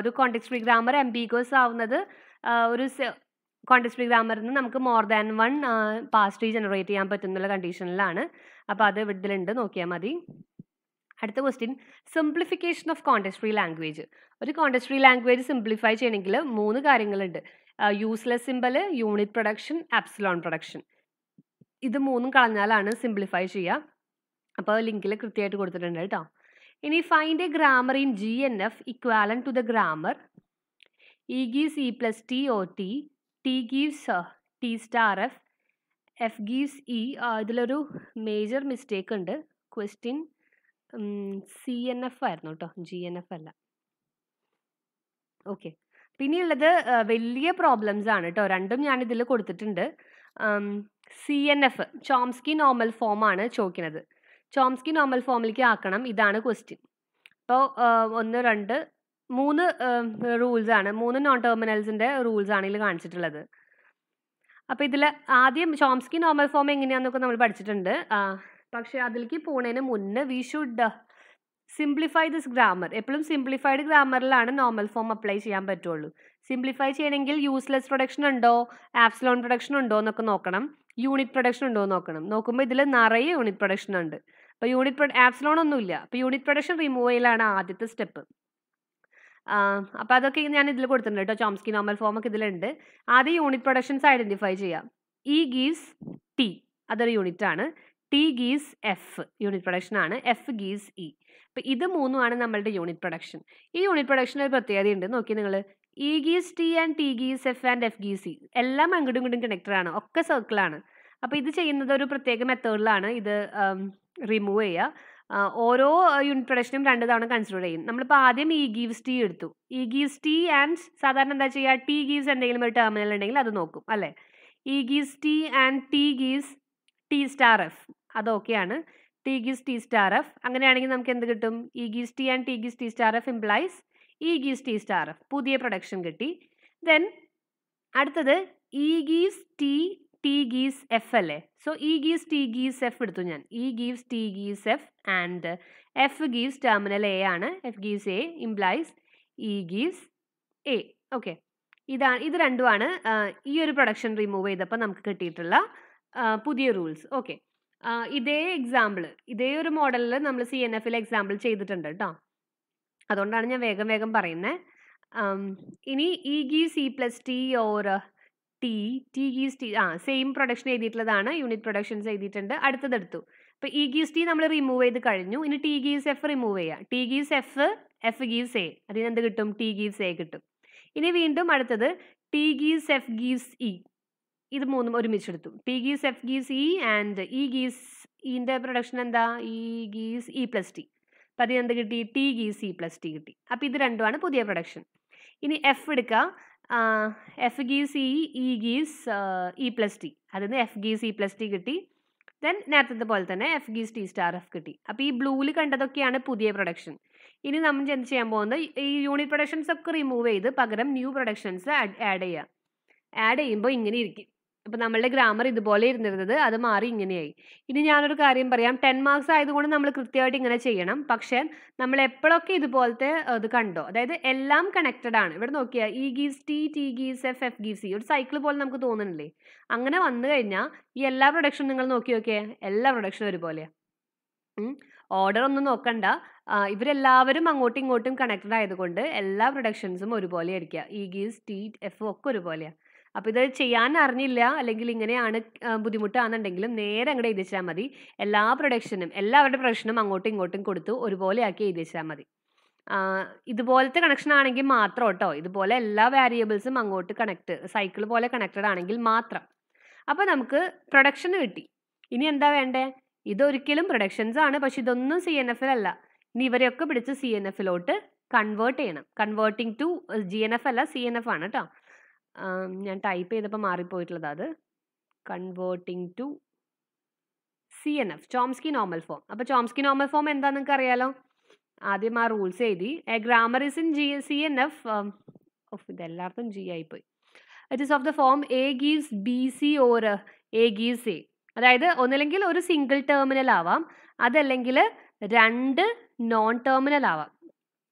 [SPEAKER 1] ഒരു കോണ്ടെക്സ്റ്റ് ഫ്രീ ഗ്രാമർ ആംബിഗുവസ് ആവുന്നത് ഒരു കോണ്ടെക്സ്റ്റ് ഫ്രീ ഗ്രാമറിന് നമുക്ക് മോർ ദാൻ വൺ പാസ്റ്റ് ജനറേറ്റ് ചെയ്യാൻ പറ്റുന്നുള്ള കണ്ടീഷനിലാണ്. അപ്പോൾ അത് ഇവിടെ ഇതിലുണ്ട് നോക്കിയാൽ മതി. അടുത്ത question simplification of context free language. ഒരു കോണ്ടെക്സ്റ്റ് ഫ്രീ ലാംഗ്വേജ് സിംപ്ലിഫൈ ചെയ്യണമെങ്കിൽ മൂന്ന് കാര്യങ്ങളുണ്ട്. Useless simple unit production, epsilon production. ഇത് മൂന്നും കളഞ്ഞാലാണ് സിംപ്ലിഫൈ ചെയ്യുക അപ്പോൾ ലിങ്കിൽ കൃത്യമായിട്ട് കൊടുത്തിട്ടുണ്ട് കേട്ടോ ഇനി find a grammar in G N F equivalent to the grammar E gives E plus T or T T gives T star F F gives E ഇതിലൊരു മേജർ മിസ്റ്റേക്ക് ഉണ്ട് ക്വസ്റ്റ്യൻ സി എൻ എഫ് ആയിരുന്നു കേട്ടോ G N F അല്ല okay പിന്നെയുള്ളത് വലിയ problems ആണ് കേട്ടോ രണ്ടും ഞാനിതിൽ കൊടുത്തിട്ടുണ്ട് C N F Chomsky normal ഫോമാണ് ചോദിക്കുന്നത് ചോംസ്കി നോർമൽ ഫോമിലേക്ക് ആക്കണം ഇതാണ് ക്വസ്റ്റ്യൻ അപ്പോൾ ഒന്ന് രണ്ട് മൂന്ന് റൂൾസ് ആണ് മൂന്ന് നോൺ ടെർമിനൽസിൻ്റെ റൂൾസ് ആണ് ഇതിൽ കാണിച്ചിട്ടുള്ളത് അപ്പോൾ ഇതിൽ ആദ്യം ചോംസ്കി നോർമൽ ഫോം എങ്ങനെയാണെന്നൊക്കെ നമ്മൾ പഠിച്ചിട്ടുണ്ട് പക്ഷേ അതിലേക്ക് പോണതിന് മുന്നേ we should simplify this grammar എപ്പോഴും സിംപ്ലിഫൈഡ് ഗ്രാമറിലാണ് നോർമൽ ഫോം അപ്ലൈ ചെയ്യാൻ പറ്റുള്ളൂ സിംപ്ലിഫൈ ചെയ്യണമെങ്കിൽ യൂസ്ലെസ് പ്രൊഡക്ഷൻ ഉണ്ടോ ആപ്സിലോൺ പ്രൊഡക്ഷൻ ഉണ്ടോ എന്നൊക്കെ നോക്കണം യൂണിറ്റ് പ്രൊഡക്ഷൻ ഉണ്ടോ എന്ന് നോക്കണം നോക്കുമ്പോൾ ഇതിൽ നിറയെ യൂണിറ്റ് പ്രൊഡക്ഷൻ ഉണ്ട് അപ്പോൾ യൂണിറ്റ് പ്രൊ ഒന്നും ഒന്നുമില്ല അപ്പോൾ യൂണിറ്റ് പ്രൊഡക്ഷൻ റിമൂവ് ചെയ്യലാണ് ആദ്യത്തെ സ്റ്റെപ്പ് അപ്പോൾ അതൊക്കെ ഞാൻ ഇതിൽ കൊടുത്തിട്ടുണ്ട് കേട്ടോ ചോംസ്കി നോർമൽ ഫോം ഒക്കെ ഇതിലുണ്ട് ആദ്യം യൂണിറ്റ് പ്രൊഡക്ഷൻസ് ഐഡൻറ്റിഫൈ ചെയ്യാം ഇ ഗീസ് ടി അതൊരു യൂണിറ്റ് ആണ് T gives F unit production ആണ് എഫ് ഗീസ് ഇ അപ്പം ഇത് മൂന്നുമാണ് നമ്മളുടെ യൂണിറ്റ് പ്രൊഡക്ഷൻ ഈ യൂണിറ്റ് പ്രൊഡക്ഷൻ ഒരു പ്രത്യേകതയുണ്ട് നോക്കി നിങ്ങൾ E gives T and T gives F and F gives C എല്ലാം അങ്ങോട്ടും ഇങ്ങോട്ടും കണക്റ്റഡ് ആണ് ഒക്കെ സർക്കിളാണ് അപ്പോൾ ഇത് ചെയ്യുന്നത് ഒരു പ്രത്യേക മെത്തേഡിലാണ് ഇത് റിമൂവ് ചെയ്യുക ഓരോ യൂണിറ്റ് പ്രൊഡക്ഷനും രണ്ട് തവണ കൺസിഡർ ചെയ്യും നമ്മളിപ്പോൾ ആദ്യം ഇ ഗീവ്സ് ടി എടുത്തു ഇ ഗീവ്സ് ടി ആൻഡ് സാധാരണ എന്താ ചെയ്യുക ടി ഗീവ്സ് എന്തെങ്കിലും ഒരു ടെർമിനൽ ഉണ്ടെങ്കിൽ അത് നോക്കും അല്ലേ E gives T and T gives T star F അതൊക്കെയാണ് T gives T star F അങ്ങനെയാണെങ്കിൽ നമുക്ക് എന്ത് കിട്ടും E gives T and T gives T star F implies E gives T star F പുതിയ പ്രൊഡക്ഷൻ കിട്ടി ദെൻ അടുത്തത് E gives T T gives F അല്ലേ so E gives T gives F എടുത്തു ഞാൻ E gives T gives F and F gives terminal A ആണ് F gives A implies E gives A okay ഇതാണ് ഇത് രണ്ടുമാണ് ഈ ഒരു പ്രൊഡക്ഷൻ റിമൂവ് ചെയ്തപ്പോൾ നമുക്ക് കിട്ടിയിട്ടുള്ള പുതിയ റൂൾസ് ഓക്കെ ഇതേ എക്സാമ്പിൾ ഇതേ ഒരു മോഡലിൽ നമ്മൾ സി എൻ എഫിൽ എക്സാമ്പിൾ ചെയ്തിട്ടുണ്ട് കേട്ടോ അതുകൊണ്ടാണ് ഞാൻ വേഗം വേഗം പറയുന്നത് ഇനി E gives C plus T or T T gives T ആ സെയിം പ്രൊഡക്ഷൻ എഴുതിയിട്ടുള്ളതാണ് യൂണിറ്റ് പ്രൊഡക്ഷൻസ് എഴുതിയിട്ടുണ്ട് അടുത്തതെടുത്തു അപ്പോൾ ഇ ഗീസ് ടി നമ്മൾ റിമൂവ് ചെയ്ത് കഴിഞ്ഞു ഇനി ടി ഗീസ് എഫ് റിമൂവ് ചെയ്യുക T gives F F gives A എന്ത് കിട്ടും ടി ഗീവ്സ് എ കിട്ടും ഇനി വീണ്ടും അടുത്തത് T gives F gives E ഇത് മൂന്നും ഒരുമിച്ചെടുത്തു T gives F gives E and E gives ഇൻ്റെ പ്രൊഡക്ഷൻ എന്താ E gives E plus T അപ്പം അതിന് എന്ത് കിട്ടി T gives C plus T കിട്ടി അപ്പോൾ ഇത് രണ്ടുമാണ് പുതിയ പ്രൊഡക്ഷൻ ഇനി എഫ് എടുക്കുക F gives E E gives E plus T അതിൽ നിന്ന് F gives E plus T കിട്ടി ദെൻ നേരത്തെ പോലെ തന്നെ F gives T star F കിട്ടി അപ്പോൾ ഈ ബ്ലൂവിൽ കണ്ടതൊക്കെയാണ് പുതിയ പ്രൊഡക്ഷൻ ഇനി നമ്മൾ എന്ത് ചെയ്യാൻ പോകുന്നത് ഈ യൂണിറ്റ് പ്രൊഡക്ഷൻസ് ഒക്കെ റിമൂവ് ചെയ്ത് പകരം ന്യൂ പ്രൊഡക്ഷൻസ് ആഡ് ചെയ്യുക ആഡ് ചെയ്യുമ്പോൾ ഇങ്ങനെ ഇരിക്കും അപ്പം നമ്മളുടെ ഗ്രാമർ ഇതുപോലെ ഇരുന്നിരുന്നത് അത് മാറി ഇങ്ങനെയായി ഇനി ഞാനൊരു കാര്യം പറയാം ടെൻ മാർക്സ് ആയതുകൊണ്ട് നമ്മൾ കൃത്യമായിട്ട് ഇങ്ങനെ ചെയ്യണം പക്ഷേ നമ്മൾ എപ്പോഴൊക്കെ ഇതുപോലത്തെ ഇത് കണ്ടോ അതായത് എല്ലാം കണക്റ്റഡ് ആണ് ഇവിടെ നോക്കിയാൽ E gives T T gives F F gives C ഒരു സൈക്കിൾ പോലെ നമുക്ക് തോന്നുന്നില്ലേ അങ്ങനെ വന്നു കഴിഞ്ഞാൽ ഈ എല്ലാ പ്രൊഡക്ഷനും നിങ്ങൾ നോക്കി നോക്കിയേ എല്ലാ പ്രൊഡക്ഷനും ഒരുപോലെയാണ് ഓർഡർ ഒന്നും നോക്കണ്ട ഇവരെല്ലാവരും അങ്ങോട്ടും ഇങ്ങോട്ടും കണക്റ്റഡ് ആയതുകൊണ്ട് എല്ലാ പ്രൊഡക്ഷൻസും ഒരുപോലെ ആയിരിക്കുക ഈ ഗീസ് ടി എഫ് ഒക്കെ ഒരുപോലെയാണ് അപ്പോൾ ഇത് ചെയ്യാൻ അറിഞ്ഞില്ല അല്ലെങ്കിൽ ഇങ്ങനെയാണ് ബുദ്ധിമുട്ടാണെന്നുണ്ടെങ്കിലും നേരെ അങ്ങോട്ട് എഴുതി വെച്ചാൽ മതി എല്ലാ പ്രൊഡക്ഷനും എല്ലാവരുടെ പ്രൊഡക്ഷനും അങ്ങോട്ടും ഇങ്ങോട്ടും കൊടുത്തു ഒരുപോലെയാക്കി എഴുതി വെച്ചാൽ മതി ഇതുപോലത്തെ കണക്ഷൻ ആണെങ്കിൽ മാത്രം കേട്ടോ ഇതുപോലെ എല്ലാ വേരിയബിൾസും അങ്ങോട്ട് കണക്ട് സൈക്കിൾ പോലെ കണക്റ്റഡ് ആണെങ്കിൽ മാത്രം അപ്പോൾ നമുക്ക് പ്രൊഡക്ഷൻ കിട്ടി ഇനി എന്താ വേണ്ടേ ഇതൊരിക്കലും പ്രൊഡക്ഷൻസ് ആണ് പക്ഷെ ഇതൊന്നും സി എൻ എഫിലല്ല ഇനി ഇവരെയൊക്കെ പിടിച്ച് സി എൻ എഫിലോട്ട് കൺവേർട്ട് ചെയ്യണം converting to G N F അല്ല സി എൻ എഫ് ആണ് കേട്ടോ ഞാൻ ടൈപ്പ് ചെയ്തപ്പോൾ മാറിപ്പോയിട്ടുള്ളത് അത് converting to C N F Chomsky normal form അപ്പോൾ ചോംസ്കി നോർമൽ ഫോം എന്താണെന്ന് നിങ്ങൾക്ക് അറിയാലോ ആദ്യം ആ റൂൾസ് എഴുതി a grammar is in G C N F of ഇതെല്ലാവർക്കും ജി ആയി പോയി it is of the form A gives B C or A gives A അതായത് ഒന്നില്ലെങ്കിൽ ഒരു സിംഗിൾ ടെർമിനൽ ആവാം അതല്ലെങ്കിൽ രണ്ട് നോൺ ടെർമിനൽ ആവാം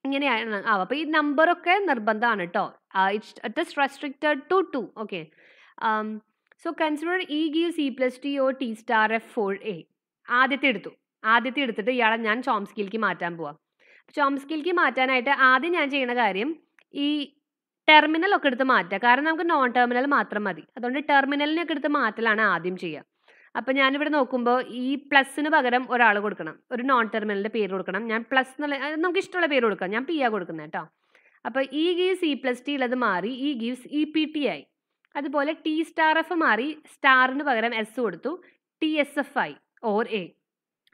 [SPEAKER 1] ഇങ്ങനെയാണ് ആവാം അപ്പോൾ ഈ നമ്പറൊക്കെ നിർബന്ധമാണ് കേട്ടോ Uh, it's it uh, is restricted to 2. Okay. Um, so consider E gives E plus T or T star F4A. ആദ്യത്തെ എടുത്തു ആദ്യത്തെ എടുത്തിട്ട് ഇയാളെ ഞാൻ ചോംസ്കിയിലേക്ക് മാറ്റാൻ പോവാം ചോംസ്കിയിലേക്ക് മാറ്റാനായിട്ട് ആദ്യം ഞാൻ ചെയ്യുന്ന കാര്യം ഈ ടെർമിനൽ ഒക്കെ എടുത്ത് മാറ്റാം കാരണം നമുക്ക് നോൺ ടെർമിനൽ മാത്രം മതി അതുകൊണ്ട് ടെർമിനലിനൊക്കെ എടുത്ത് മാറ്റലാണ് ആദ്യം ചെയ്യുക അപ്പം ഞാനിവിടെ നോക്കുമ്പോൾ ഈ പ്ലസ്സിന് പകരം ഒരാൾ കൊടുക്കണം ഒരു നോൺ ടെർമിനലിൻ്റെ പേര് കൊടുക്കണം ഞാൻ പ്ലസ് എന്നുള്ള നമുക്ക് ഇഷ്ടമുള്ള പേര് കൊടുക്കാം ഞാൻ പി ആ കൊടുക്കുന്നത് കേട്ടോ അപ്പോൾ E gives E plus T ഉള്ളത് മാറി E gives E P T ആയി അതുപോലെ ടി സ്റ്റാർ എഫ് മാറി സ്റ്റാറിന് പകരം എസ് കൊടുത്തു T S F I or A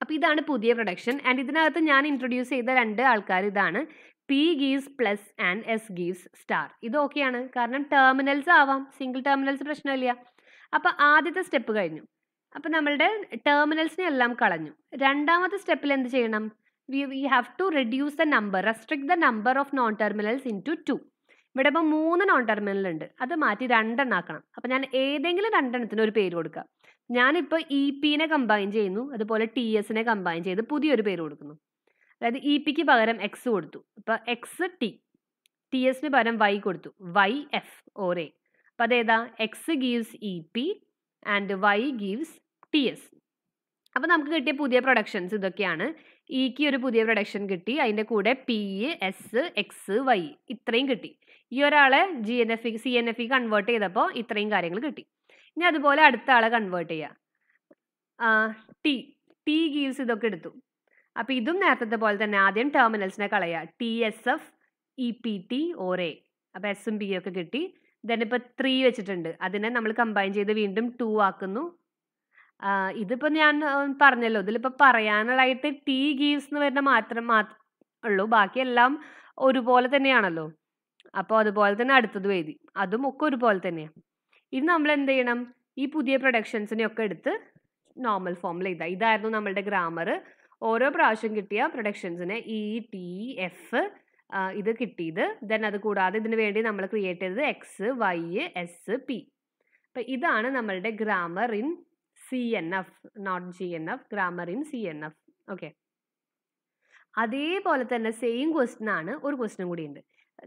[SPEAKER 1] അപ്പോൾ ഇതാണ് പുതിയ പ്രൊഡക്ഷൻ ആൻഡ് ഇതിനകത്ത് ഞാൻ ഇൻട്രൊഡ്യൂസ് ചെയ്ത രണ്ട് ആൾക്കാർ ഇതാണ് P gives plus and S gives star ഇത് ഓക്കെയാണ് കാരണം ടെർമിനൽസ് ആവാം സിംഗിൾ ടെർമിനൽസ് പ്രശ്നമില്ല അപ്പോൾ ആദ്യത്തെ സ്റ്റെപ്പ് കഴിഞ്ഞു അപ്പോൾ നമ്മളുടെ ടെർമിനൽസിനെ എല്ലാം കളഞ്ഞു രണ്ടാമത്തെ സ്റ്റെപ്പിൽ എന്ത് ചെയ്യണം we we have to reduce the number number the number of non terminals into two ഇവിടെ ഇപ്പോൾ മൂന്ന് നോൺ ടെർമിനൽ ഉണ്ട് അത് മാറ്റി രണ്ടെണ്ണം ആക്കണം അപ്പം ഞാൻ ഏതെങ്കിലും രണ്ടെണ്ണത്തിന് ഒരു പേര് കൊടുക്കുക ഞാനിപ്പോൾ ഇ പിന്നെ കമ്പൈൻ ചെയ്യുന്നു അതുപോലെ ടി എസിനെ കമ്പൈൻ ചെയ്ത് പുതിയൊരു പേര് കൊടുക്കുന്നു അതായത് ഇ e പിക്ക് പകരം എക്സ് കൊടുത്തു ഇപ്പോൾ എക്സ് ടി ടി എസിന് പകരം വൈ കൊടുത്തു വൈ എഫ് ഓർ എ അപ്പം അതേതാ X gives E P and Y gives T S അപ്പം നമുക്ക് കിട്ടിയ പുതിയ പ്രൊഡക്ഷൻസ് ഇതൊക്കെയാണ് ഇക്ക് ഒരു പുതിയ പ്രൊഡക്ഷൻ കിട്ടി അതിൻ്റെ കൂടെ പി എസ് എക്സ് വൈ ഇത്രയും കിട്ടി ഈ ഒരാളെ G N F C N F E convert ചെയ്തപ്പോൾ ഇത്രയും കാര്യങ്ങൾ കിട്ടി ഇനി അതുപോലെ അടുത്ത ആളെ കൺവേർട്ട് ചെയ്യുക ടി ടി ഗീവ്സ് ഇതൊക്കെ എടുത്തു അപ്പം ഇതും നേരത്തെ പോലെ തന്നെ ആദ്യം ടെർമിനൽസിനെ കളയുക T S F E P T or A അപ്പം എസ് എം പി ഒക്കെ കിട്ടി ദെൻ ഇപ്പോൾ ത്രീ വെച്ചിട്ടുണ്ട് അതിനെ നമ്മൾ കമ്പൈൻ ചെയ്ത് വീണ്ടും ടു ആക്കുന്നു ഇതിപ്പോ ഞാൻ പറഞ്ഞല്ലോ. ഇതിലിപ്പോ പറയാനുള്ളതായിട്ട് ടീ ഗീവ്സ് എന്ന് വരുന്ന മാത്രം മാ ഉള്ളൂ. ബാക്കിയെല്ലാം ഒരുപോലെ തന്നെയാണല്ലോ. അപ്പൊ അതുപോലെ തന്നെ അടുത്തത് എഴുതി. അതും ഒക്കെ ഒരുപോലെ തന്നെയാ. ഇനി നമ്മൾ എന്ത് ചെയ്യണം? ഈ പുതിയ പ്രൊഡക്ഷൻസിനെ ഒക്കെ എടുത്ത് നോർമൽ ഫോമിൽ എഴുതുക. ഇതായിരുന്നു നമ്മളുടെ ഗ്രാമർ. ഓരോ പ്രാവശ്യം കിട്ടിയ പ്രൊഡക്ഷൻസിനെ ഇ, ടി, എഫ് ഇത് കിട്ടിയത്. ദെൻ അത് കൂടാതെ ഇതിന് വേണ്ടി നമ്മൾ ക്രിയേറ്റ് ചെയ്തത് എക്സ്, വൈ, എസ്, പി. അപ്പൊ ഇതാണ് നമ്മളുടെ grammar in C N N F not G F grammar in C N F okay അതേപോലെ തന്നെ സെയിം ക്വസ്റ്റ്യൻ ആണ് ഒരു ക്വസ്റ്റ്യൻ കൂടി ഉണ്ട്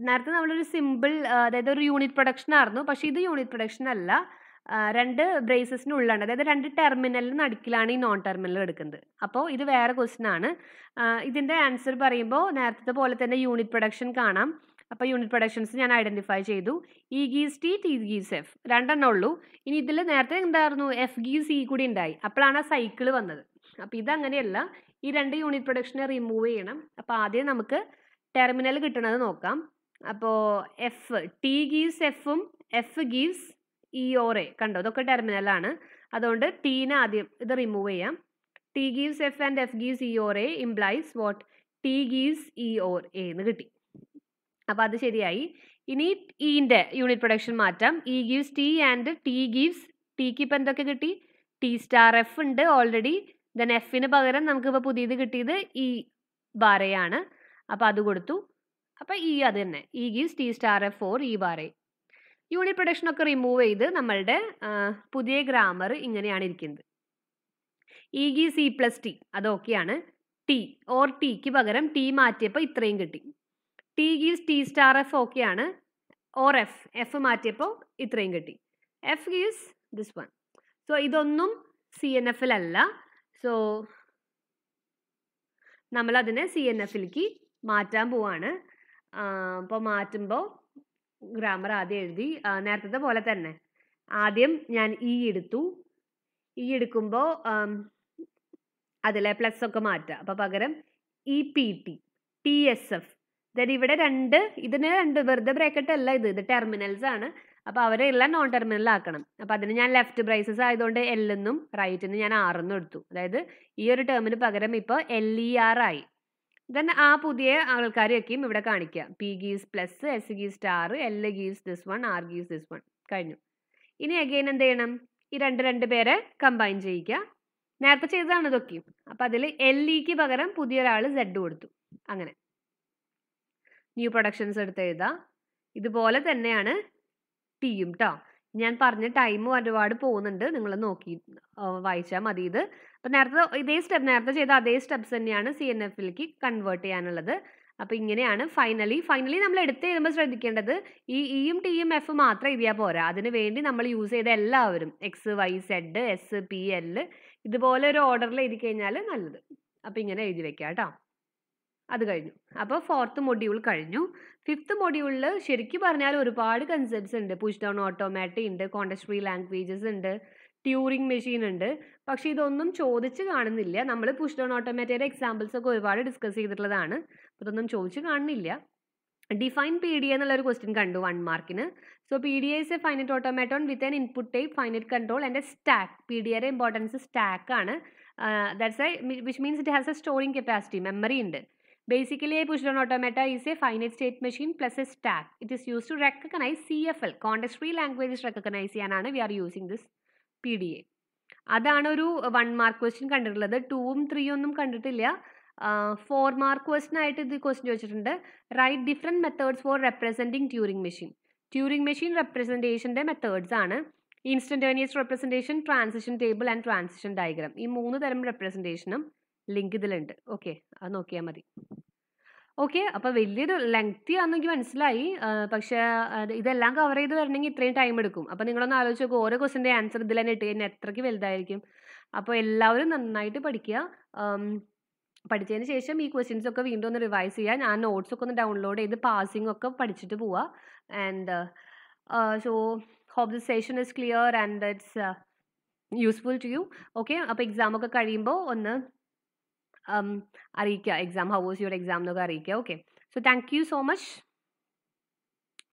[SPEAKER 1] നേരത്തെ നമ്മളൊരു സിമ്പിൾ അതായത് ഒരു യൂണിറ്റ് പ്രൊഡക്ഷൻ ആയിരുന്നു പക്ഷെ ഇത് യൂണിറ്റ് പ്രൊഡക്ഷൻ അല്ല രണ്ട് ബ്രേസസിന് ഉള്ളാണ് അതായത് രണ്ട് ടെർമിനലിന് നടുക്കിലാണ് ഈ നോൺ ടെർമിനൽ എടുക്കുന്നത് അപ്പോൾ ഇത് വേറെ ക്വസ്റ്റ്യൻ ആണ് ഇതിൻ്റെ ആൻസർ പറയുമ്പോൾ നേരത്തെ പോലെ തന്നെ യൂണിറ്റ് പ്രൊഡക്ഷൻ കാണാം അപ്പോൾ യൂണിറ്റ് പ്രൊഡക്ഷൻസ് ഞാൻ ഐഡൻറ്റിഫൈ ചെയ്തു E gives T T gives F രണ്ടെണ്ണം ഉള്ളൂ ഇനി ഇതിൽ നേരത്തെ എന്തായിരുന്നു എഫ് ഗീസ് ഇ കൂടി ഉണ്ടായി അപ്പോഴാണ് ആ സൈക്കിൾ വന്നത് അപ്പോൾ ഇതങ്ങനെയല്ല ഈ രണ്ട് യൂണിറ്റ് പ്രൊഡക്ഷനെ റിമൂവ് ചെയ്യണം അപ്പോൾ ആദ്യം നമുക്ക് ടെർമിനൽ കിട്ടണത് നോക്കാം അപ്പോൾ എഫ് ടി ഗീസ് എഫും F gives E or A കണ്ടോ ഇതൊക്കെ ടെർമിനലാണ് അതുകൊണ്ട് ടീനെ ആദ്യം ഇത് റിമൂവ് ചെയ്യാം T gives F and F gives E or A implies what T gives E or എന്ന് കിട്ടി അപ്പോൾ അത് ശരിയായി ഇനി ഇൻ്റെ യൂണിറ്റ് പ്രൊഡക്ഷൻ മാറ്റാം E gives T and T gives ടിക്ക് ഇപ്പം എന്തൊക്കെ കിട്ടി ടി സ്റ്റാർ എഫ് ഉണ്ട് ഓൾറെഡി ദെൻ എഫിന് പകരം നമുക്കിപ്പോൾ പുതിയത് കിട്ടിയത് ഇ e ബാറയാണ് അപ്പോൾ അത് കൊടുത്തു അപ്പോൾ ഇ e അത് തന്നെ E gives T star F for E ബാറെ യൂണിറ്റ് പ്രൊഡക്ഷനൊക്കെ റിമൂവ് ചെയ്ത് നമ്മളുടെ പുതിയ ഗ്രാമർ ഇങ്ങനെയാണ് ഇരിക്കുന്നത് E gives E plus T അത് ഓക്കെയാണ് ടി ഓർ ടിക്ക് പകരം ടി മാറ്റിയപ്പോൾ ഇത്രയും കിട്ടി T gives T star F ഓക്കെയാണ് ഓർ എഫ് എഫ് മാറ്റിയപ്പോൾ ഇത്രയും കിട്ടി F gives this one so ഇതൊന്നും സി എൻ എഫിലല്ല സോ നമ്മളതിനെ സി എൻ എഫിലേക്ക് മാറ്റാൻ പോവാണ് അപ്പോൾ മാറ്റുമ്പോൾ ഗ്രാമർ ആദ്യം എഴുതി നേരത്തെ പോലെ തന്നെ ആദ്യം ഞാൻ ഇ e എടുത്തു ഇ e എടുക്കുമ്പോൾ അതിലെ പ്ലസ് ഒക്കെ മാറ്റാം അപ്പോൾ പകരം E P T T S F then ഇവിടെ രണ്ട് ഇതിന് രണ്ട് വെറുതെ ബ്രേക്കറ്റ് അല്ല ഇത് ഇത് ടെർമിനൽസ് ആണ് അപ്പോൾ അവരെ എല്ലാം നോൺ ടെർമിനൽ ആക്കണം അപ്പോൾ അതിന് ഞാൻ ലെഫ്റ്റ് ബ്രൈസസ് ആയതുകൊണ്ട് എൽ എന്നും റൈറ്റിന് ഞാൻ ആർ എന്നും എടുത്തു അതായത് ഈ ഒരു ടേമിന് പകരം ഇപ്പോൾ എൽ ഇ e ആർ ആയി ദെൻ ആ പുതിയ ആൾക്കാരെയൊക്കെയും ഇവിടെ കാണിക്കുക P gives plus S give star L gives this one R gives this one കഴിഞ്ഞു ഇനി അഗെയിൻ എന്ത് ചെയ്യണം ഈ രണ്ട് രണ്ട് പേരെ കമ്പൈൻ ചെയ്യിക്കുക നേരത്തെ ചെയ്തതാണ് ഇതൊക്കെയും അപ്പം അതിൽ എൽ ഇക്ക് e പകരം പുതിയൊരാൾ സെഡ് കൊടുത്തു അങ്ങനെ ന്യൂ പ്രൊഡക്ഷൻസ് എടുത്ത് എഴുതാം ഇതുപോലെ തന്നെയാണ് ടീയും കേട്ടോ ഞാൻ പറഞ്ഞ ടൈം ഒരുപാട് പോകുന്നുണ്ട് നിങ്ങൾ നോക്കി വായിച്ചാൽ മതി ഇത് അപ്പം നേരത്തെ ഇതേ സ്റ്റെപ്പ് നേരത്തെ ചെയ്ത അതേ സ്റ്റെപ്സ് തന്നെയാണ് സി എൻ എഫിലേക്ക് കൺവേർട്ട് ചെയ്യാനുള്ളത് അപ്പം ഇങ്ങനെയാണ് ഫൈനലി ഫൈനലി നമ്മൾ എടുത്ത് എഴുതുമ്പോൾ ശ്രദ്ധിക്കേണ്ടത് ഈ ഇയും ടിയും എഫ് മാത്രം എഴുതിയാൽ പോരാ അതിന് വേണ്ടി നമ്മൾ യൂസ് ചെയ്ത എല്ലാവരും X Y Z S P L ഇതുപോലെ ഒരു ഓർഡറിൽ എഴുതി കഴിഞ്ഞാൽ നല്ലത് അപ്പം ഇങ്ങനെ എഴുതി വെക്കാം കേട്ടോ അത് കഴിഞ്ഞു അപ്പോൾ ഫോർത്ത് മൊഡ്യൂൾ കഴിഞ്ഞു ഫിഫ്ത്ത് മൊഡ്യൂളിൽ ശരിക്കും പറഞ്ഞാൽ ഒരുപാട് കൺസെപ്റ്റ്സ് ഉണ്ട് പുഷ് ഡൗൺ ഓട്ടോമാറ്റിക് ഉണ്ട് കോണ്ടസ്റ്റ് ലാംഗ്വേജസ് ഉണ്ട് ട്യൂറിംഗ് മെഷീൻ ഉണ്ട് പക്ഷേ ഇതൊന്നും ചോദിച്ച് കാണുന്നില്ല നമ്മൾ പുഷ് ഡൗൺ ഓട്ടോമാറ്റിയുടെ എക്സാമ്പിൾസ് ഒക്കെ ഒരുപാട് ഡിസ്കസ് ചെയ്തിട്ടുള്ളതാണ് ഇതൊന്നും ചോദിച്ച് കാണുന്നില്ല ഡിഫൈൻ പി ഡി എന്നുള്ളൊരു ക്വസ്റ്റ്യൻ കണ്ടു വൺ മാർക്കിന് so P D S A finite automaton with an input type finite control and a stack P D എയുടെ ഇമ്പോർട്ടൻസ് ആണ് that's a which means it has a storing capacity memory ഉണ്ട് basically push a automata is a is state machine plus a stack it stack. Use to recognise C F L context free languages recognise ചെയ്യാനാണ് V are using this P D A അതാണ് ഒരു one mark question കണ്ടിട്ടുള്ളത് ടൂവും ത്രീയും ഒന്നും കണ്ടിട്ടില്ല four mark question ആയിട്ട് ഇത് ക്വസ്റ്റ്യൻ ചോദിച്ചിട്ടുണ്ട് write different methods for representing Turing machine Turing machine റെപ്രസെൻറ്റേഷൻ്റെ മെത്തേഡ്സ് ആണ് instantaneous representation transition table and transition diagram ഈ മൂന്ന് തരം റെപ്രസെൻറ്റേഷനും ലിങ്ക് ഇതിലുണ്ട് ഓക്കെ അത് നോക്കിയാൽ മതി ഓക്കെ അപ്പോൾ വലിയൊരു ലെങ്തി ആണെന്നെങ്കിൽ മനസ്സിലായി പക്ഷേ ഇതെല്ലാം കവർ ചെയ്ത് വരണമെങ്കിൽ ഇത്രയും ടൈം എടുക്കും അപ്പോൾ നിങ്ങളൊന്ന് ആലോചിച്ച് നോക്കും ഓരോ ക്വസ്റ്റിൻ്റെ ആൻസർ ഇതിൽ തന്നെ ഇട്ട് കഴിഞ്ഞാൽ എത്രയ്ക്ക് വലുതായിരിക്കും അപ്പോൾ എല്ലാവരും നന്നായിട്ട് പഠിക്കുക പഠിച്ചതിന് ശേഷം ഈ ക്വസ്റ്റ്യൻസ് ഒക്കെ വീണ്ടും ഒന്ന് റിവൈസ് ചെയ്യുക ഞാൻ നോട്ട്സ് ഒക്കെ ഒന്ന് ഡൗൺലോഡ് ചെയ്ത് പാസിംഗ് ഒക്കെ പഠിച്ചിട്ട് പോവുക and so hope the session is clear and that's useful to you okay അപ്പോൾ എക്സാം ഒക്കെ കഴിയുമ്പോൾ ഒന്ന് um, Arikya exam. How was your exam, Noga Arikya? Okay. So thank you so much.